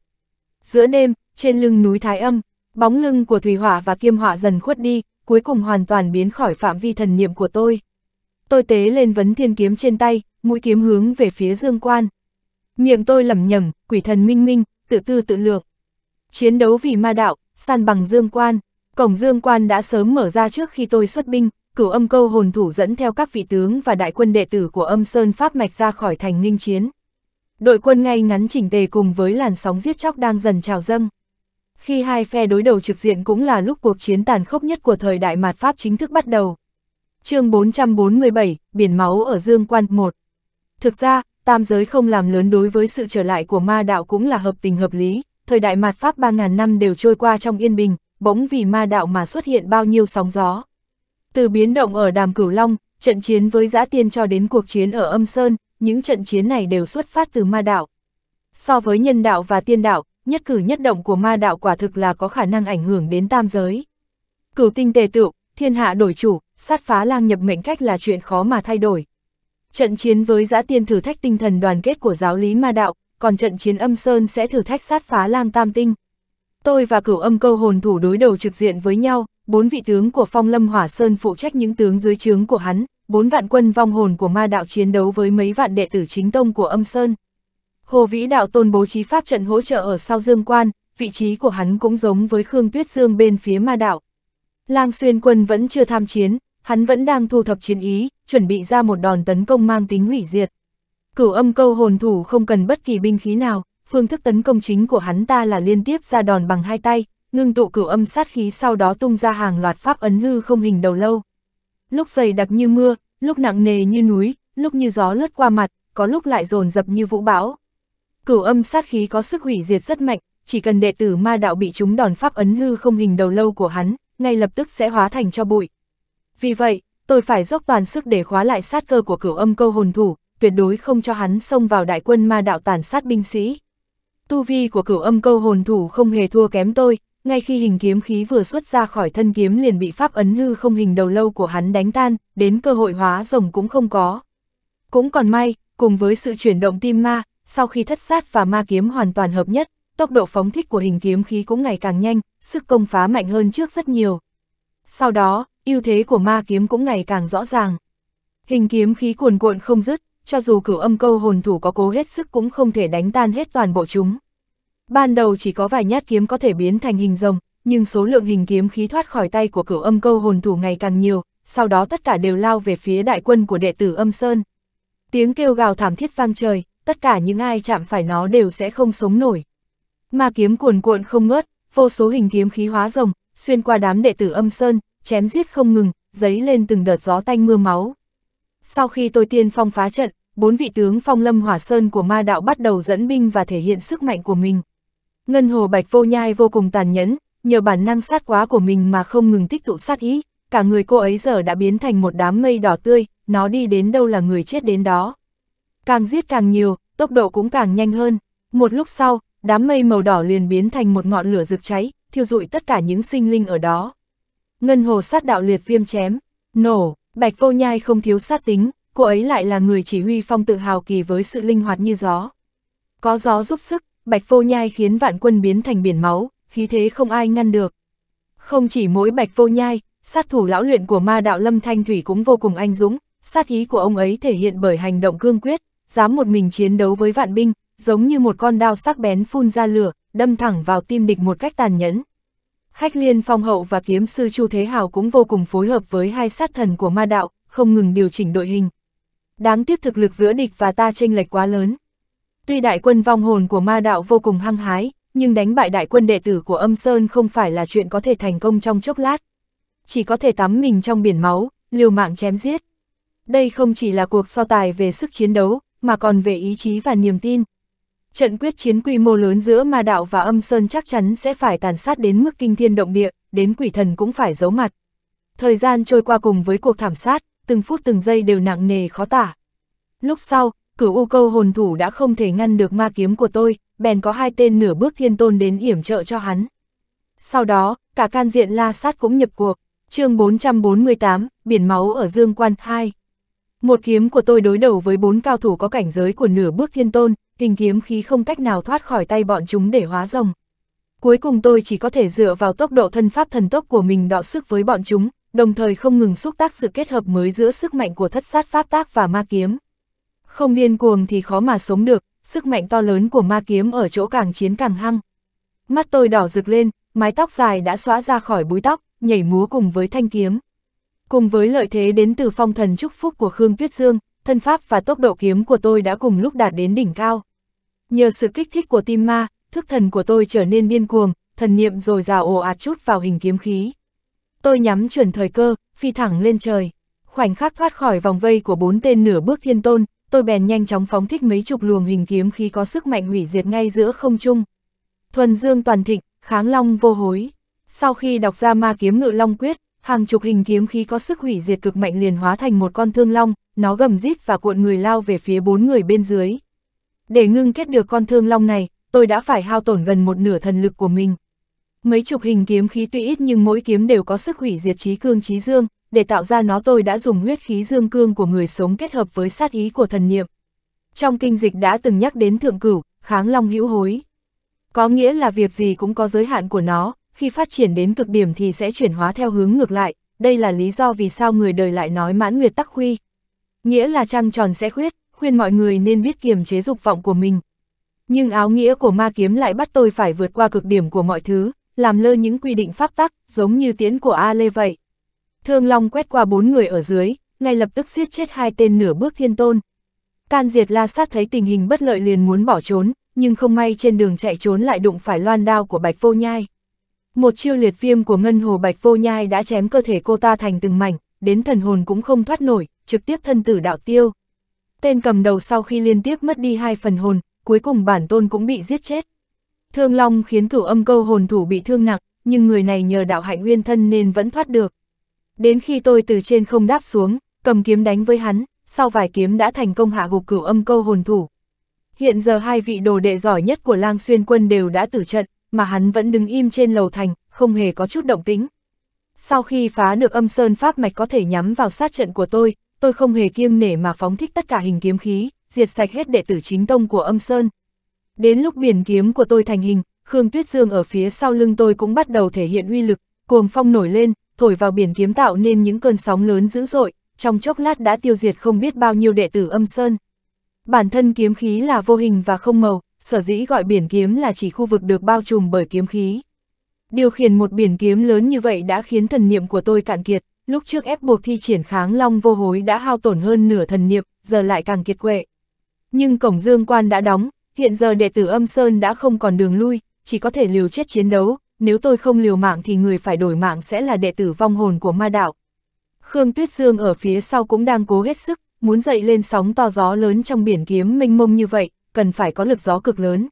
Giữa đêm, trên lưng núi Thái Âm, bóng lưng của Thùy Hỏa và Kiêm Hỏa dần khuất đi, cuối cùng hoàn toàn biến khỏi phạm vi thần niệm của tôi. Tôi tế lên vấn thiên kiếm trên tay, mũi kiếm hướng về phía dương quan. Miệng tôi lẩm nhẩm, quỷ thần minh minh, tự tư tự lượng. Chiến đấu vì ma đạo, san bằng dương quan, cổng dương quan đã sớm mở ra trước khi tôi xuất binh, cửu âm câu hồn thủ dẫn theo các vị tướng và đại quân đệ tử của âm sơn pháp mạch ra khỏi thành ninh chiến. Đội quân ngay ngắn chỉnh tề cùng với làn sóng giết chóc đang dần trào dâng. Khi hai phe đối đầu trực diện cũng là lúc cuộc chiến tàn khốc nhất của thời đại mạt Pháp chính thức bắt đầu. chương 447, Biển Máu ở Dương Quan 1 Thực ra, tam giới không làm lớn đối với sự trở lại của ma đạo cũng là hợp tình hợp lý, thời đại mạt Pháp 3.000 năm đều trôi qua trong yên bình, bỗng vì ma đạo mà xuất hiện bao nhiêu sóng gió. Từ biến động ở Đàm Cửu Long, trận chiến với giã tiên cho đến cuộc chiến ở Âm Sơn, những trận chiến này đều xuất phát từ ma đạo. So với nhân đạo và tiên đạo, nhất cử nhất động của ma đạo quả thực là có khả năng ảnh hưởng đến tam giới. Cửu tinh tề tựu, thiên hạ đổi chủ, sát phá lang nhập mệnh cách là chuyện khó mà thay đổi. Trận chiến với giã tiên thử thách tinh thần đoàn kết của giáo lý ma đạo, còn trận chiến âm sơn sẽ thử thách sát phá lang tam tinh. Tôi và cửu âm câu hồn thủ đối đầu trực diện với nhau, bốn vị tướng của phong lâm hỏa sơn phụ trách những tướng dưới trướng của hắn, bốn vạn quân vong hồn của ma đạo chiến đấu với mấy vạn đệ tử chính tông của âm sơn. Hồ Vĩ Đạo Tôn bố trí pháp trận hỗ trợ ở sau Dương Quan, vị trí của hắn cũng giống với Khương Tuyết Dương bên phía ma đạo. Lang Xuyên Quân vẫn chưa tham chiến, hắn vẫn đang thu thập chiến ý, chuẩn bị ra một đòn tấn công mang tính hủy diệt. Cửu âm câu hồn thủ không cần bất kỳ binh khí nào, phương thức tấn công chính của hắn ta là liên tiếp ra đòn bằng hai tay, ngưng tụ cửu âm sát khí sau đó tung ra hàng loạt pháp ấn hư không hình đầu lâu. Lúc dày đặc như mưa, lúc nặng nề như núi, lúc như gió lướt qua mặt, có lúc lại dồn dập như vũ bão. Cửu âm sát khí có sức hủy diệt rất mạnh, chỉ cần đệ tử ma đạo bị chúng đòn pháp ấn hư không hình đầu lâu của hắn, ngay lập tức sẽ hóa thành cho bụi, vì vậy, tôi phải dốc toàn sức để khóa lại sát cơ của cửu âm câu hồn thủ, tuyệt đối không cho hắn xông vào đại quân ma đạo tàn sát binh sĩ. Tu vi của cửu âm câu hồn thủ không hề thua kém tôi, ngay khi hình kiếm khí vừa xuất ra khỏi thân kiếm liền bị pháp ấn hư không hình đầu lâu của hắn đánh tan, đến cơ hội hóa rồng cũng không có. Cũng còn may, cùng với sự chuyển động tim ma, sau khi thất sát và ma kiếm hoàn toàn hợp nhất, tốc độ phóng thích của hình kiếm khí cũng ngày càng nhanh, sức công phá mạnh hơn trước rất nhiều. Sau đó, ưu thế của ma kiếm cũng ngày càng rõ ràng. Hình kiếm khí cuồn cuộn không dứt, cho dù cửu âm câu hồn thủ có cố hết sức cũng không thể đánh tan hết toàn bộ chúng. Ban đầu chỉ có vài nhát kiếm có thể biến thành hình rồng, nhưng số lượng hình kiếm khí thoát khỏi tay của cửu âm câu hồn thủ ngày càng nhiều, sau đó tất cả đều lao về phía đại quân của đệ tử âm sơn. Tiếng kêu gào thảm thiết vang trời, tất cả những ai chạm phải nó đều sẽ không sống nổi. Ma kiếm cuồn cuộn không ngớt, vô số hình kiếm khí hóa rồng, xuyên qua đám đệ tử âm sơn, chém giết không ngừng, giấy lên từng đợt gió tanh mưa máu. Sau khi tôi tiên phong phá trận, bốn vị tướng phong lâm hỏa sơn của ma đạo bắt đầu dẫn binh và thể hiện sức mạnh của mình. Ngân hồ bạch vô nhai vô cùng tàn nhẫn, nhờ bản năng sát quá của mình mà không ngừng tích tụ sát ý, cả người cô ấy giờ đã biến thành một đám mây đỏ tươi, nó đi đến đâu là người chết đến đó. Càng giết càng nhiều, tốc độ cũng càng nhanh hơn. Một lúc sau, đám mây màu đỏ liền biến thành một ngọn lửa rực cháy, thiêu rụi tất cả những sinh linh ở đó ngân hồ sát đạo liệt viêm chém, nổ, bạch vô nhai không thiếu sát tính, cô ấy lại là người chỉ huy phong tự hào kỳ với sự linh hoạt như gió. Có gió giúp sức, bạch vô nhai khiến vạn quân biến thành biển máu, khí thế không ai ngăn được. Không chỉ mỗi bạch vô nhai, sát thủ lão luyện của ma đạo Lâm Thanh Thủy cũng vô cùng anh dũng, sát ý của ông ấy thể hiện bởi hành động cương quyết, dám một mình chiến đấu với vạn binh, giống như một con đao sắc bén phun ra lửa, đâm thẳng vào tim địch một cách tàn nhẫn. Hách liên phong hậu và kiếm sư Chu Thế Hào cũng vô cùng phối hợp với hai sát thần của ma đạo, không ngừng điều chỉnh đội hình. Đáng tiếc thực lực giữa địch và ta chênh lệch quá lớn. Tuy đại quân vong hồn của ma đạo vô cùng hăng hái, nhưng đánh bại đại quân đệ tử của âm Sơn không phải là chuyện có thể thành công trong chốc lát. Chỉ có thể tắm mình trong biển máu, liều mạng chém giết. Đây không chỉ là cuộc so tài về sức chiến đấu, mà còn về ý chí và niềm tin, trận quyết chiến quy mô lớn giữa ma đạo và âm sơn chắc chắn sẽ phải tàn sát đến mức kinh thiên động địa, đến quỷ thần cũng phải giấu mặt. Thời gian trôi qua cùng với cuộc thảm sát, từng phút từng giây đều nặng nề khó tả. Lúc sau, cửu u câu hồn thủ đã không thể ngăn được ma kiếm của tôi, bèn có hai tên nửa bước thiên tôn đến yểm trợ cho hắn. Sau đó, cả can diện la sát cũng nhập cuộc, chương 448, biển máu ở Dương Quan 2. Một kiếm của tôi đối đầu với bốn cao thủ có cảnh giới của nửa bước thiên tôn, hình kiếm khí không cách nào thoát khỏi tay bọn chúng để hóa rồng. Cuối cùng tôi chỉ có thể dựa vào tốc độ thân pháp thần tốc của mình đọ sức với bọn chúng, đồng thời không ngừng xúc tác sự kết hợp mới giữa sức mạnh của thất sát pháp tác và ma kiếm. Không điên cuồng thì khó mà sống được, sức mạnh to lớn của ma kiếm ở chỗ càng chiến càng hăng. Mắt tôi đỏ rực lên, mái tóc dài đã xóa ra khỏi búi tóc, nhảy múa cùng với thanh kiếm. Cùng với lợi thế đến từ phong thần chúc phúc của Khương Tuyết Dương, thân pháp và tốc độ kiếm của tôi đã cùng lúc đạt đến đỉnh cao. Nhờ sự kích thích của tim ma, thức thần của tôi trở nên biên cuồng, thần niệm rồi rào ồ ạt chút vào hình kiếm khí. Tôi nhắm chuẩn thời cơ, phi thẳng lên trời. Khoảnh khắc thoát khỏi vòng vây của bốn tên nửa bước thiên tôn, tôi bèn nhanh chóng phóng thích mấy chục luồng hình kiếm khí có sức mạnh hủy diệt ngay giữa không trung. Thuần dương toàn thịnh, kháng long vô hối. Sau khi đọc ra ma kiếm ngự long quyết, hàng chục hình kiếm khí có sức hủy diệt cực mạnh liền hóa thành một con thương long, nó gầm rít và cuộn người lao về phía bốn người bên dưới. Để ngưng kết được con thương long này, tôi đã phải hao tổn gần một nửa thần lực của mình. Mấy chục hình kiếm khí tuy ít nhưng mỗi kiếm đều có sức hủy diệt trí cương trí dương, để tạo ra nó tôi đã dùng huyết khí dương cương của người sống kết hợp với sát ý của thần niệm. Trong kinh dịch đã từng nhắc đến thượng cửu, kháng long hữu hối. Có nghĩa là việc gì cũng có giới hạn của nó, khi phát triển đến cực điểm thì sẽ chuyển hóa theo hướng ngược lại, đây là lý do vì sao người đời lại nói mãn nguyệt tắc huy, Nghĩa là trăng tròn sẽ khuyết, khuyên mọi người nên biết kiềm chế dục vọng của mình. Nhưng áo nghĩa của ma kiếm lại bắt tôi phải vượt qua cực điểm của mọi thứ, làm lơ những quy định pháp tắc, giống như tiến của A Lê vậy. Thương Long quét qua bốn người ở dưới, ngay lập tức siết chết hai tên nửa bước thiên tôn. Can Diệt La Sát thấy tình hình bất lợi liền muốn bỏ trốn, nhưng không may trên đường chạy trốn lại đụng phải loan đao của Bạch Vô Nhai. Một chiêu liệt viêm của ngân hồ bạch vô nhai đã chém cơ thể cô ta thành từng mảnh, đến thần hồn cũng không thoát nổi, trực tiếp thân tử đạo tiêu. Tên cầm đầu sau khi liên tiếp mất đi hai phần hồn, cuối cùng bản tôn cũng bị giết chết. Thương Long khiến cửu âm câu hồn thủ bị thương nặng, nhưng người này nhờ đạo hạnh nguyên thân nên vẫn thoát được. Đến khi tôi từ trên không đáp xuống, cầm kiếm đánh với hắn, sau vài kiếm đã thành công hạ gục cửu âm câu hồn thủ. Hiện giờ hai vị đồ đệ giỏi nhất của lang xuyên quân đều đã tử trận, mà hắn vẫn đứng im trên lầu thành, không hề có chút động tính. Sau khi phá được âm sơn pháp mạch có thể nhắm vào sát trận của tôi, tôi không hề kiêng nể mà phóng thích tất cả hình kiếm khí, diệt sạch hết đệ tử chính tông của âm sơn. Đến lúc biển kiếm của tôi thành hình, Khương Tuyết Dương ở phía sau lưng tôi cũng bắt đầu thể hiện uy lực, cuồng phong nổi lên, thổi vào biển kiếm tạo nên những cơn sóng lớn dữ dội, trong chốc lát đã tiêu diệt không biết bao nhiêu đệ tử âm sơn. Bản thân kiếm khí là vô hình và không màu, sở dĩ gọi biển kiếm là chỉ khu vực được bao trùm bởi kiếm khí. Điều khiển một biển kiếm lớn như vậy đã khiến thần niệm của tôi cạn kiệt, lúc trước ép buộc thi triển kháng long vô hối đã hao tổn hơn nửa thần niệm, giờ lại càng kiệt quệ. Nhưng cổng dương quan đã đóng, hiện giờ đệ tử âm sơn đã không còn đường lui, chỉ có thể liều chết chiến đấu, nếu tôi không liều mạng thì người phải đổi mạng sẽ là đệ tử vong hồn của ma đạo. Khương Tuyết Dương ở phía sau cũng đang cố hết sức, muốn dậy lên sóng to gió lớn trong biển kiếm mênh mông như vậy, cần phải có lực gió cực lớn.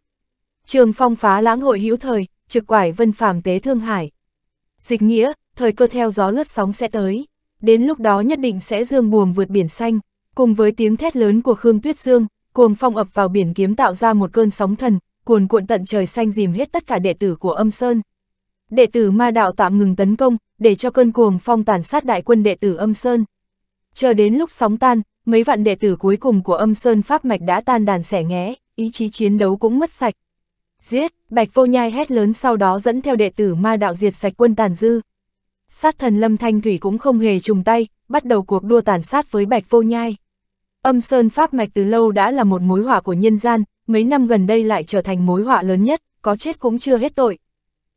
Trường phong phá lãng hội hữu thời, trực quải vân phàm tế thương hải. Dịch nghĩa, thời cơ theo gió lướt sóng sẽ tới, đến lúc đó nhất định sẽ dương buồm vượt biển xanh, cùng với tiếng thét lớn của Khương Tuyết Dương, cuồng phong ập vào biển kiếm tạo ra một cơn sóng thần, cuồn cuộn tận trời xanh dìm hết tất cả đệ tử của âm sơn. Đệ tử ma đạo tạm ngừng tấn công, để cho cơn cuồng phong tàn sát đại quân đệ tử âm sơn. Chờ đến lúc sóng tan, mấy vạn đệ tử cuối cùng của âm sơn pháp mạch đã tan đàn xẻ nghé, ý chí chiến đấu cũng mất sạch. Giết, Bạch Vô Nhai hét lớn sau đó dẫn theo đệ tử ma đạo diệt sạch quân tàn dư. Sát thần Lâm Thanh Thủy cũng không hề trùng tay, bắt đầu cuộc đua tàn sát với Bạch Vô Nhai. Âm Sơn Pháp Mạch từ lâu đã là một mối họa của nhân gian, mấy năm gần đây lại trở thành mối họa lớn nhất, có chết cũng chưa hết tội.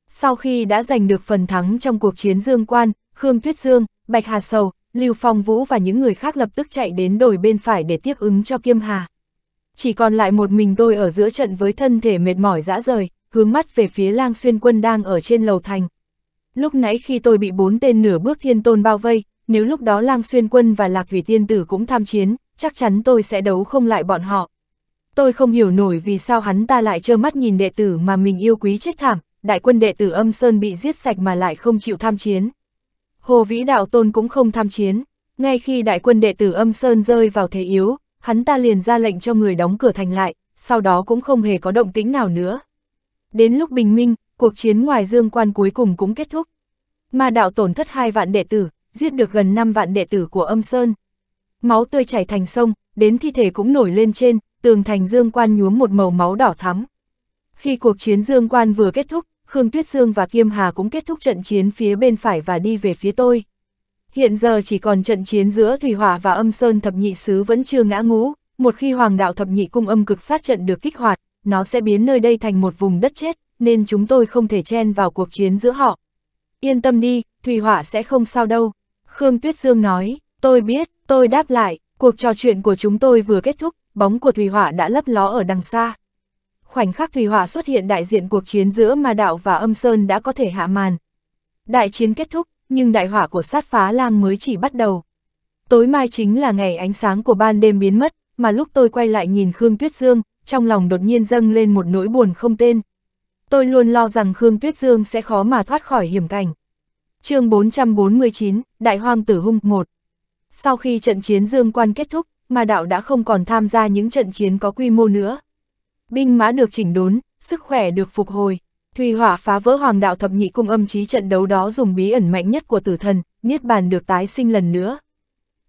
Sau khi đã giành được phần thắng trong cuộc chiến Dương Quan, Khương Tuyết Dương, Bạch Hà Sầu, Lưu Phong Vũ và những người khác lập tức chạy đến đồi bên phải để tiếp ứng cho Kiêm Hà. Chỉ còn lại một mình tôi ở giữa trận với thân thể mệt mỏi dã rời, hướng mắt về phía lang xuyên quân đang ở trên lầu thành. Lúc nãy khi tôi bị bốn tên nửa bước thiên tôn bao vây, nếu lúc đó lang xuyên quân và lạc thủy tiên tử cũng tham chiến, chắc chắn tôi sẽ đấu không lại bọn họ. Tôi không hiểu nổi vì sao hắn ta lại trơ mắt nhìn đệ tử mà mình yêu quý chết thảm, đại quân đệ tử âm sơn bị giết sạch mà lại không chịu tham chiến, Hồ Vĩ Đạo Tôn cũng không tham chiến, ngay khi đại quân đệ tử âm Sơn rơi vào thế yếu, hắn ta liền ra lệnh cho người đóng cửa thành lại, sau đó cũng không hề có động tĩnh nào nữa. Đến lúc bình minh, cuộc chiến ngoài dương quan cuối cùng cũng kết thúc. Ma đạo tổn thất hai vạn đệ tử, giết được gần 5 vạn đệ tử của âm Sơn. Máu tươi chảy thành sông, đến thi thể cũng nổi lên trên, tường thành dương quan nhuốm một màu máu đỏ thắm. Khi cuộc chiến dương quan vừa kết thúc, Khương Tuyết Dương và Kiêm Hà cũng kết thúc trận chiến phía bên phải và đi về phía tôi. Hiện giờ chỉ còn trận chiến giữa Thủy Hỏa và Âm Sơn Thập Nhị Sứ vẫn chưa ngã ngũ, một khi Hoàng Đạo Thập Nhị Cung âm cực sát trận được kích hoạt, nó sẽ biến nơi đây thành một vùng đất chết, nên chúng tôi không thể chen vào cuộc chiến giữa họ. Yên tâm đi, Thủy Hỏa sẽ không sao đâu. Khương Tuyết Dương nói, tôi biết, tôi đáp lại, cuộc trò chuyện của chúng tôi vừa kết thúc, bóng của Thủy Hỏa đã lấp ló ở đằng xa khoảnh khắc thủy hỏa xuất hiện đại diện cuộc chiến giữa ma đạo và âm sơn đã có thể hạ màn. Đại chiến kết thúc, nhưng đại hỏa của sát phá lang mới chỉ bắt đầu. Tối mai chính là ngày ánh sáng của ban đêm biến mất, mà lúc tôi quay lại nhìn Khương Tuyết Dương, trong lòng đột nhiên dâng lên một nỗi buồn không tên. Tôi luôn lo rằng Khương Tuyết Dương sẽ khó mà thoát khỏi hiểm cảnh. chương 449, Đại Hoang Tử Hung 1 Sau khi trận chiến Dương Quan kết thúc, mà đạo đã không còn tham gia những trận chiến có quy mô nữa, Binh mã được chỉnh đốn, sức khỏe được phục hồi. Thủy hỏa phá vỡ hoàng đạo thập nhị cung âm trí trận đấu đó dùng bí ẩn mạnh nhất của tử thần, niết bàn được tái sinh lần nữa.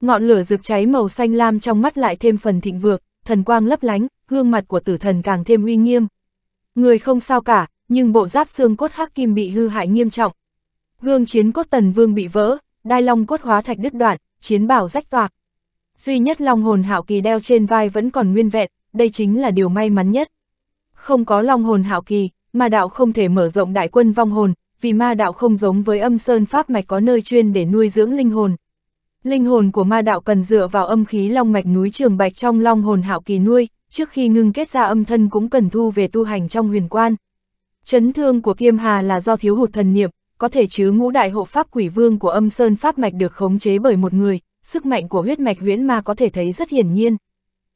Ngọn lửa rực cháy màu xanh lam trong mắt lại thêm phần thịnh vượng, thần quang lấp lánh, gương mặt của tử thần càng thêm uy nghiêm. Người không sao cả, nhưng bộ giáp xương cốt hắc kim bị hư hại nghiêm trọng. Gương chiến cốt tần vương bị vỡ, đai long cốt hóa thạch đứt đoạn, chiến bảo rách toạc. Duy nhất long hồn hạo kỳ đeo trên vai vẫn còn nguyên vẹn, đây chính là điều may mắn nhất. Không có long hồn hạo kỳ, ma đạo không thể mở rộng đại quân vong hồn, vì ma đạo không giống với âm sơn pháp mạch có nơi chuyên để nuôi dưỡng linh hồn. Linh hồn của ma đạo cần dựa vào âm khí long mạch núi trường bạch trong long hồn hạo kỳ nuôi, trước khi ngưng kết ra âm thân cũng cần thu về tu hành trong huyền quan. Chấn thương của Kiêm Hà là do thiếu hụt thần niệm, có thể chứa ngũ đại hộ pháp quỷ vương của âm sơn pháp mạch được khống chế bởi một người, sức mạnh của huyết mạch huyễn ma có thể thấy rất hiển nhiên.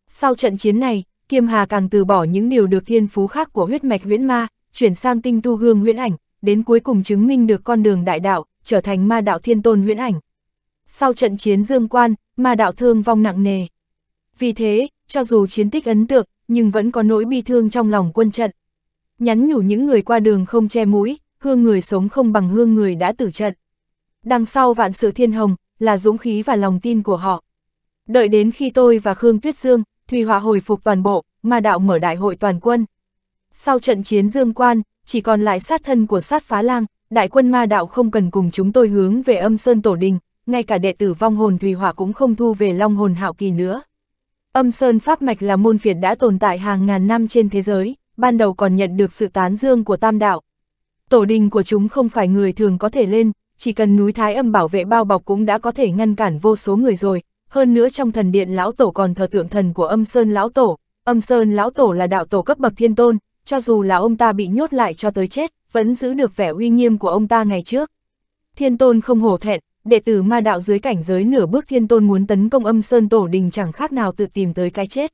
Sau trận chiến này, Kiêm Hà càng từ bỏ những điều được thiên phú khác của huyết mạch huyễn ma, chuyển sang tinh tu gương huyễn ảnh, đến cuối cùng chứng minh được con đường đại đạo, trở thành ma đạo thiên tôn huyễn ảnh. Sau trận chiến dương quan, ma đạo thương vong nặng nề. Vì thế, cho dù chiến tích ấn tượng, nhưng vẫn có nỗi bi thương trong lòng quân trận. Nhắn nhủ những người qua đường không che mũi, hương người sống không bằng hương người đã tử trận. Đằng sau vạn sự thiên hồng, là dũng khí và lòng tin của họ. Đợi đến khi tôi và Khương Tuyết Dương, Thùy Họa hồi phục toàn bộ, ma đạo mở đại hội toàn quân. Sau trận chiến Dương Quan, chỉ còn lại sát thân của sát phá lang, đại quân ma đạo không cần cùng chúng tôi hướng về âm sơn tổ đình, ngay cả đệ tử vong hồn Thùy Họa cũng không thu về long hồn hạo kỳ nữa. Âm sơn pháp mạch là môn phiệt đã tồn tại hàng ngàn năm trên thế giới, ban đầu còn nhận được sự tán dương của tam đạo. Tổ đình của chúng không phải người thường có thể lên, chỉ cần núi Thái Âm bảo vệ bao bọc cũng đã có thể ngăn cản vô số người rồi, hơn nữa trong thần điện lão tổ còn thờ tượng thần của âm sơn lão tổ, âm sơn lão tổ là đạo tổ cấp bậc thiên tôn, cho dù là ông ta bị nhốt lại cho tới chết, vẫn giữ được vẻ uy nghiêm của ông ta ngày trước. Thiên tôn không hổ thẹn, đệ tử ma đạo dưới cảnh giới nửa bước thiên tôn muốn tấn công âm sơn tổ đình chẳng khác nào tự tìm tới cái chết.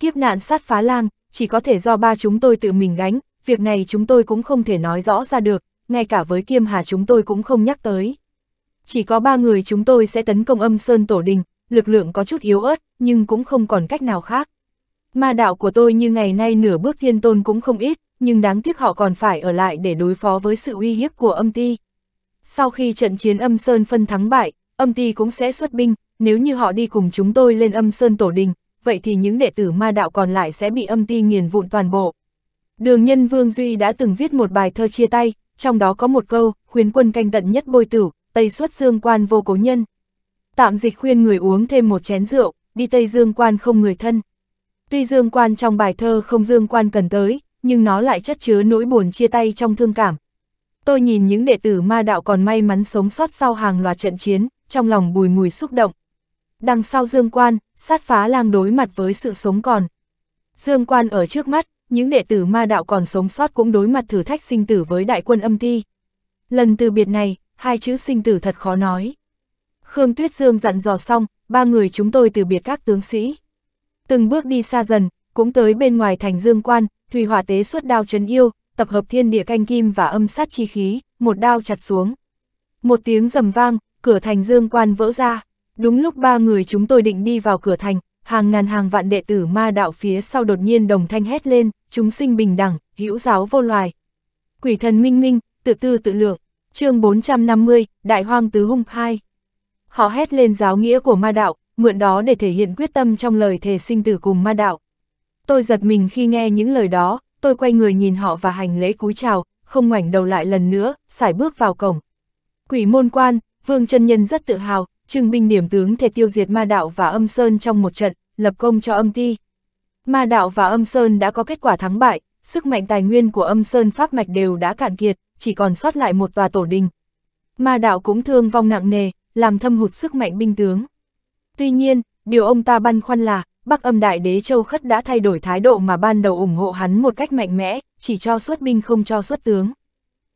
Kiếp nạn sát phá lang, chỉ có thể do ba chúng tôi tự mình gánh, việc này chúng tôi cũng không thể nói rõ ra được, ngay cả với kiêm hà chúng tôi cũng không nhắc tới. Chỉ có ba người chúng tôi sẽ tấn công âm sơn tổ đình, lực lượng có chút yếu ớt, nhưng cũng không còn cách nào khác. Ma đạo của tôi như ngày nay nửa bước thiên tôn cũng không ít, nhưng đáng tiếc họ còn phải ở lại để đối phó với sự uy hiếp của âm ti. Sau khi trận chiến âm Sơn phân thắng bại, âm ti cũng sẽ xuất binh, nếu như họ đi cùng chúng tôi lên âm Sơn tổ đình, vậy thì những đệ tử ma đạo còn lại sẽ bị âm ti nghiền vụn toàn bộ. Đường nhân Vương Duy đã từng viết một bài thơ chia tay, trong đó có một câu, khuyến quân canh tận nhất bôi tử, tây xuất dương quan vô cố nhân tạm dịch khuyên người uống thêm một chén rượu, đi Tây Dương Quan không người thân. Tuy Dương Quan trong bài thơ không Dương Quan cần tới, nhưng nó lại chất chứa nỗi buồn chia tay trong thương cảm. Tôi nhìn những đệ tử ma đạo còn may mắn sống sót sau hàng loạt trận chiến, trong lòng bùi ngùi xúc động. Đằng sau Dương Quan, sát phá lang đối mặt với sự sống còn. Dương Quan ở trước mắt, những đệ tử ma đạo còn sống sót cũng đối mặt thử thách sinh tử với đại quân âm ti. Lần từ biệt này, hai chữ sinh tử thật khó nói. Khương Tuyết Dương dặn dò xong, ba người chúng tôi từ biệt các tướng sĩ. Từng bước đi xa dần, cũng tới bên ngoài thành Dương Quan, Thủy Hỏa Tế xuất đao trấn yêu, tập hợp thiên địa canh kim và âm sát chi khí, một đao chặt xuống. Một tiếng rầm vang, cửa thành Dương Quan vỡ ra. Đúng lúc ba người chúng tôi định đi vào cửa thành, hàng ngàn hàng vạn đệ tử ma đạo phía sau đột nhiên đồng thanh hét lên, chúng sinh bình đẳng, hữu giáo vô loài. Quỷ thần minh minh, tự tư tự lượng. Chương 450, Đại Hoang Tứ Hung 2 họ hét lên giáo nghĩa của ma đạo, mượn đó để thể hiện quyết tâm trong lời thề sinh tử cùng ma đạo. Tôi giật mình khi nghe những lời đó, tôi quay người nhìn họ và hành lễ cúi chào, không ngoảnh đầu lại lần nữa, xải bước vào cổng. Quỷ môn quan, Vương chân Nhân rất tự hào, trưng binh điểm tướng thể tiêu diệt ma đạo và âm sơn trong một trận, lập công cho âm ti. Ma đạo và âm sơn đã có kết quả thắng bại, sức mạnh tài nguyên của âm sơn pháp mạch đều đã cạn kiệt, chỉ còn sót lại một tòa tổ đình. Ma đạo cũng thương vong nặng nề, làm thâm hụt sức mạnh binh tướng. Tuy nhiên, điều ông ta băn khoăn là, Bắc âm đại đế Châu Khất đã thay đổi thái độ mà ban đầu ủng hộ hắn một cách mạnh mẽ, chỉ cho xuất binh không cho xuất tướng.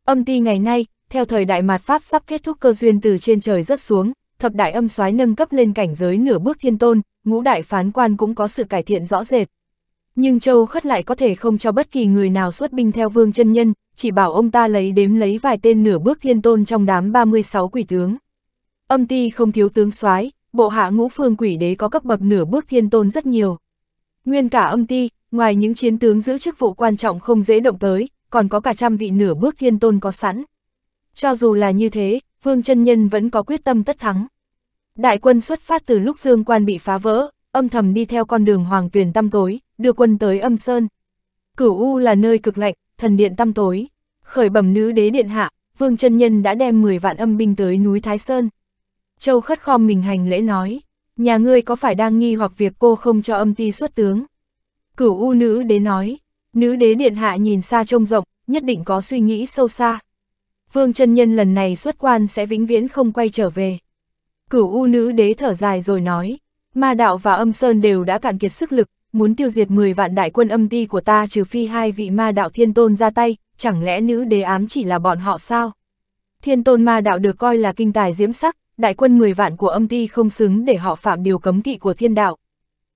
Âm ti ngày nay, theo thời đại mạt Pháp sắp kết thúc cơ duyên từ trên trời rất xuống, thập đại âm soái nâng cấp lên cảnh giới nửa bước thiên tôn, ngũ đại phán quan cũng có sự cải thiện rõ rệt. Nhưng Châu Khất lại có thể không cho bất kỳ người nào xuất binh theo vương chân nhân, chỉ bảo ông ta lấy đếm lấy vài tên nửa bước thiên tôn trong đám 36 quỷ tướng. Âm ti không thiếu tướng soái, bộ hạ ngũ phương quỷ đế có cấp bậc nửa bước thiên tôn rất nhiều. Nguyên cả âm ti, ngoài những chiến tướng giữ chức vụ quan trọng không dễ động tới, còn có cả trăm vị nửa bước thiên tôn có sẵn. Cho dù là như thế, Vương chân Nhân vẫn có quyết tâm tất thắng. Đại quân xuất phát từ lúc Dương Quan bị phá vỡ, âm thầm đi theo con đường hoàng tuyển tăm tối, đưa quân tới âm sơn. Cửu U là nơi cực lạnh, thần điện tăm tối. Khởi bẩm nữ đế điện hạ, Vương chân Nhân đã đem 10 vạn âm binh tới núi Thái Sơn. Châu khất khom mình hành lễ nói, nhà ngươi có phải đang nghi hoặc việc cô không cho âm ti xuất tướng? Cửu u nữ đế nói, nữ đế điện hạ nhìn xa trông rộng, nhất định có suy nghĩ sâu xa. Vương chân nhân lần này xuất quan sẽ vĩnh viễn không quay trở về. Cửu u nữ đế thở dài rồi nói, ma đạo và âm sơn đều đã cạn kiệt sức lực, muốn tiêu diệt 10 vạn đại quân âm ti của ta trừ phi hai vị ma đạo thiên tôn ra tay, chẳng lẽ nữ đế ám chỉ là bọn họ sao? Thiên tôn ma đạo được coi là kinh tài diễm sắc, đại quân 10 vạn của âm ti không xứng để họ phạm điều cấm kỵ của thiên đạo.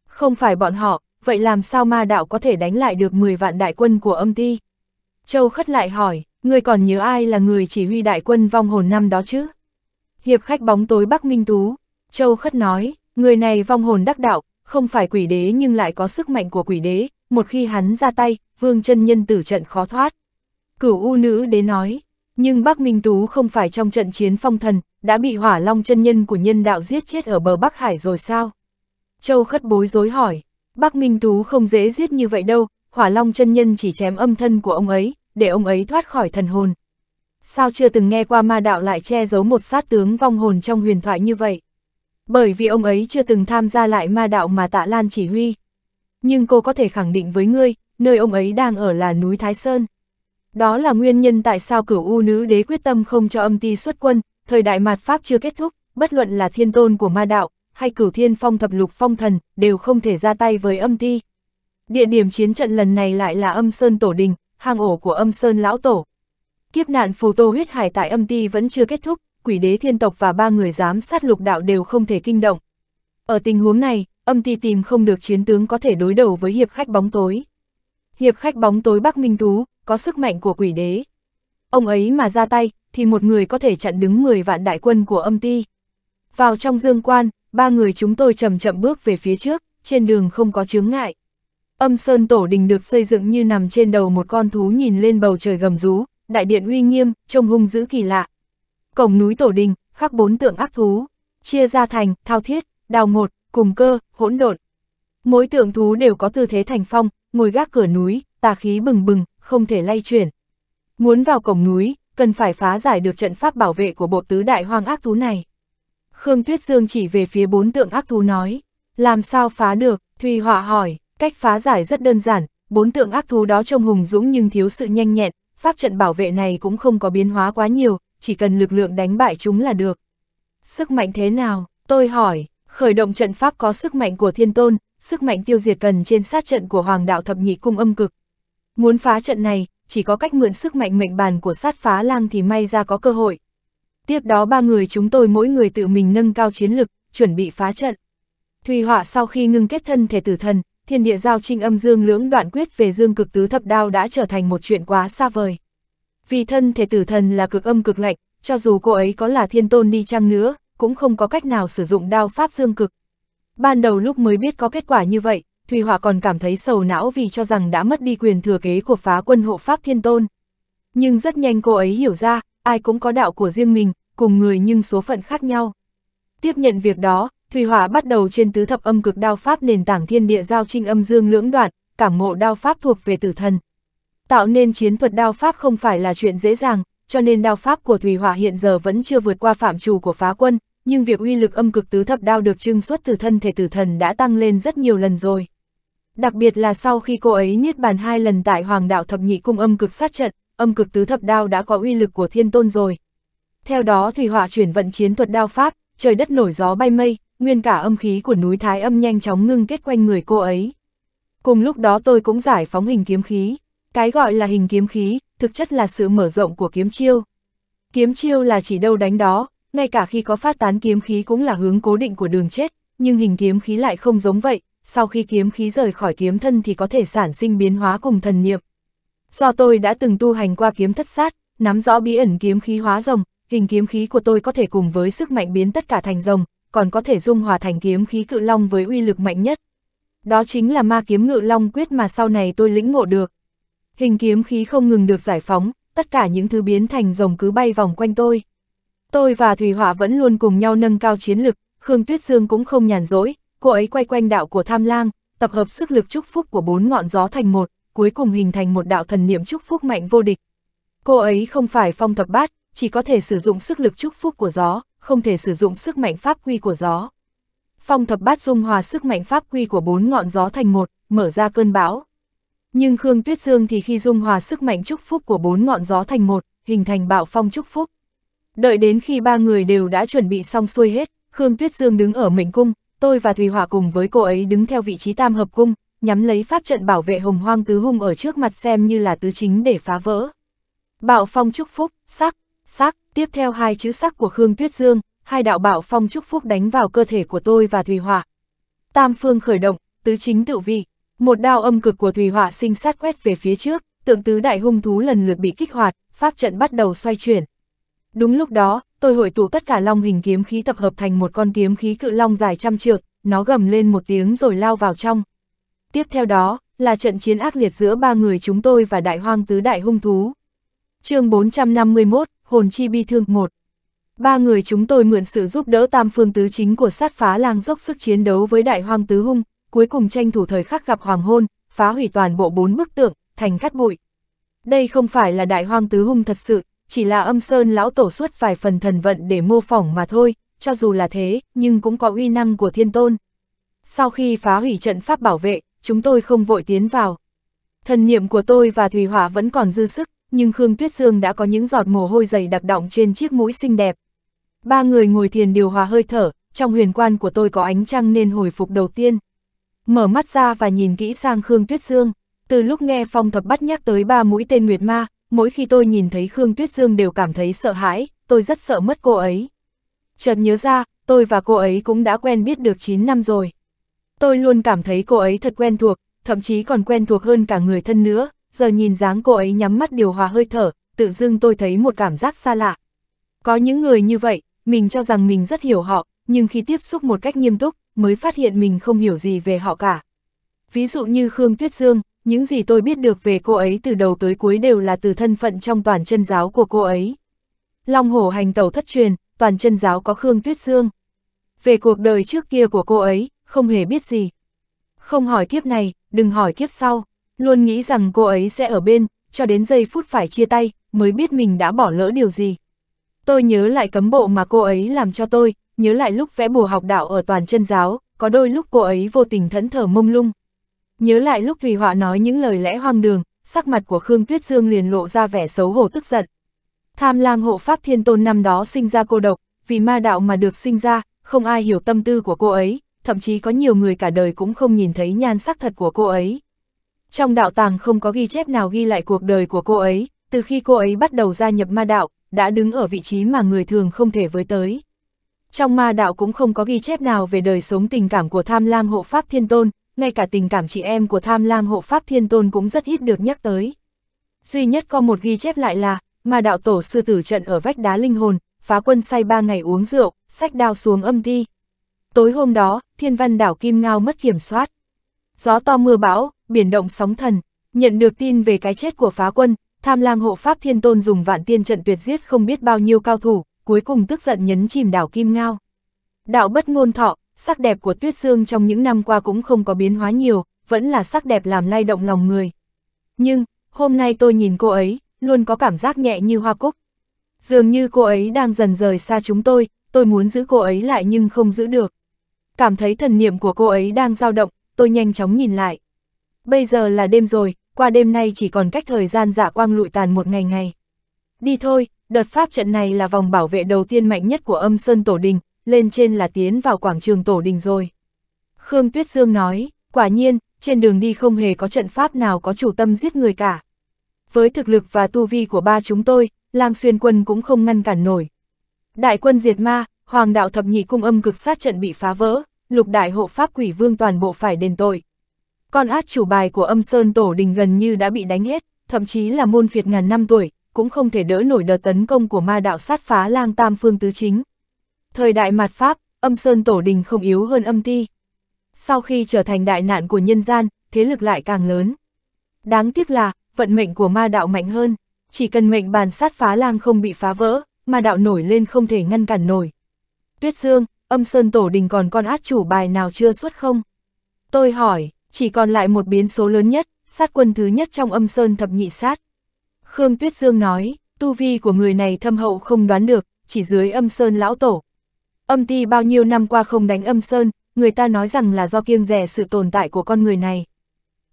Không phải bọn họ, vậy làm sao ma đạo có thể đánh lại được 10 vạn đại quân của âm ti? Châu khất lại hỏi, người còn nhớ ai là người chỉ huy đại quân vong hồn năm đó chứ? Hiệp khách bóng tối Bắc Minh Tú, Châu khất nói, người này vong hồn đắc đạo, không phải quỷ đế nhưng lại có sức mạnh của quỷ đế, một khi hắn ra tay, vương chân nhân tử trận khó thoát. Cửu u nữ đế nói, nhưng Bắc Minh Tú không phải trong trận chiến phong thần, đã bị hỏa long chân nhân của nhân đạo giết chết ở bờ Bắc Hải rồi sao? Châu khất bối rối hỏi, Bắc Minh Tú không dễ giết như vậy đâu, hỏa long chân nhân chỉ chém âm thân của ông ấy, để ông ấy thoát khỏi thần hồn. Sao chưa từng nghe qua ma đạo lại che giấu một sát tướng vong hồn trong huyền thoại như vậy? Bởi vì ông ấy chưa từng tham gia lại ma đạo mà tạ Lan chỉ huy. Nhưng cô có thể khẳng định với ngươi, nơi ông ấy đang ở là núi Thái Sơn. Đó là nguyên nhân tại sao cửu u nữ đế quyết tâm không cho âm ti xuất quân, thời đại mạt Pháp chưa kết thúc, bất luận là thiên tôn của ma đạo, hay cửu thiên phong thập lục phong thần, đều không thể ra tay với âm ti. Địa điểm chiến trận lần này lại là âm sơn tổ đình, hang ổ của âm sơn lão tổ. Kiếp nạn phù tô huyết hải tại âm ti vẫn chưa kết thúc, quỷ đế thiên tộc và ba người giám sát lục đạo đều không thể kinh động. Ở tình huống này, âm ti tìm không được chiến tướng có thể đối đầu với hiệp khách bóng tối. Hiệp khách bóng tối Bắc Minh Tú, có sức mạnh của quỷ đế. Ông ấy mà ra tay, thì một người có thể chặn đứng 10 vạn đại quân của âm ti. Vào trong dương quan, ba người chúng tôi chậm chậm bước về phía trước, trên đường không có chướng ngại. Âm sơn tổ đình được xây dựng như nằm trên đầu một con thú nhìn lên bầu trời gầm rú, đại điện uy nghiêm, trông hung dữ kỳ lạ. Cổng núi tổ đình, khắc bốn tượng ác thú, chia ra thành, thao thiết, đào ngột, cùng cơ, hỗn độn. Mỗi tượng thú đều có tư thế thành phong, ngồi gác cửa núi, tà khí bừng bừng, không thể lay chuyển. Muốn vào cổng núi, cần phải phá giải được trận pháp bảo vệ của bộ tứ đại hoang ác thú này. Khương Tuyết Dương chỉ về phía bốn tượng ác thú nói, làm sao phá được, Thùy Họa hỏi, cách phá giải rất đơn giản, bốn tượng ác thú đó trông hùng dũng nhưng thiếu sự nhanh nhẹn, pháp trận bảo vệ này cũng không có biến hóa quá nhiều, chỉ cần lực lượng đánh bại chúng là được. Sức mạnh thế nào, tôi hỏi, khởi động trận pháp có sức mạnh của thiên tôn, sức mạnh tiêu diệt cần trên sát trận của hoàng đạo thập nhị cung âm cực, Muốn phá trận này, chỉ có cách mượn sức mạnh mệnh bàn của sát phá lang thì may ra có cơ hội. Tiếp đó ba người chúng tôi mỗi người tự mình nâng cao chiến lực, chuẩn bị phá trận. Thùy họa sau khi ngưng kết thân thể tử thần, thiên địa giao trinh âm dương lưỡng đoạn quyết về dương cực tứ thập đao đã trở thành một chuyện quá xa vời. Vì thân thể tử thần là cực âm cực lạnh, cho dù cô ấy có là thiên tôn đi chăng nữa, cũng không có cách nào sử dụng đao pháp dương cực. Ban đầu lúc mới biết có kết quả như vậy, Thùy Họa còn cảm thấy sầu não vì cho rằng đã mất đi quyền thừa kế của phá quân hộ Pháp Thiên Tôn. Nhưng rất nhanh cô ấy hiểu ra, ai cũng có đạo của riêng mình, cùng người nhưng số phận khác nhau. Tiếp nhận việc đó, Thùy Họa bắt đầu trên tứ thập âm cực đao pháp nền tảng thiên địa giao trinh âm dương lưỡng đoạn, cảm ngộ đao pháp thuộc về tử thần. Tạo nên chiến thuật đao pháp không phải là chuyện dễ dàng, cho nên đao pháp của Thùy Họa hiện giờ vẫn chưa vượt qua phạm trù của phá quân, nhưng việc uy lực âm cực tứ thập đao được trưng xuất từ thân thể tử thần đã tăng lên rất nhiều lần rồi. Đặc biệt là sau khi cô ấy niết bàn hai lần tại Hoàng đạo thập nhị cung âm cực sát trận, âm cực tứ thập đao đã có uy lực của thiên tôn rồi. Theo đó thủy hỏa chuyển vận chiến thuật đao pháp, trời đất nổi gió bay mây, nguyên cả âm khí của núi Thái âm nhanh chóng ngưng kết quanh người cô ấy. Cùng lúc đó tôi cũng giải phóng hình kiếm khí. Cái gọi là hình kiếm khí, thực chất là sự mở rộng của kiếm chiêu. Kiếm chiêu là chỉ đâu đánh đó, ngay cả khi có phát tán kiếm khí cũng là hướng cố định của đường chết, nhưng hình kiếm khí lại không giống vậy, sau khi kiếm khí rời khỏi kiếm thân thì có thể sản sinh biến hóa cùng thần niệm. Do tôi đã từng tu hành qua kiếm thất sát, nắm rõ bí ẩn kiếm khí hóa rồng, hình kiếm khí của tôi có thể cùng với sức mạnh biến tất cả thành rồng, còn có thể dung hòa thành kiếm khí cự long với uy lực mạnh nhất. Đó chính là ma kiếm ngự long quyết mà sau này tôi lĩnh ngộ được. Hình kiếm khí không ngừng được giải phóng, tất cả những thứ biến thành rồng cứ bay vòng quanh tôi. Tôi và thủy hỏa vẫn luôn cùng nhau nâng cao chiến lực, Khương Tuyết Dương cũng không nhàn rỗi, cô ấy quay quanh đạo của tham lang, tập hợp sức lực chúc phúc của bốn ngọn gió thành một, cuối cùng hình thành một đạo thần niệm chúc phúc mạnh vô địch. Cô ấy không phải phong thập bát, chỉ có thể sử dụng sức lực chúc phúc của gió, không thể sử dụng sức mạnh pháp quy của gió. Phong thập bát dung hòa sức mạnh pháp quy của bốn ngọn gió thành một, mở ra cơn bão. Nhưng Khương Tuyết Dương thì khi dung hòa sức mạnh chúc phúc của bốn ngọn gió thành một, hình thành bạo phong chúc phúc. Đợi đến khi ba người đều đã chuẩn bị xong xuôi hết, Khương Tuyết Dương đứng ở mệnh cung, tôi và Thùy Họa cùng với cô ấy đứng theo vị trí tam hợp cung, nhắm lấy pháp trận bảo vệ hồng hoang tứ hung ở trước mặt xem như là tứ chính để phá vỡ. Bạo phong chúc phúc, sắc, sắc, tiếp theo hai chữ sắc của Khương Tuyết Dương, hai đạo bạo phong chúc phúc đánh vào cơ thể của tôi và Thùy Họa. Tam phương khởi động, tứ chính tự vị, một đao âm cực của Thùy Họa sinh sát quét về phía trước, tượng tứ đại hung thú lần lượt bị kích hoạt, pháp trận bắt đầu xoay chuyển. Đúng lúc đó, tôi hội tụ tất cả long hình kiếm khí tập hợp thành một con kiếm khí cự long dài trăm trượng, nó gầm lên một tiếng rồi lao vào trong. Tiếp theo đó, là trận chiến ác liệt giữa ba người chúng tôi và đại hoang tứ đại hung thú. chương 451, Hồn Chi Bi Thương 1 Ba người chúng tôi mượn sự giúp đỡ tam phương tứ chính của sát phá lang dốc sức chiến đấu với đại hoang tứ hung, cuối cùng tranh thủ thời khắc gặp hoàng hôn, phá hủy toàn bộ bốn bức tượng, thành cát bụi. Đây không phải là đại hoang tứ hung thật sự, chỉ là âm sơn lão tổ suốt vài phần thần vận để mô phỏng mà thôi, cho dù là thế, nhưng cũng có uy năng của thiên tôn. Sau khi phá hủy trận pháp bảo vệ, chúng tôi không vội tiến vào. Thần niệm của tôi và thủy Hỏa vẫn còn dư sức, nhưng Khương Tuyết Dương đã có những giọt mồ hôi dày đặc động trên chiếc mũi xinh đẹp. Ba người ngồi thiền điều hòa hơi thở, trong huyền quan của tôi có ánh trăng nên hồi phục đầu tiên. Mở mắt ra và nhìn kỹ sang Khương Tuyết Dương, từ lúc nghe Phong Thập bắt nhắc tới ba mũi tên Nguyệt Ma, mỗi khi tôi nhìn thấy Khương Tuyết Dương đều cảm thấy sợ hãi, tôi rất sợ mất cô ấy. Chợt nhớ ra, tôi và cô ấy cũng đã quen biết được 9 năm rồi. Tôi luôn cảm thấy cô ấy thật quen thuộc, thậm chí còn quen thuộc hơn cả người thân nữa, giờ nhìn dáng cô ấy nhắm mắt điều hòa hơi thở, tự dưng tôi thấy một cảm giác xa lạ. Có những người như vậy, mình cho rằng mình rất hiểu họ, nhưng khi tiếp xúc một cách nghiêm túc, mới phát hiện mình không hiểu gì về họ cả. Ví dụ như Khương Tuyết Dương, những gì tôi biết được về cô ấy từ đầu tới cuối đều là từ thân phận trong toàn chân giáo của cô ấy. Long hổ hành tẩu thất truyền, toàn chân giáo có Khương Tuyết Dương. Về cuộc đời trước kia của cô ấy, không hề biết gì. Không hỏi kiếp này, đừng hỏi kiếp sau, luôn nghĩ rằng cô ấy sẽ ở bên, cho đến giây phút phải chia tay, mới biết mình đã bỏ lỡ điều gì. Tôi nhớ lại cấm bộ mà cô ấy làm cho tôi, nhớ lại lúc vẽ bùa học đạo ở toàn chân giáo, có đôi lúc cô ấy vô tình thẫn thờ mông lung. Nhớ lại lúc Thùy Họa nói những lời lẽ hoang đường, sắc mặt của Khương Tuyết Dương liền lộ ra vẻ xấu hổ tức giận. Tham lang hộ pháp thiên tôn năm đó sinh ra cô độc, vì ma đạo mà được sinh ra, không ai hiểu tâm tư của cô ấy, thậm chí có nhiều người cả đời cũng không nhìn thấy nhan sắc thật của cô ấy. Trong đạo tàng không có ghi chép nào ghi lại cuộc đời của cô ấy, từ khi cô ấy bắt đầu gia nhập ma đạo, đã đứng ở vị trí mà người thường không thể với tới. Trong ma đạo cũng không có ghi chép nào về đời sống tình cảm của tham lang hộ pháp thiên tôn, ngay cả tình cảm chị em của tham lang hộ pháp thiên tôn cũng rất ít được nhắc tới. Duy nhất có một ghi chép lại là, mà đạo tổ sư tử trận ở vách đá linh hồn, phá quân say ba ngày uống rượu, sách đao xuống âm thi. Tối hôm đó, thiên văn đảo Kim Ngao mất kiểm soát. Gió to mưa bão, biển động sóng thần, nhận được tin về cái chết của phá quân, tham lang hộ pháp thiên tôn dùng vạn tiên trận tuyệt giết không biết bao nhiêu cao thủ, cuối cùng tức giận nhấn chìm đảo Kim Ngao. Đạo bất ngôn thọ, sắc đẹp của Tuyết Dương trong những năm qua cũng không có biến hóa nhiều, vẫn là sắc đẹp làm lay động lòng người. Nhưng, hôm nay tôi nhìn cô ấy, luôn có cảm giác nhẹ như hoa cúc. Dường như cô ấy đang dần rời xa chúng tôi, tôi muốn giữ cô ấy lại nhưng không giữ được. Cảm thấy thần niệm của cô ấy đang dao động, tôi nhanh chóng nhìn lại. Bây giờ là đêm rồi, qua đêm nay chỉ còn cách thời gian dạ quang lụi tàn một ngày ngày. Đi thôi, đợt pháp trận này là vòng bảo vệ đầu tiên mạnh nhất của âm sơn tổ đình, lên trên là tiến vào quảng trường Tổ Đình rồi. Khương Tuyết Dương nói, quả nhiên, trên đường đi không hề có trận pháp nào có chủ tâm giết người cả. Với thực lực và tu vi của ba chúng tôi, lang xuyên quân cũng không ngăn cản nổi. Đại quân diệt ma, hoàng đạo thập nhị cung âm cực sát trận bị phá vỡ, lục đại hộ pháp quỷ vương toàn bộ phải đền tội. Con át chủ bài của âm sơn tổ đình gần như đã bị đánh hết, thậm chí là môn phiệt ngàn năm tuổi, cũng không thể đỡ nổi đợt tấn công của ma đạo sát phá lang tam phương tứ chính. Thời đại mặt Pháp, âm sơn tổ đình không yếu hơn âm ti. Sau khi trở thành đại nạn của nhân gian, thế lực lại càng lớn. Đáng tiếc là, vận mệnh của ma đạo mạnh hơn, chỉ cần mệnh bàn sát phá lang không bị phá vỡ, ma đạo nổi lên không thể ngăn cản nổi. Tuyết Dương, âm sơn tổ đình còn con át chủ bài nào chưa xuất không? Tôi hỏi, chỉ còn lại một biến số lớn nhất, sát quân thứ nhất trong âm sơn thập nhị sát. Khương Tuyết Dương nói, tu vi của người này thâm hậu không đoán được, chỉ dưới âm sơn lão tổ, Âm ti bao nhiêu năm qua không đánh âm sơn, người ta nói rằng là do kiêng rẻ sự tồn tại của con người này.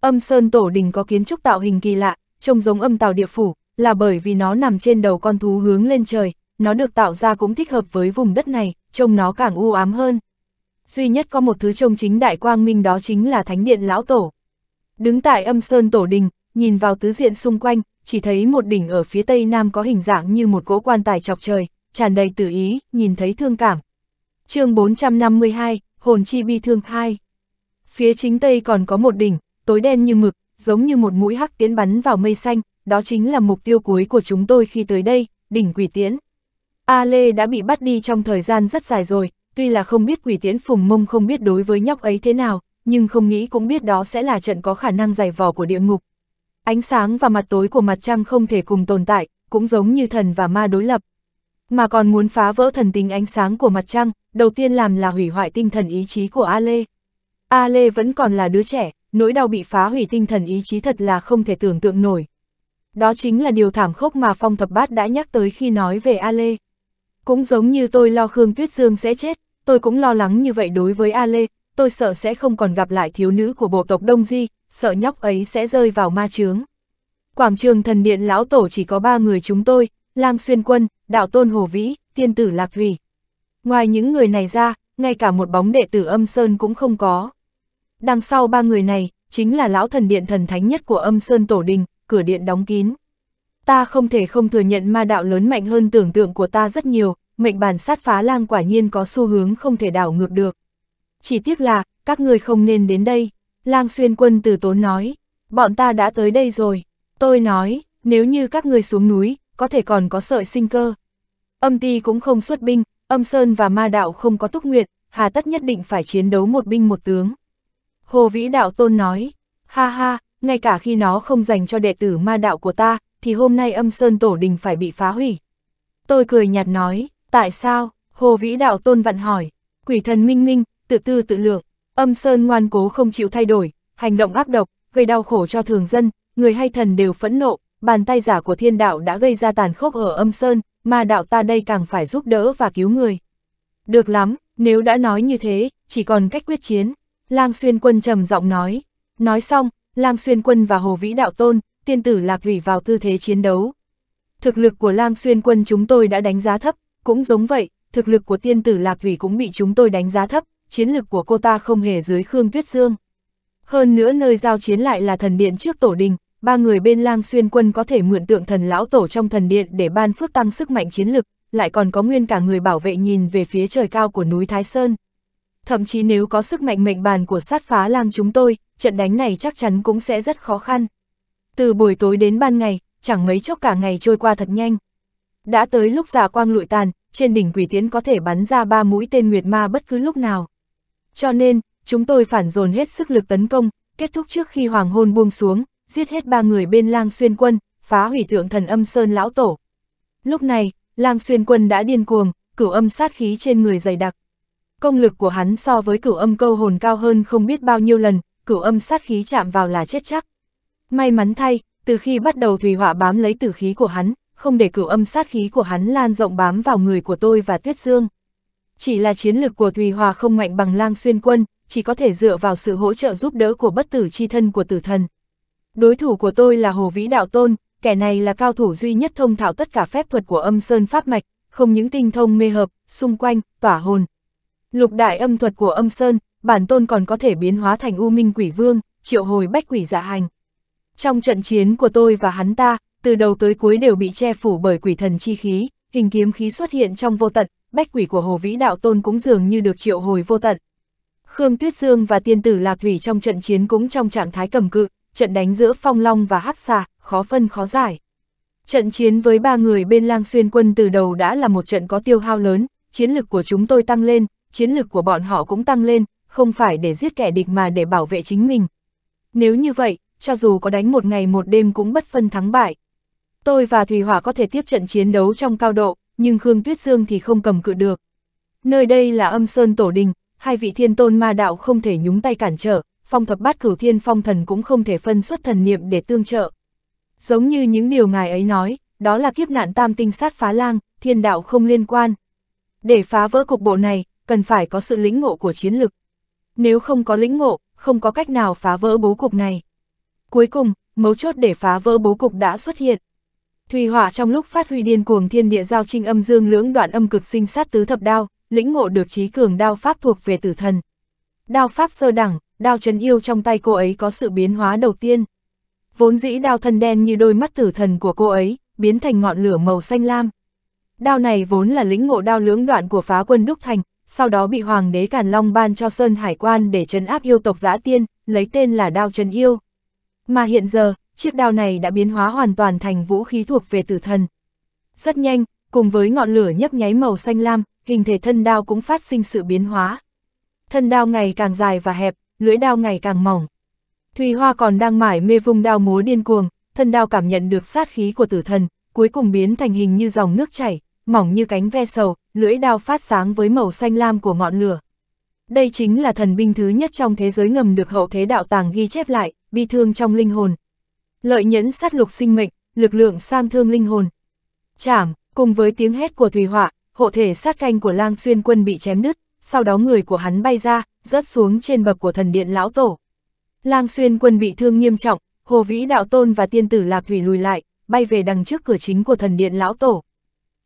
Âm sơn tổ đình có kiến trúc tạo hình kỳ lạ, trông giống âm tàu địa phủ, là bởi vì nó nằm trên đầu con thú hướng lên trời, nó được tạo ra cũng thích hợp với vùng đất này, trông nó càng u ám hơn. Duy nhất có một thứ trông chính đại quang minh đó chính là thánh điện lão tổ. Đứng tại âm sơn tổ đình, nhìn vào tứ diện xung quanh, chỉ thấy một đỉnh ở phía tây nam có hình dạng như một cỗ quan tài chọc trời, tràn đầy tử ý, nhìn thấy thương cảm, chương 452, Hồn Chi Bi Thương 2. Phía chính tây còn có một đỉnh, tối đen như mực, giống như một mũi hắc tiến bắn vào mây xanh, đó chính là mục tiêu cuối của chúng tôi khi tới đây, đỉnh quỷ tiễn. A Lê đã bị bắt đi trong thời gian rất dài rồi, tuy là không biết quỷ tiễn phùng mông không biết đối với nhóc ấy thế nào, nhưng không nghĩ cũng biết đó sẽ là trận có khả năng giải vò của địa ngục. Ánh sáng và mặt tối của mặt trăng không thể cùng tồn tại, cũng giống như thần và ma đối lập, mà còn muốn phá vỡ thần tính ánh sáng của mặt trăng, đầu tiên làm là hủy hoại tinh thần ý chí của A Lê. A Lê vẫn còn là đứa trẻ, nỗi đau bị phá hủy tinh thần ý chí thật là không thể tưởng tượng nổi. Đó chính là điều thảm khốc mà Phong Thập Bát đã nhắc tới khi nói về A Lê. Cũng giống như tôi lo Khương Tuyết Dương sẽ chết, tôi cũng lo lắng như vậy đối với A Lê, tôi sợ sẽ không còn gặp lại thiếu nữ của bộ tộc Đông Di, sợ nhóc ấy sẽ rơi vào ma chướng. Quảng trường thần điện lão tổ chỉ có ba người chúng tôi, lang xuyên quân, đạo tôn hồ vĩ, tiên tử lạc thủy. Ngoài những người này ra, ngay cả một bóng đệ tử âm sơn cũng không có. Đằng sau ba người này, chính là lão thần điện thần thánh nhất của âm sơn tổ đình, cửa điện đóng kín. Ta không thể không thừa nhận ma đạo lớn mạnh hơn tưởng tượng của ta rất nhiều, mệnh bản sát phá lang quả nhiên có xu hướng không thể đảo ngược được. Chỉ tiếc là, các người không nên đến đây, lang xuyên quân từ tốn nói, bọn ta đã tới đây rồi. Tôi nói, nếu như các người xuống núi, có thể còn có sợi sinh cơ. Âm ti cũng không xuất binh, âm sơn và ma đạo không có túc nguyện, hà tất nhất định phải chiến đấu một binh một tướng. Hồ Vĩ Đạo Tôn nói, ha ha, ngay cả khi nó không dành cho đệ tử ma đạo của ta, thì hôm nay âm sơn tổ đình phải bị phá hủy. Tôi cười nhạt nói, tại sao, Hồ Vĩ Đạo Tôn vặn hỏi, quỷ thần minh minh, tự tư tự lượng, âm sơn ngoan cố không chịu thay đổi, hành động ác độc, gây đau khổ cho thường dân, người hay thần đều phẫn nộ, bàn tay giả của thiên đạo đã gây ra tàn khốc ở âm sơn, mà đạo ta đây càng phải giúp đỡ và cứu người. Được lắm, nếu đã nói như thế, chỉ còn cách quyết chiến. Lang xuyên quân trầm giọng nói. Nói xong, Lang xuyên quân và Hồ Vĩ Đạo Tôn, tiên tử lạc thủy vào tư thế chiến đấu. Thực lực của Lang xuyên quân chúng tôi đã đánh giá thấp, cũng giống vậy, thực lực của tiên tử lạc thủy cũng bị chúng tôi đánh giá thấp, chiến lực của cô ta không hề dưới Khương Tuyết Dương. Hơn nữa nơi giao chiến lại là thần điện trước tổ đình, ba người bên lang xuyên quân có thể mượn tượng thần lão tổ trong thần điện để ban phước tăng sức mạnh chiến lực, lại còn có nguyên cả người bảo vệ nhìn về phía trời cao của núi Thái Sơn. Thậm chí nếu có sức mạnh mệnh bàn của sát phá lang chúng tôi, trận đánh này chắc chắn cũng sẽ rất khó khăn. Từ buổi tối đến ban ngày, chẳng mấy chốc cả ngày trôi qua thật nhanh. Đã tới lúc giả dạ quang lụi tàn, trên đỉnh quỷ tiến có thể bắn ra ba mũi tên nguyệt ma bất cứ lúc nào. Cho nên, chúng tôi phản dồn hết sức lực tấn công, kết thúc trước khi hoàng hôn buông xuống, giết hết ba người bên lang xuyên quân, phá hủy thượng thần âm sơn lão tổ. Lúc này, lang xuyên quân đã điên cuồng, cửu âm sát khí trên người dày đặc. Công lực của hắn so với cửu âm câu hồn cao hơn không biết bao nhiêu lần, cửu âm sát khí chạm vào là chết chắc. May mắn thay, từ khi bắt đầu thủy họa bám lấy tử khí của hắn, không để cửu âm sát khí của hắn lan rộng bám vào người của tôi và Tuyết Dương. Chỉ là chiến lực của Thùy Hòa không mạnh bằng lang xuyên quân, chỉ có thể dựa vào sự hỗ trợ giúp đỡ của bất tử chi thân của tử thần. Đối thủ của tôi là Hồ Vĩ Đạo Tôn, kẻ này là cao thủ duy nhất thông thạo tất cả phép thuật của âm sơn pháp mạch, không những tinh thông mê hợp, xung quanh, tỏa hồn. Lục đại âm thuật của âm sơn, bản tôn còn có thể biến hóa thành U Minh Quỷ Vương, triệu hồi bách quỷ dạ hành. Trong trận chiến của tôi và hắn ta, từ đầu tới cuối đều bị che phủ bởi quỷ thần chi khí, hình kiếm khí xuất hiện trong vô tận, bách quỷ của Hồ Vĩ Đạo Tôn cũng dường như được triệu hồi vô tận. Khương Tuyết Dương và tiên tử Lạc Thủy trong trận chiến cũng trong trạng thái cầm cự, trận đánh giữa Phong Long và Hắc Xà, khó phân khó giải. Trận chiến với ba người bên lang xuyên quân từ đầu đã là một trận có tiêu hao lớn, chiến lực của chúng tôi tăng lên, chiến lực của bọn họ cũng tăng lên, không phải để giết kẻ địch mà để bảo vệ chính mình. Nếu như vậy, cho dù có đánh một ngày một đêm cũng bất phân thắng bại. Tôi và Thủy Hỏa có thể tiếp trận chiến đấu trong cao độ, nhưng Khương Tuyết Dương thì không cầm cự được. Nơi đây là âm sơn tổ đình, hai vị thiên tôn ma đạo không thể nhúng tay cản trở, phong thập bát cửu thiên phong thần cũng không thể phân xuất thần niệm để tương trợ. Giống như những điều ngài ấy nói, đó là kiếp nạn tam tinh sát phá lang, thiên đạo không liên quan. Để phá vỡ cục bộ này, cần phải có sự lĩnh ngộ của chiến lực. Nếu không có lĩnh ngộ, không có cách nào phá vỡ bố cục này. Cuối cùng, mấu chốt để phá vỡ bố cục đã xuất hiện. Thủy hỏa trong lúc phát huy điên cuồng thiên địa giao trinh âm dương lưỡng đoạn âm cực sinh sát tứ thập đao, lĩnh ngộ được trí cường đao pháp thuộc về tử thần, Đao pháp sơ đẳng, đao trấn yêu trong tay cô ấy có sự biến hóa đầu tiên. Vốn dĩ đao thân đen như đôi mắt tử thần của cô ấy, biến thành ngọn lửa màu xanh lam. Đao này vốn là lĩnh ngộ đao lưỡng đoạn của phá quân Đúc Thành, sau đó bị Hoàng đế Càn Long ban cho Sơn Hải Quan để trấn áp yêu tộc giã tiên, lấy tên là đao trấn yêu. Mà hiện giờ, chiếc đao này đã biến hóa hoàn toàn thành vũ khí thuộc về tử thần. Rất nhanh, cùng với ngọn lửa nhấp nháy màu xanh lam, hình thể thân đao cũng phát sinh sự biến hóa thân đao ngày càng dài và hẹp, lưỡi đao ngày càng mỏng. Thùy Hoa còn đang mải mê vùng đao múa điên cuồng, thân đao cảm nhận được sát khí của tử thần, cuối cùng biến thành hình như dòng nước chảy, mỏng như cánh ve sầu, lưỡi đao phát sáng với màu xanh lam của ngọn lửa. Đây chính là thần binh thứ nhất trong thế giới ngầm được hậu thế đạo tàng ghi chép lại, bi thương trong linh hồn. Lợi nhẫn sát lục sinh mệnh, lực lượng sang thương linh hồn. Chảm, cùng với tiếng hét của Thùy Họa, hộ thể sát canh của lang xuyên quân bị chém đứt, sau đó người của hắn bay ra, rớt xuống trên bậc của thần điện lão tổ. Lang xuyên quân bị thương nghiêm trọng, hồ vĩ đạo tôn và tiên tử lạc thủy lùi lại, bay về đằng trước cửa chính của thần điện lão tổ.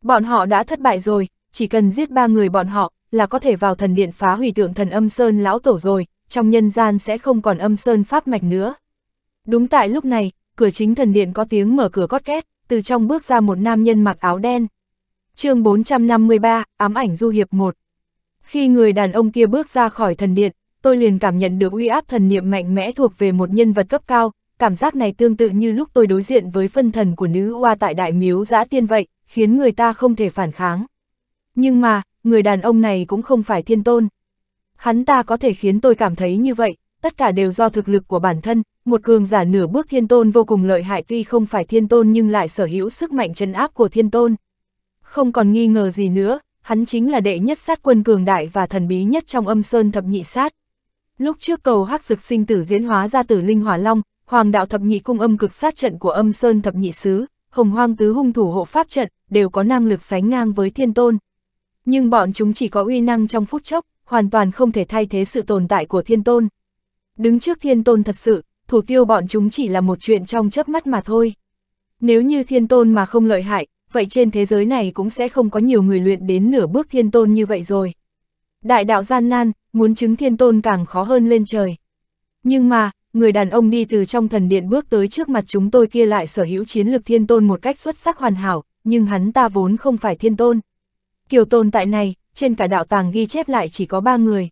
Bọn họ đã thất bại rồi, chỉ cần giết ba người bọn họ là có thể vào thần điện phá hủy tượng thần âm sơn lão tổ rồi, trong nhân gian sẽ không còn âm sơn pháp mạch nữa. Đúng tại lúc này, cửa chính thần điện có tiếng mở cửa cót két, từ trong bước ra một nam nhân mặc áo đen. chương 453, ám ảnh du hiệp 1 khi người đàn ông kia bước ra khỏi thần điện, tôi liền cảm nhận được uy áp thần niệm mạnh mẽ thuộc về một nhân vật cấp cao, cảm giác này tương tự như lúc tôi đối diện với phân thần của nữ hoa tại đại miếu giã tiên vậy, khiến người ta không thể phản kháng. Nhưng mà, người đàn ông này cũng không phải thiên tôn. Hắn ta có thể khiến tôi cảm thấy như vậy, tất cả đều do thực lực của bản thân, một cường giả nửa bước thiên tôn vô cùng lợi hại tuy không phải thiên tôn nhưng lại sở hữu sức mạnh chân áp của thiên tôn. Không còn nghi ngờ gì nữa, hắn chính là đệ nhất sát quân cường đại và thần bí nhất trong âm sơn thập nhị sát. Lúc trước cầu hắc dực sinh tử diễn hóa ra tử linh hỏa long, hoàng đạo thập nhị cung âm cực sát trận của âm sơn thập nhị sứ, hồng hoang tứ hung thủ hộ pháp trận, đều có năng lực sánh ngang với thiên tôn. Nhưng bọn chúng chỉ có uy năng trong phút chốc, hoàn toàn không thể thay thế sự tồn tại của thiên tôn. Đứng trước thiên tôn thật sự, thủ tiêu bọn chúng chỉ là một chuyện trong chớp mắt mà thôi. Nếu như thiên tôn mà không lợi hại, vậy trên thế giới này cũng sẽ không có nhiều người luyện đến nửa bước thiên tôn như vậy rồi. Đại đạo gian nan, muốn chứng thiên tôn càng khó hơn lên trời. Nhưng mà, người đàn ông đi từ trong thần điện bước tới trước mặt chúng tôi kia lại sở hữu chiến lược thiên tôn một cách xuất sắc hoàn hảo, nhưng hắn ta vốn không phải thiên tôn. Kiều tôn tại này, trên cả đạo tàng ghi chép lại chỉ có ba người.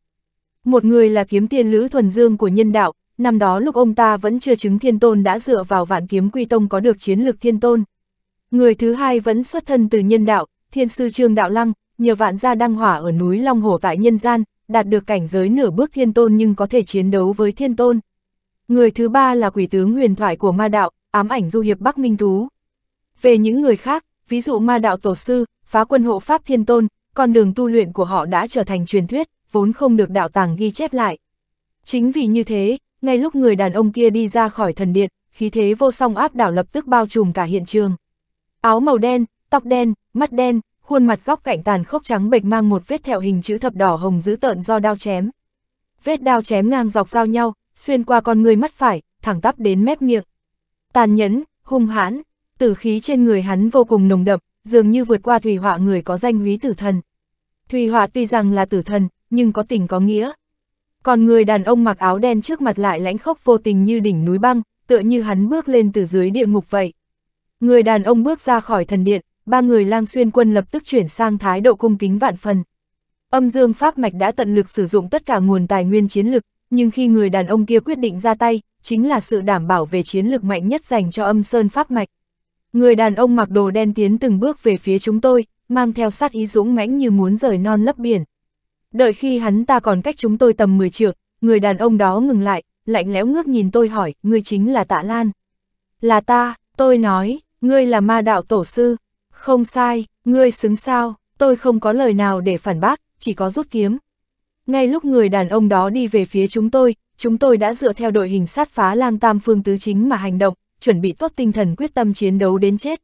Một người là kiếm tiên lữ thuần dương của nhân đạo, năm đó lúc ông ta vẫn chưa chứng thiên tôn đã dựa vào vạn kiếm quy tông có được chiến lược thiên tôn. Người thứ hai vẫn xuất thân từ nhân đạo, thiên sư Trương Đạo Lăng, nhờ vạn gia đăng hỏa ở núi Long Hồ tại nhân gian, đạt được cảnh giới nửa bước thiên tôn nhưng có thể chiến đấu với thiên tôn. Người thứ ba là quỷ tướng huyền thoại của ma đạo, ám ảnh du hiệp Bắc Minh Tú. Về những người khác, ví dụ ma đạo tổ sư, phá quân hộ pháp thiên tôn, con đường tu luyện của họ đã trở thành truyền thuyết, vốn không được đạo tàng ghi chép lại. Chính vì như thế, ngay lúc người đàn ông kia đi ra khỏi thần điện, khí thế vô song áp đảo lập tức bao trùm cả hiện trường. Áo màu đen, tóc đen, mắt đen, khuôn mặt góc cạnh tàn khốc trắng bệch mang một vết thẹo hình chữ thập đỏ hồng dữ tợn do đao chém. Vết đao chém ngang dọc giao nhau, xuyên qua con người mắt phải, thẳng tắp đến mép miệng. Tàn nhẫn, hung hãn, tử khí trên người hắn vô cùng nồng đậm, dường như vượt qua thủy họa người có danh quý tử thần. Thủy họa tuy rằng là tử thần, nhưng có tình có nghĩa. Còn người đàn ông mặc áo đen trước mặt lại lãnh khốc vô tình như đỉnh núi băng, tựa như hắn bước lên từ dưới địa ngục vậy. Người đàn ông bước ra khỏi thần điện, ba người lang xuyên quân lập tức chuyển sang thái độ cung kính vạn phần. Âm dương pháp mạch đã tận lực sử dụng tất cả nguồn tài nguyên chiến lực, nhưng khi người đàn ông kia quyết định ra tay, chính là sự đảm bảo về chiến lực mạnh nhất dành cho âm sơn pháp mạch. Người đàn ông mặc đồ đen tiến từng bước về phía chúng tôi, mang theo sát ý dũng mãnh như muốn rời non lấp biển. Đợi khi hắn ta còn cách chúng tôi tầm 10 trượng, người đàn ông đó ngừng lại, lạnh lẽo ngước nhìn tôi hỏi, người chính là Tạ Lan. Là ta, tôi nói, ngươi là ma đạo tổ sư. Không sai, ngươi xứng sao, tôi không có lời nào để phản bác, chỉ có rút kiếm. Ngay lúc người đàn ông đó đi về phía chúng tôi, chúng tôi đã dựa theo đội hình sát phá lang tam phương tứ chính mà hành động, chuẩn bị tốt tinh thần quyết tâm chiến đấu đến chết.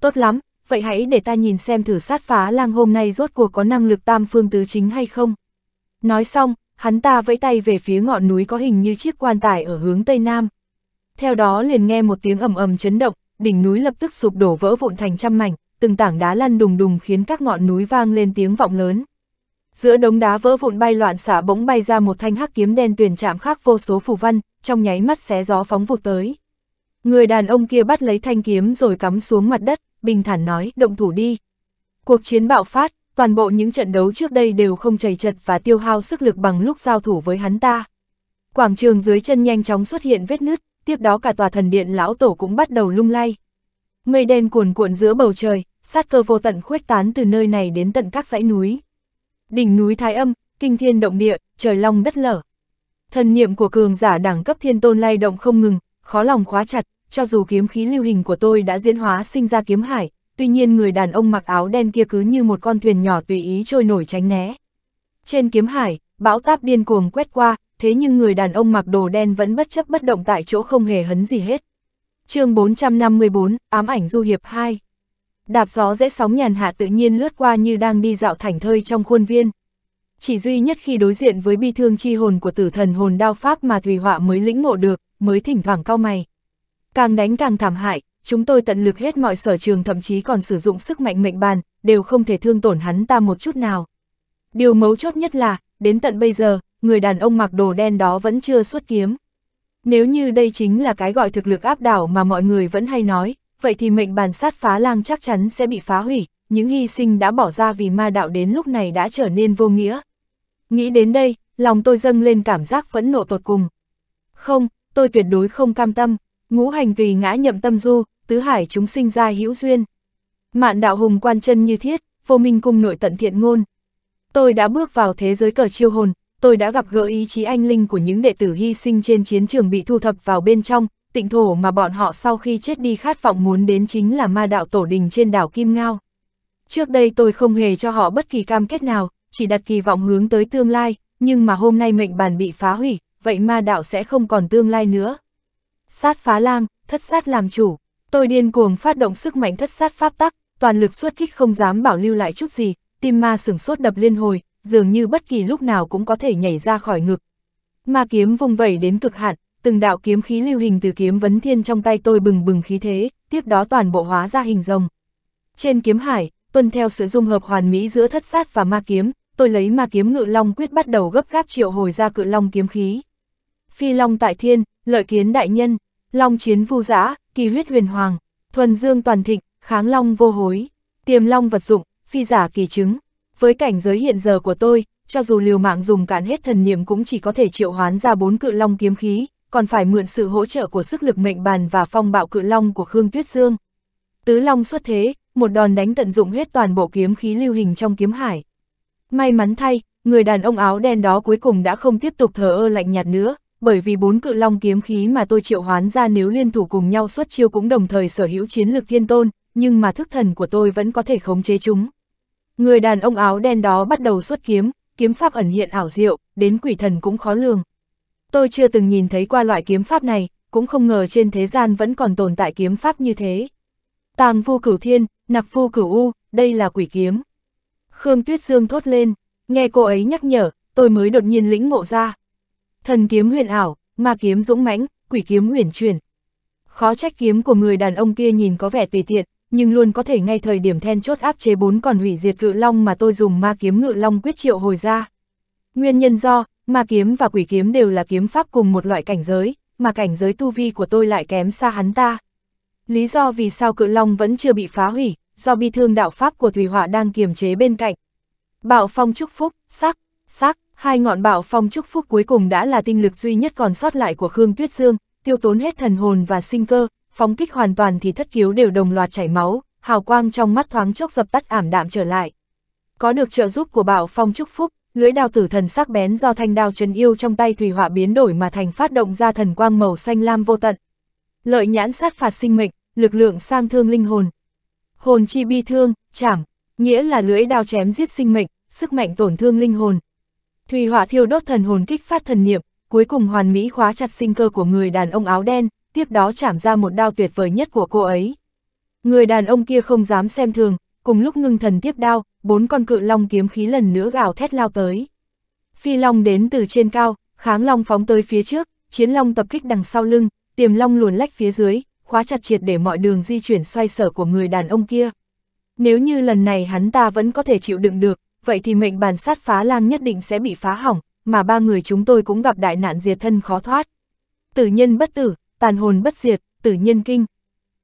Tốt lắm, vậy hãy để ta nhìn xem thử sát phá lang hôm nay rốt cuộc có năng lực tam phương tứ chính hay không. Nói xong, hắn ta vẫy tay về phía ngọn núi có hình như chiếc quan tài ở hướng tây nam. Theo đó liền nghe một tiếng ầm ầm chấn động, đỉnh núi lập tức sụp đổ vỡ vụn thành trăm mảnh, từng tảng đá lăn đùng đùng khiến các ngọn núi vang lên tiếng vọng lớn. Giữa đống đá vỡ vụn bay loạn xả bỗng bay ra một thanh hắc kiếm đen tuyền chạm khắc vô số phù văn, trong nháy mắt xé gió phóng vụt tới. Người đàn ông kia bắt lấy thanh kiếm rồi cắm xuống mặt đất, bình thản nói, động thủ đi. Cuộc chiến bạo phát, toàn bộ những trận đấu trước đây đều không chảy chật và tiêu hao sức lực bằng lúc giao thủ với hắn ta. Quảng trường dưới chân nhanh chóng xuất hiện vết nứt, tiếp đó cả tòa thần điện lão tổ cũng bắt đầu lung lay. Mây đen cuồn cuộn giữa bầu trời, sát cơ vô tận khuếch tán từ nơi này đến tận các dãy núi. Đỉnh núi Thái Âm, kinh thiên động địa, trời long đất lở. Thần niệm của cường giả đẳng cấp thiên tôn lay động không ngừng, khó lòng khóa chặt, cho dù kiếm khí lưu hình của tôi đã diễn hóa sinh ra kiếm hải, tuy nhiên người đàn ông mặc áo đen kia cứ như một con thuyền nhỏ tùy ý trôi nổi tránh né. Trên kiếm hải, bão táp điên cuồng quét qua, thế nhưng người đàn ông mặc đồ đen vẫn bất chấp bất động tại chỗ không hề hấn gì hết. chương 454, Ám ảnh du hiệp 2 Đạp gió dễ sóng nhàn hạ tự nhiên lướt qua như đang đi dạo thảnh thơi trong khuôn viên. Chỉ duy nhất khi đối diện với bi thương chi hồn của tử thần hồn đao pháp mà Thùy Họa mới lĩnh ngộ được, mới thỉnh thoảng cao mày. Càng đánh càng thảm hại, chúng tôi tận lực hết mọi sở trường thậm chí còn sử dụng sức mạnh mệnh bàn, đều không thể thương tổn hắn ta một chút nào. Điều mấu chốt nhất là, đến tận bây giờ, người đàn ông mặc đồ đen đó vẫn chưa xuất kiếm. Nếu như đây chính là cái gọi thực lực áp đảo mà mọi người vẫn hay nói, vậy thì mệnh bàn sát phá lang chắc chắn sẽ bị phá hủy, những hy sinh đã bỏ ra vì ma đạo đến lúc này đã trở nên vô nghĩa. Nghĩ đến đây, lòng tôi dâng lên cảm giác phẫn nộ tột cùng. Không, tôi tuyệt đối không cam tâm, ngũ hành vì ngã nhậm tâm du, tứ hải chúng sinh ra hữu duyên. Mạn đạo hùng quan chân như thiết, vô minh cung nội tận thiện ngôn. Tôi đã bước vào thế giới cờ chiêu hồn, tôi đã gặp gỡ ý chí anh linh của những đệ tử hy sinh trên chiến trường bị thu thập vào bên trong, tịnh thổ mà bọn họ sau khi chết đi khát vọng muốn đến chính là ma đạo tổ đình trên đảo Kim Ngao. Trước đây tôi không hề cho họ bất kỳ cam kết nào, chỉ đặt kỳ vọng hướng tới tương lai, nhưng mà hôm nay mệnh bàn bị phá hủy, vậy ma đạo sẽ không còn tương lai nữa. Sát phá lang, thất sát làm chủ, tôi điên cuồng phát động sức mạnh thất sát pháp tắc, toàn lực suốt kích không dám bảo lưu lại chút gì, tim ma sửng sốt đập liên hồi, dường như bất kỳ lúc nào cũng có thể nhảy ra khỏi ngực. Ma kiếm vùng vẩy đến cực hạn, từng đạo kiếm khí lưu hình từ kiếm vấn thiên trong tay tôi bừng bừng khí thế, tiếp đó toàn bộ hóa ra hình rồng. Trên kiếm hải, tuân theo sự dung hợp hoàn mỹ giữa thất sát và ma kiếm, tôi lấy ma kiếm ngự long quyết bắt đầu gấp gáp triệu hồi ra cự long kiếm khí. Phi long tại thiên, lợi kiến đại nhân, long chiến vu dã, kỳ huyết huyền hoàng, thuần dương toàn thịnh, kháng long vô hối, tiềm long vật dụng, phi giả kỳ chứng với cảnh giới hiện giờ của tôi, cho dù liều mạng dùng cạn hết thần niệm cũng chỉ có thể triệu hoán ra bốn cự long kiếm khí, còn phải mượn sự hỗ trợ của sức lực mệnh bàn và phong bạo cự long của Khương Tuyết Dương. Tứ long xuất thế, một đòn đánh tận dụng hết toàn bộ kiếm khí lưu hình trong kiếm hải. May mắn thay, người đàn ông áo đen đó cuối cùng đã không tiếp tục thờ ơ lạnh nhạt nữa, bởi vì bốn cự long kiếm khí mà tôi triệu hoán ra nếu liên thủ cùng nhau xuất chiêu cũng đồng thời sở hữu chiến lược thiên tôn, nhưng mà thức thần của tôi vẫn có thể khống chế chúng. Người đàn ông áo đen đó bắt đầu xuất kiếm, kiếm pháp ẩn hiện ảo diệu, đến quỷ thần cũng khó lường. Tôi chưa từng nhìn thấy qua loại kiếm pháp này, cũng không ngờ trên thế gian vẫn còn tồn tại kiếm pháp như thế. Tàng vu cửu thiên, nặc vu cửu u, đây là quỷ kiếm. Khương Tuyết Dương thốt lên, nghe cô ấy nhắc nhở, tôi mới đột nhiên lĩnh ngộ ra. Thần kiếm huyền ảo, ma kiếm dũng mãnh, quỷ kiếm huyền truyền, Khó trách kiếm của người đàn ông kia nhìn có vẻ tùy tiện, nhưng luôn có thể ngay thời điểm then chốt áp chế bốn còn hủy diệt cự long mà tôi dùng ma kiếm ngự long quyết triệu hồi ra. Nguyên nhân do, ma kiếm và quỷ kiếm đều là kiếm pháp cùng một loại cảnh giới, mà cảnh giới tu vi của tôi lại kém xa hắn ta. Lý do vì sao cự long vẫn chưa bị phá hủy, do bi thương đạo pháp của Thủy Hỏa đang kiềm chế bên cạnh. Bạo phong chúc phúc, sắc, sắc, hai ngọn bạo phong chúc phúc cuối cùng đã là tinh lực duy nhất còn sót lại của Khương Tuyết Dương, tiêu tốn hết thần hồn và sinh cơ, phóng kích hoàn toàn thì thất cứu đều đồng loạt chảy máu, hào quang trong mắt thoáng chốc dập tắt ảm đạm trở lại. Có được trợ giúp của Bảo Phong chúc phúc, lưỡi đao tử thần sắc bén do thanh đao trấn yêu trong tay thủy hỏa biến đổi mà thành phát động ra thần quang màu xanh lam vô tận. Lợi nhãn sát phạt sinh mệnh, lực lượng sang thương linh hồn. Hồn chi bi thương, chảm, nghĩa là lưỡi đao chém giết sinh mệnh, sức mạnh tổn thương linh hồn. Thủy hỏa thiêu đốt thần hồn kích phát thần niệm, cuối cùng hoàn mỹ khóa chặt sinh cơ của người đàn ông áo đen, tiếp đó chảm ra một đao tuyệt vời nhất của cô ấy. Người đàn ông kia không dám xem thường, cùng lúc ngưng thần tiếp đao, bốn con cự long kiếm khí lần nữa gào thét lao tới. Phi long đến từ trên cao, kháng long phóng tới phía trước, chiến long tập kích đằng sau lưng, tiềm long luồn lách phía dưới, khóa chặt triệt để mọi đường di chuyển xoay sở của người đàn ông kia. Nếu như lần này hắn ta vẫn có thể chịu đựng được, vậy thì mệnh bàn sát phá lang nhất định sẽ bị phá hỏng, mà ba người chúng tôi cũng gặp đại nạn diệt thân khó thoát. Tử nhân bất tử, tàn hồn bất diệt, tử nhân kinh.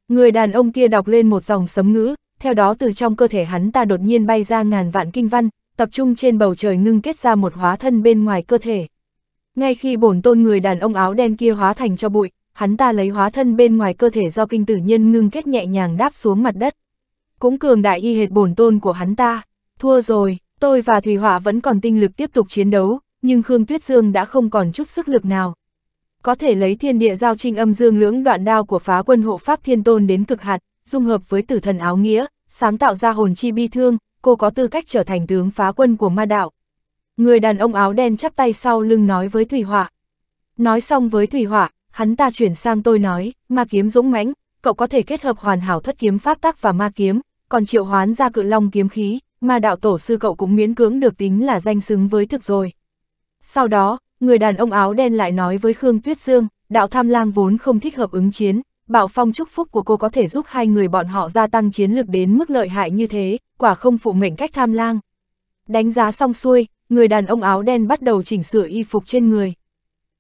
Người đàn ông kia đọc lên một dòng sấm ngữ, theo đó từ trong cơ thể hắn ta đột nhiên bay ra ngàn vạn kinh văn, tập trung trên bầu trời ngưng kết ra một hóa thân bên ngoài cơ thể. Ngay khi bổn tôn người đàn ông áo đen kia hóa thành cho bụi, hắn ta lấy hóa thân bên ngoài cơ thể do kinh tử nhân ngưng kết nhẹ nhàng đáp xuống mặt đất. Cũng cường đại y hệt bổn tôn của hắn ta. Thua rồi, tôi và Thủy Hỏa vẫn còn tinh lực tiếp tục chiến đấu, nhưng Khương Tuyết Dương đã không còn chút sức lực nào có thể lấy thiên địa giao trinh âm dương lưỡng đoạn đao của phá quân hộ pháp thiên tôn đến cực hạt, dung hợp với tử thần áo nghĩa, sáng tạo ra hồn chi bi thương, cô có tư cách trở thành tướng phá quân của ma đạo. Người đàn ông áo đen chắp tay sau lưng nói với Thủy Hỏa. Nói xong với Thủy Hỏa, hắn ta chuyển sang tôi nói, ma kiếm dũng mãnh, cậu có thể kết hợp hoàn hảo thất kiếm pháp tắc và ma kiếm, còn triệu hoán ra cự long kiếm khí, ma đạo tổ sư cậu cũng miễn cưỡng được tính là danh xứng với thực rồi. Sau đó, người đàn ông áo đen lại nói với Khương Tuyết Dương, đạo tham lang vốn không thích hợp ứng chiến, bảo phong chúc phúc của cô có thể giúp hai người bọn họ gia tăng chiến lược đến mức lợi hại như thế, quả không phụ mệnh cách tham lang. Đánh giá xong xuôi, người đàn ông áo đen bắt đầu chỉnh sửa y phục trên người.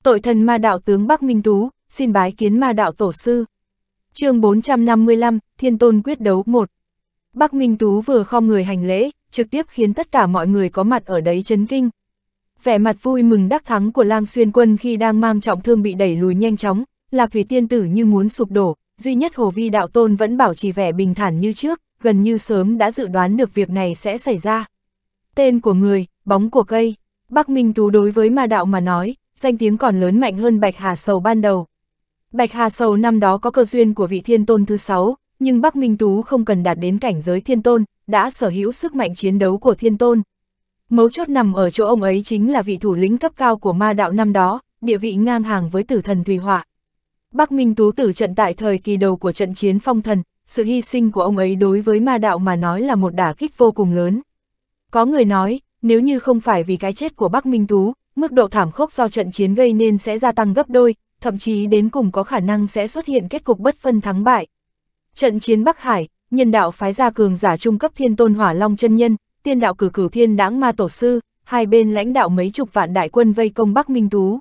Tội thần ma đạo tướng Bắc Minh Tú, xin bái kiến ma đạo tổ sư. chương 455, Thiên Tôn quyết đấu 1. Bắc Minh Tú vừa khom người hành lễ, trực tiếp khiến tất cả mọi người có mặt ở đấy chấn kinh vẻ mặt vui mừng đắc thắng của lang xuyên quân khi đang mang trọng thương bị đẩy lùi nhanh chóng, lạc thủy tiên tử như muốn sụp đổ, duy nhất hồ vi đạo tôn vẫn bảo trì vẻ bình thản như trước, gần như sớm đã dự đoán được việc này sẽ xảy ra. Tên của người, bóng của cây, Bắc Minh Tú đối với ma đạo mà nói, danh tiếng còn lớn mạnh hơn Bạch Hà Sầu ban đầu. Bạch Hà Sầu năm đó có cơ duyên của vị thiên tôn thứ sáu, nhưng Bắc Minh Tú không cần đạt đến cảnh giới thiên tôn, đã sở hữu sức mạnh chiến đấu của thiên tôn. Mấu chốt nằm ở chỗ ông ấy chính là vị thủ lĩnh cấp cao của ma đạo năm đó, địa vị ngang hàng với tử thần Thùy Họa. Bắc Minh Tú tử trận tại thời kỳ đầu của trận chiến phong thần, sự hy sinh của ông ấy đối với ma đạo mà nói là một đả kích vô cùng lớn. Có người nói, nếu như không phải vì cái chết của Bắc Minh Tú, mức độ thảm khốc do trận chiến gây nên sẽ gia tăng gấp đôi, thậm chí đến cùng có khả năng sẽ xuất hiện kết cục bất phân thắng bại. Trận chiến Bắc Hải, nhân đạo phái ra cường giả trung cấp thiên tôn hỏa long chân nhân, tiên đạo cử cử thiên đáng ma tổ sư, hai bên lãnh đạo mấy chục vạn đại quân vây công Bắc Minh Tú.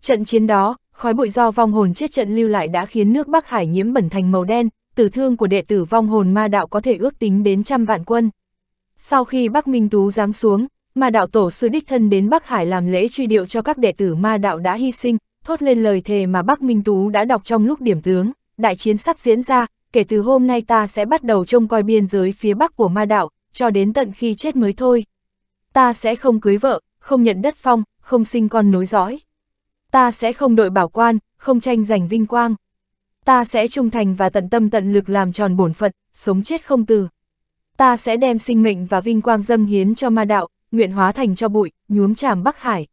Trận chiến đó, khói bụi do vong hồn chết trận lưu lại đã khiến nước Bắc Hải nhiễm bẩn thành màu đen, tử thương của đệ tử vong hồn ma đạo có thể ước tính đến trăm vạn quân. Sau khi Bắc Minh Tú giáng xuống, ma đạo tổ sư đích thân đến Bắc Hải làm lễ truy điệu cho các đệ tử ma đạo đã hy sinh, thốt lên lời thề mà Bắc Minh Tú đã đọc trong lúc điểm tướng, đại chiến sắp diễn ra, kể từ hôm nay ta sẽ bắt đầu trông coi biên giới phía Bắc của ma đạo, cho đến tận khi chết mới thôi. Ta sẽ không cưới vợ, không nhận đất phong, không sinh con nối dõi. Ta sẽ không đội bảo quan, không tranh giành vinh quang. Ta sẽ trung thành và tận tâm tận lực làm tròn bổn phận, sống chết không từ. Ta sẽ đem sinh mệnh và vinh quang dâng hiến cho ma đạo, nguyện hóa thành cho bụi, nhuốm tràm Bắc Hải.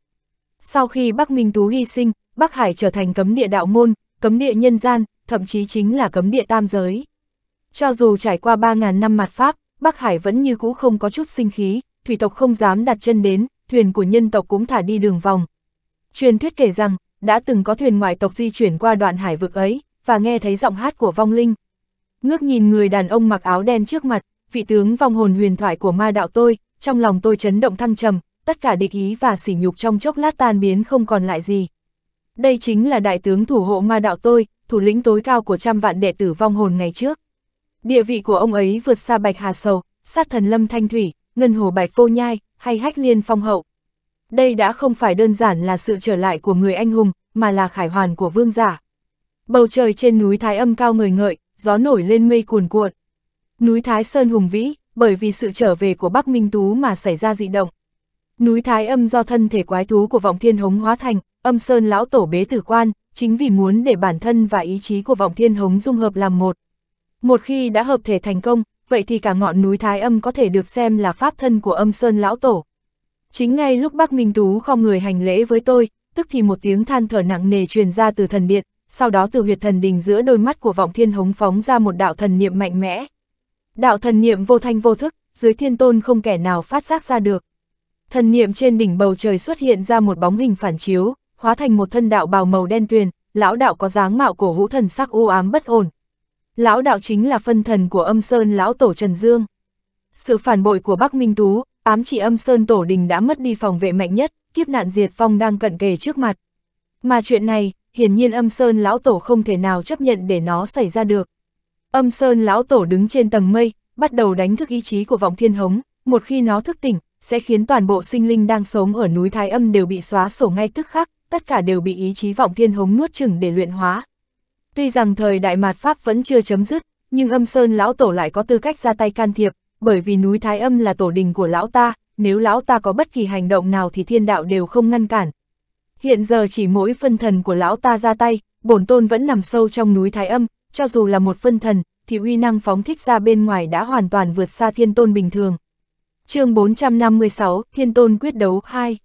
Sau khi Bắc Minh Tú hy sinh, Bắc Hải trở thành cấm địa đạo môn, cấm địa nhân gian, thậm chí chính là cấm địa tam giới. Cho dù trải qua 3.000 năm mặt Pháp, Bắc Hải vẫn như cũ không có chút sinh khí, thủy tộc không dám đặt chân đến, thuyền của nhân tộc cũng thả đi đường vòng. Truyền thuyết kể rằng, đã từng có thuyền ngoại tộc di chuyển qua đoạn hải vực ấy, và nghe thấy giọng hát của vong linh. Ngước nhìn người đàn ông mặc áo đen trước mặt, vị tướng vong hồn huyền thoại của ma đạo tôi, trong lòng tôi chấn động thăng trầm, tất cả địch ý và sỉ nhục trong chốc lát tan biến không còn lại gì. Đây chính là đại tướng thủ hộ ma đạo tôi, thủ lĩnh tối cao của trăm vạn đệ tử vong hồn ngày trước. Địa vị của ông ấy vượt xa Bạch Hà Sầu, sát thần Lâm Thanh Thủy, ngân hồ Bạch Vô Nhai, hay hách liên phong hậu. Đây đã không phải đơn giản là sự trở lại của người anh hùng, mà là khải hoàn của vương giả. Bầu trời trên núi Thái Âm cao người ngợi, gió nổi lên mây cuồn cuộn. Núi Thái Sơn hùng vĩ, bởi vì sự trở về của Bắc Minh Tú mà xảy ra dị động. Núi Thái Âm do thân thể quái thú của Vọng Thiên Hống hóa thành, Âm Sơn lão tổ bế tử quan, chính vì muốn để bản thân và ý chí của Vọng Thiên Hống dung hợp làm một, một khi đã hợp thể thành công, vậy thì cả ngọn núi Thái Âm có thể được xem là pháp thân của âm Sơn Lão Tổ. Chính ngay lúc Bác Minh Tú không người hành lễ với tôi, tức thì một tiếng than thở nặng nề truyền ra từ thần điện, sau đó từ huyệt thần đình giữa đôi mắt của vọng thiên hống phóng ra một đạo thần niệm mạnh mẽ. Đạo thần niệm vô thanh vô thức, dưới thiên tôn không kẻ nào phát giác ra được. Thần niệm trên đỉnh bầu trời xuất hiện ra một bóng hình phản chiếu, hóa thành một thân đạo bào màu đen tuyền, lão đạo có dáng mạo cổ hũ thần sắc u ám bất ổn, lão đạo chính là phân thần của âm sơn lão tổ Trần Dương. Sự phản bội của Bắc Minh Tú, ám chỉ âm sơn tổ đình đã mất đi phòng vệ mạnh nhất, kiếp nạn diệt phong đang cận kề trước mặt. Mà chuyện này, hiển nhiên âm sơn lão tổ không thể nào chấp nhận để nó xảy ra được. Âm sơn lão tổ đứng trên tầng mây, bắt đầu đánh thức ý chí của vọng thiên hống, một khi nó thức tỉnh, sẽ khiến toàn bộ sinh linh đang sống ở núi Thái Âm đều bị xóa sổ ngay tức khắc, tất cả đều bị ý chí vọng thiên hống nuốt chừng để luyện hóa. Tuy rằng thời đại mạt Pháp vẫn chưa chấm dứt, nhưng âm sơn lão tổ lại có tư cách ra tay can thiệp, bởi vì núi Thái Âm là tổ đình của lão ta, nếu lão ta có bất kỳ hành động nào thì thiên đạo đều không ngăn cản. Hiện giờ chỉ mỗi phân thần của lão ta ra tay, bổn tôn vẫn nằm sâu trong núi Thái Âm, cho dù là một phân thần, thì uy năng phóng thích ra bên ngoài đã hoàn toàn vượt xa thiên tôn bình thường. chương 456, Thiên tôn quyết đấu 2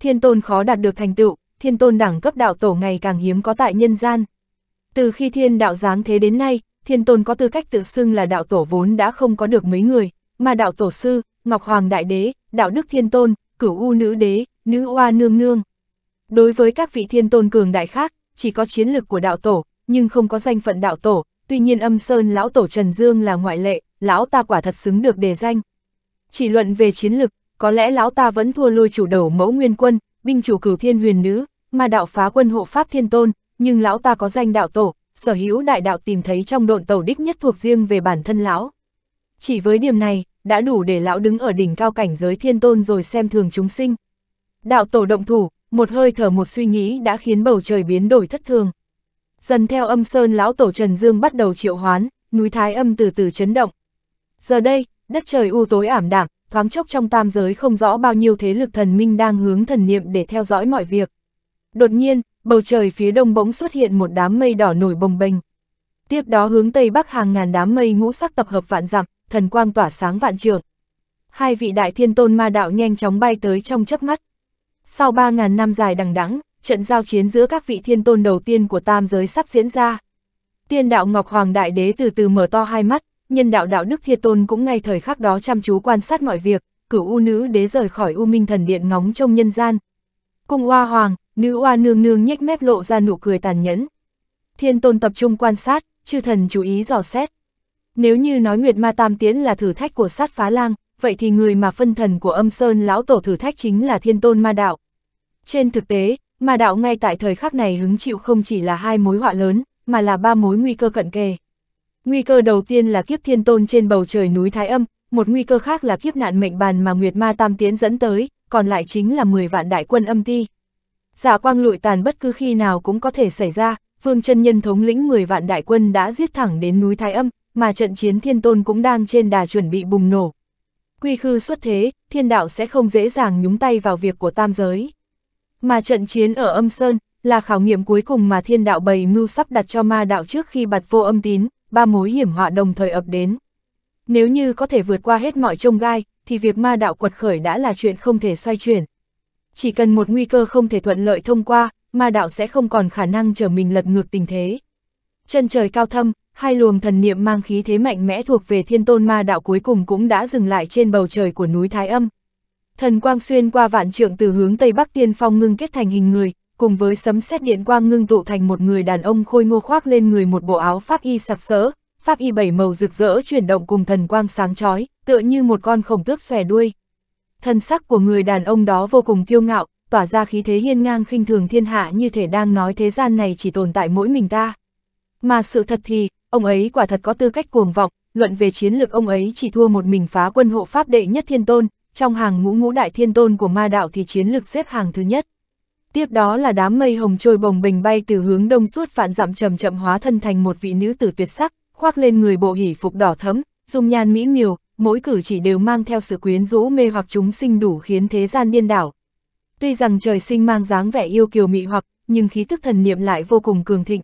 Thiên tôn khó đạt được thành tựu, thiên tôn đẳng cấp đạo tổ ngày càng hiếm có tại nhân gian, từ khi thiên đạo giáng thế đến nay, thiên tôn có tư cách tự xưng là đạo tổ vốn đã không có được mấy người, mà đạo tổ sư, Ngọc Hoàng Đại Đế, đạo đức thiên tôn, cửu u nữ đế, nữ oa nương nương. Đối với các vị thiên tôn cường đại khác, chỉ có chiến lực của đạo tổ, nhưng không có danh phận đạo tổ, tuy nhiên âm sơn lão tổ Trần Dương là ngoại lệ, lão ta quả thật xứng được đề danh. Chỉ luận về chiến lực, có lẽ lão ta vẫn thua lôi chủ đầu mẫu nguyên quân, binh chủ cửu thiên huyền nữ, mà đạo phá quân hộ pháp thiên tôn, nhưng lão ta có danh đạo tổ, sở hữu đại đạo tìm thấy trong độn tẩu đích nhất thuộc riêng về bản thân lão. Chỉ với điểm này, đã đủ để lão đứng ở đỉnh cao cảnh giới thiên tôn rồi xem thường chúng sinh. Đạo tổ động thủ, một hơi thở một suy nghĩ đã khiến bầu trời biến đổi thất thường. Dần theo âm sơn lão tổ Trần Dương bắt đầu triệu hoán, núi thái âm từ từ chấn động. Giờ đây, đất trời u tối ảm đạm, thoáng chốc trong tam giới không rõ bao nhiêu thế lực thần minh đang hướng thần niệm để theo dõi mọi việc. Đột nhiên, bầu trời phía đông bỗng xuất hiện một đám mây đỏ nổi bồng bềnh. Tiếp đó hướng tây bắc hàng ngàn đám mây ngũ sắc tập hợp vạn dặm, thần quang tỏa sáng vạn trường. Hai vị đại thiên tôn ma đạo nhanh chóng bay tới trong chớp mắt. Sau 3.000 năm dài đằng đẵng, trận giao chiến giữa các vị thiên tôn đầu tiên của tam giới sắp diễn ra. Tiên đạo Ngọc Hoàng Đại Đế từ từ mở to hai mắt, nhân đạo đạo đức thiên tôn cũng ngay thời khắc đó chăm chú quan sát mọi việc, cửu u nữ đế rời khỏi u minh thần điện ngóng trông nhân gian. Cung Hoa Hoàng, nữ oa nương nương nhếch mép lộ ra nụ cười tàn nhẫn. Thiên tôn tập trung quan sát, chư thần chú ý dò xét. Nếu như nói Nguyệt Ma Tam Tiễn là thử thách của sát phá lang, vậy thì người mà phân thần của âm sơn lão tổ thử thách chính là thiên tôn ma đạo. Trên thực tế, ma đạo ngay tại thời khắc này hứng chịu không chỉ là hai mối họa lớn, mà là ba mối nguy cơ cận kề. Nguy cơ đầu tiên là kiếp thiên tôn trên bầu trời núi Thái Âm, một nguy cơ khác là kiếp nạn mệnh bàn mà Nguyệt Ma Tam Tiến dẫn tới, còn lại chính là 10 vạn đại quân âm ti giả dạ quang lụi tàn bất cứ khi nào cũng có thể xảy ra, Vương chân Nhân thống lĩnh 10 vạn đại quân đã giết thẳng đến núi Thái Âm, mà trận chiến thiên tôn cũng đang trên đà chuẩn bị bùng nổ. Quy khư xuất thế, thiên đạo sẽ không dễ dàng nhúng tay vào việc của tam giới. Mà trận chiến ở âm Sơn là khảo nghiệm cuối cùng mà thiên đạo bày mưu sắp đặt cho ma đạo trước khi bạt vô âm tín, ba mối hiểm họa đồng thời ập đến. Nếu như có thể vượt qua hết mọi trông gai, thì việc ma đạo quật khởi đã là chuyện không thể xoay chuyển chỉ cần một nguy cơ không thể thuận lợi thông qua, ma đạo sẽ không còn khả năng trở mình lật ngược tình thế. Chân trời cao thâm, hai luồng thần niệm mang khí thế mạnh mẽ thuộc về thiên tôn ma đạo cuối cùng cũng đã dừng lại trên bầu trời của núi Thái Âm. Thần quang xuyên qua vạn trượng từ hướng Tây Bắc Tiên Phong ngưng kết thành hình người, cùng với sấm sét điện quang ngưng tụ thành một người đàn ông khôi ngô khoác lên người một bộ áo pháp y sặc sỡ, pháp y bảy màu rực rỡ chuyển động cùng thần quang sáng chói, tựa như một con khổng tước xòe đuôi thân sắc của người đàn ông đó vô cùng kiêu ngạo, tỏa ra khí thế hiên ngang khinh thường thiên hạ như thể đang nói thế gian này chỉ tồn tại mỗi mình ta. Mà sự thật thì, ông ấy quả thật có tư cách cuồng vọng, luận về chiến lược ông ấy chỉ thua một mình phá quân hộ pháp đệ nhất thiên tôn, trong hàng ngũ ngũ đại thiên tôn của ma đạo thì chiến lược xếp hàng thứ nhất. Tiếp đó là đám mây hồng trôi bồng bềnh bay từ hướng đông suốt vạn dặm chậm chậm hóa thân thành một vị nữ tử tuyệt sắc, khoác lên người bộ hỉ phục đỏ thấm, dùng nhan mỹ miều, mỗi cử chỉ đều mang theo sự quyến rũ mê hoặc chúng sinh đủ khiến thế gian điên đảo. Tuy rằng trời sinh mang dáng vẻ yêu kiều mị hoặc, nhưng khí tức thần niệm lại vô cùng cường thịnh,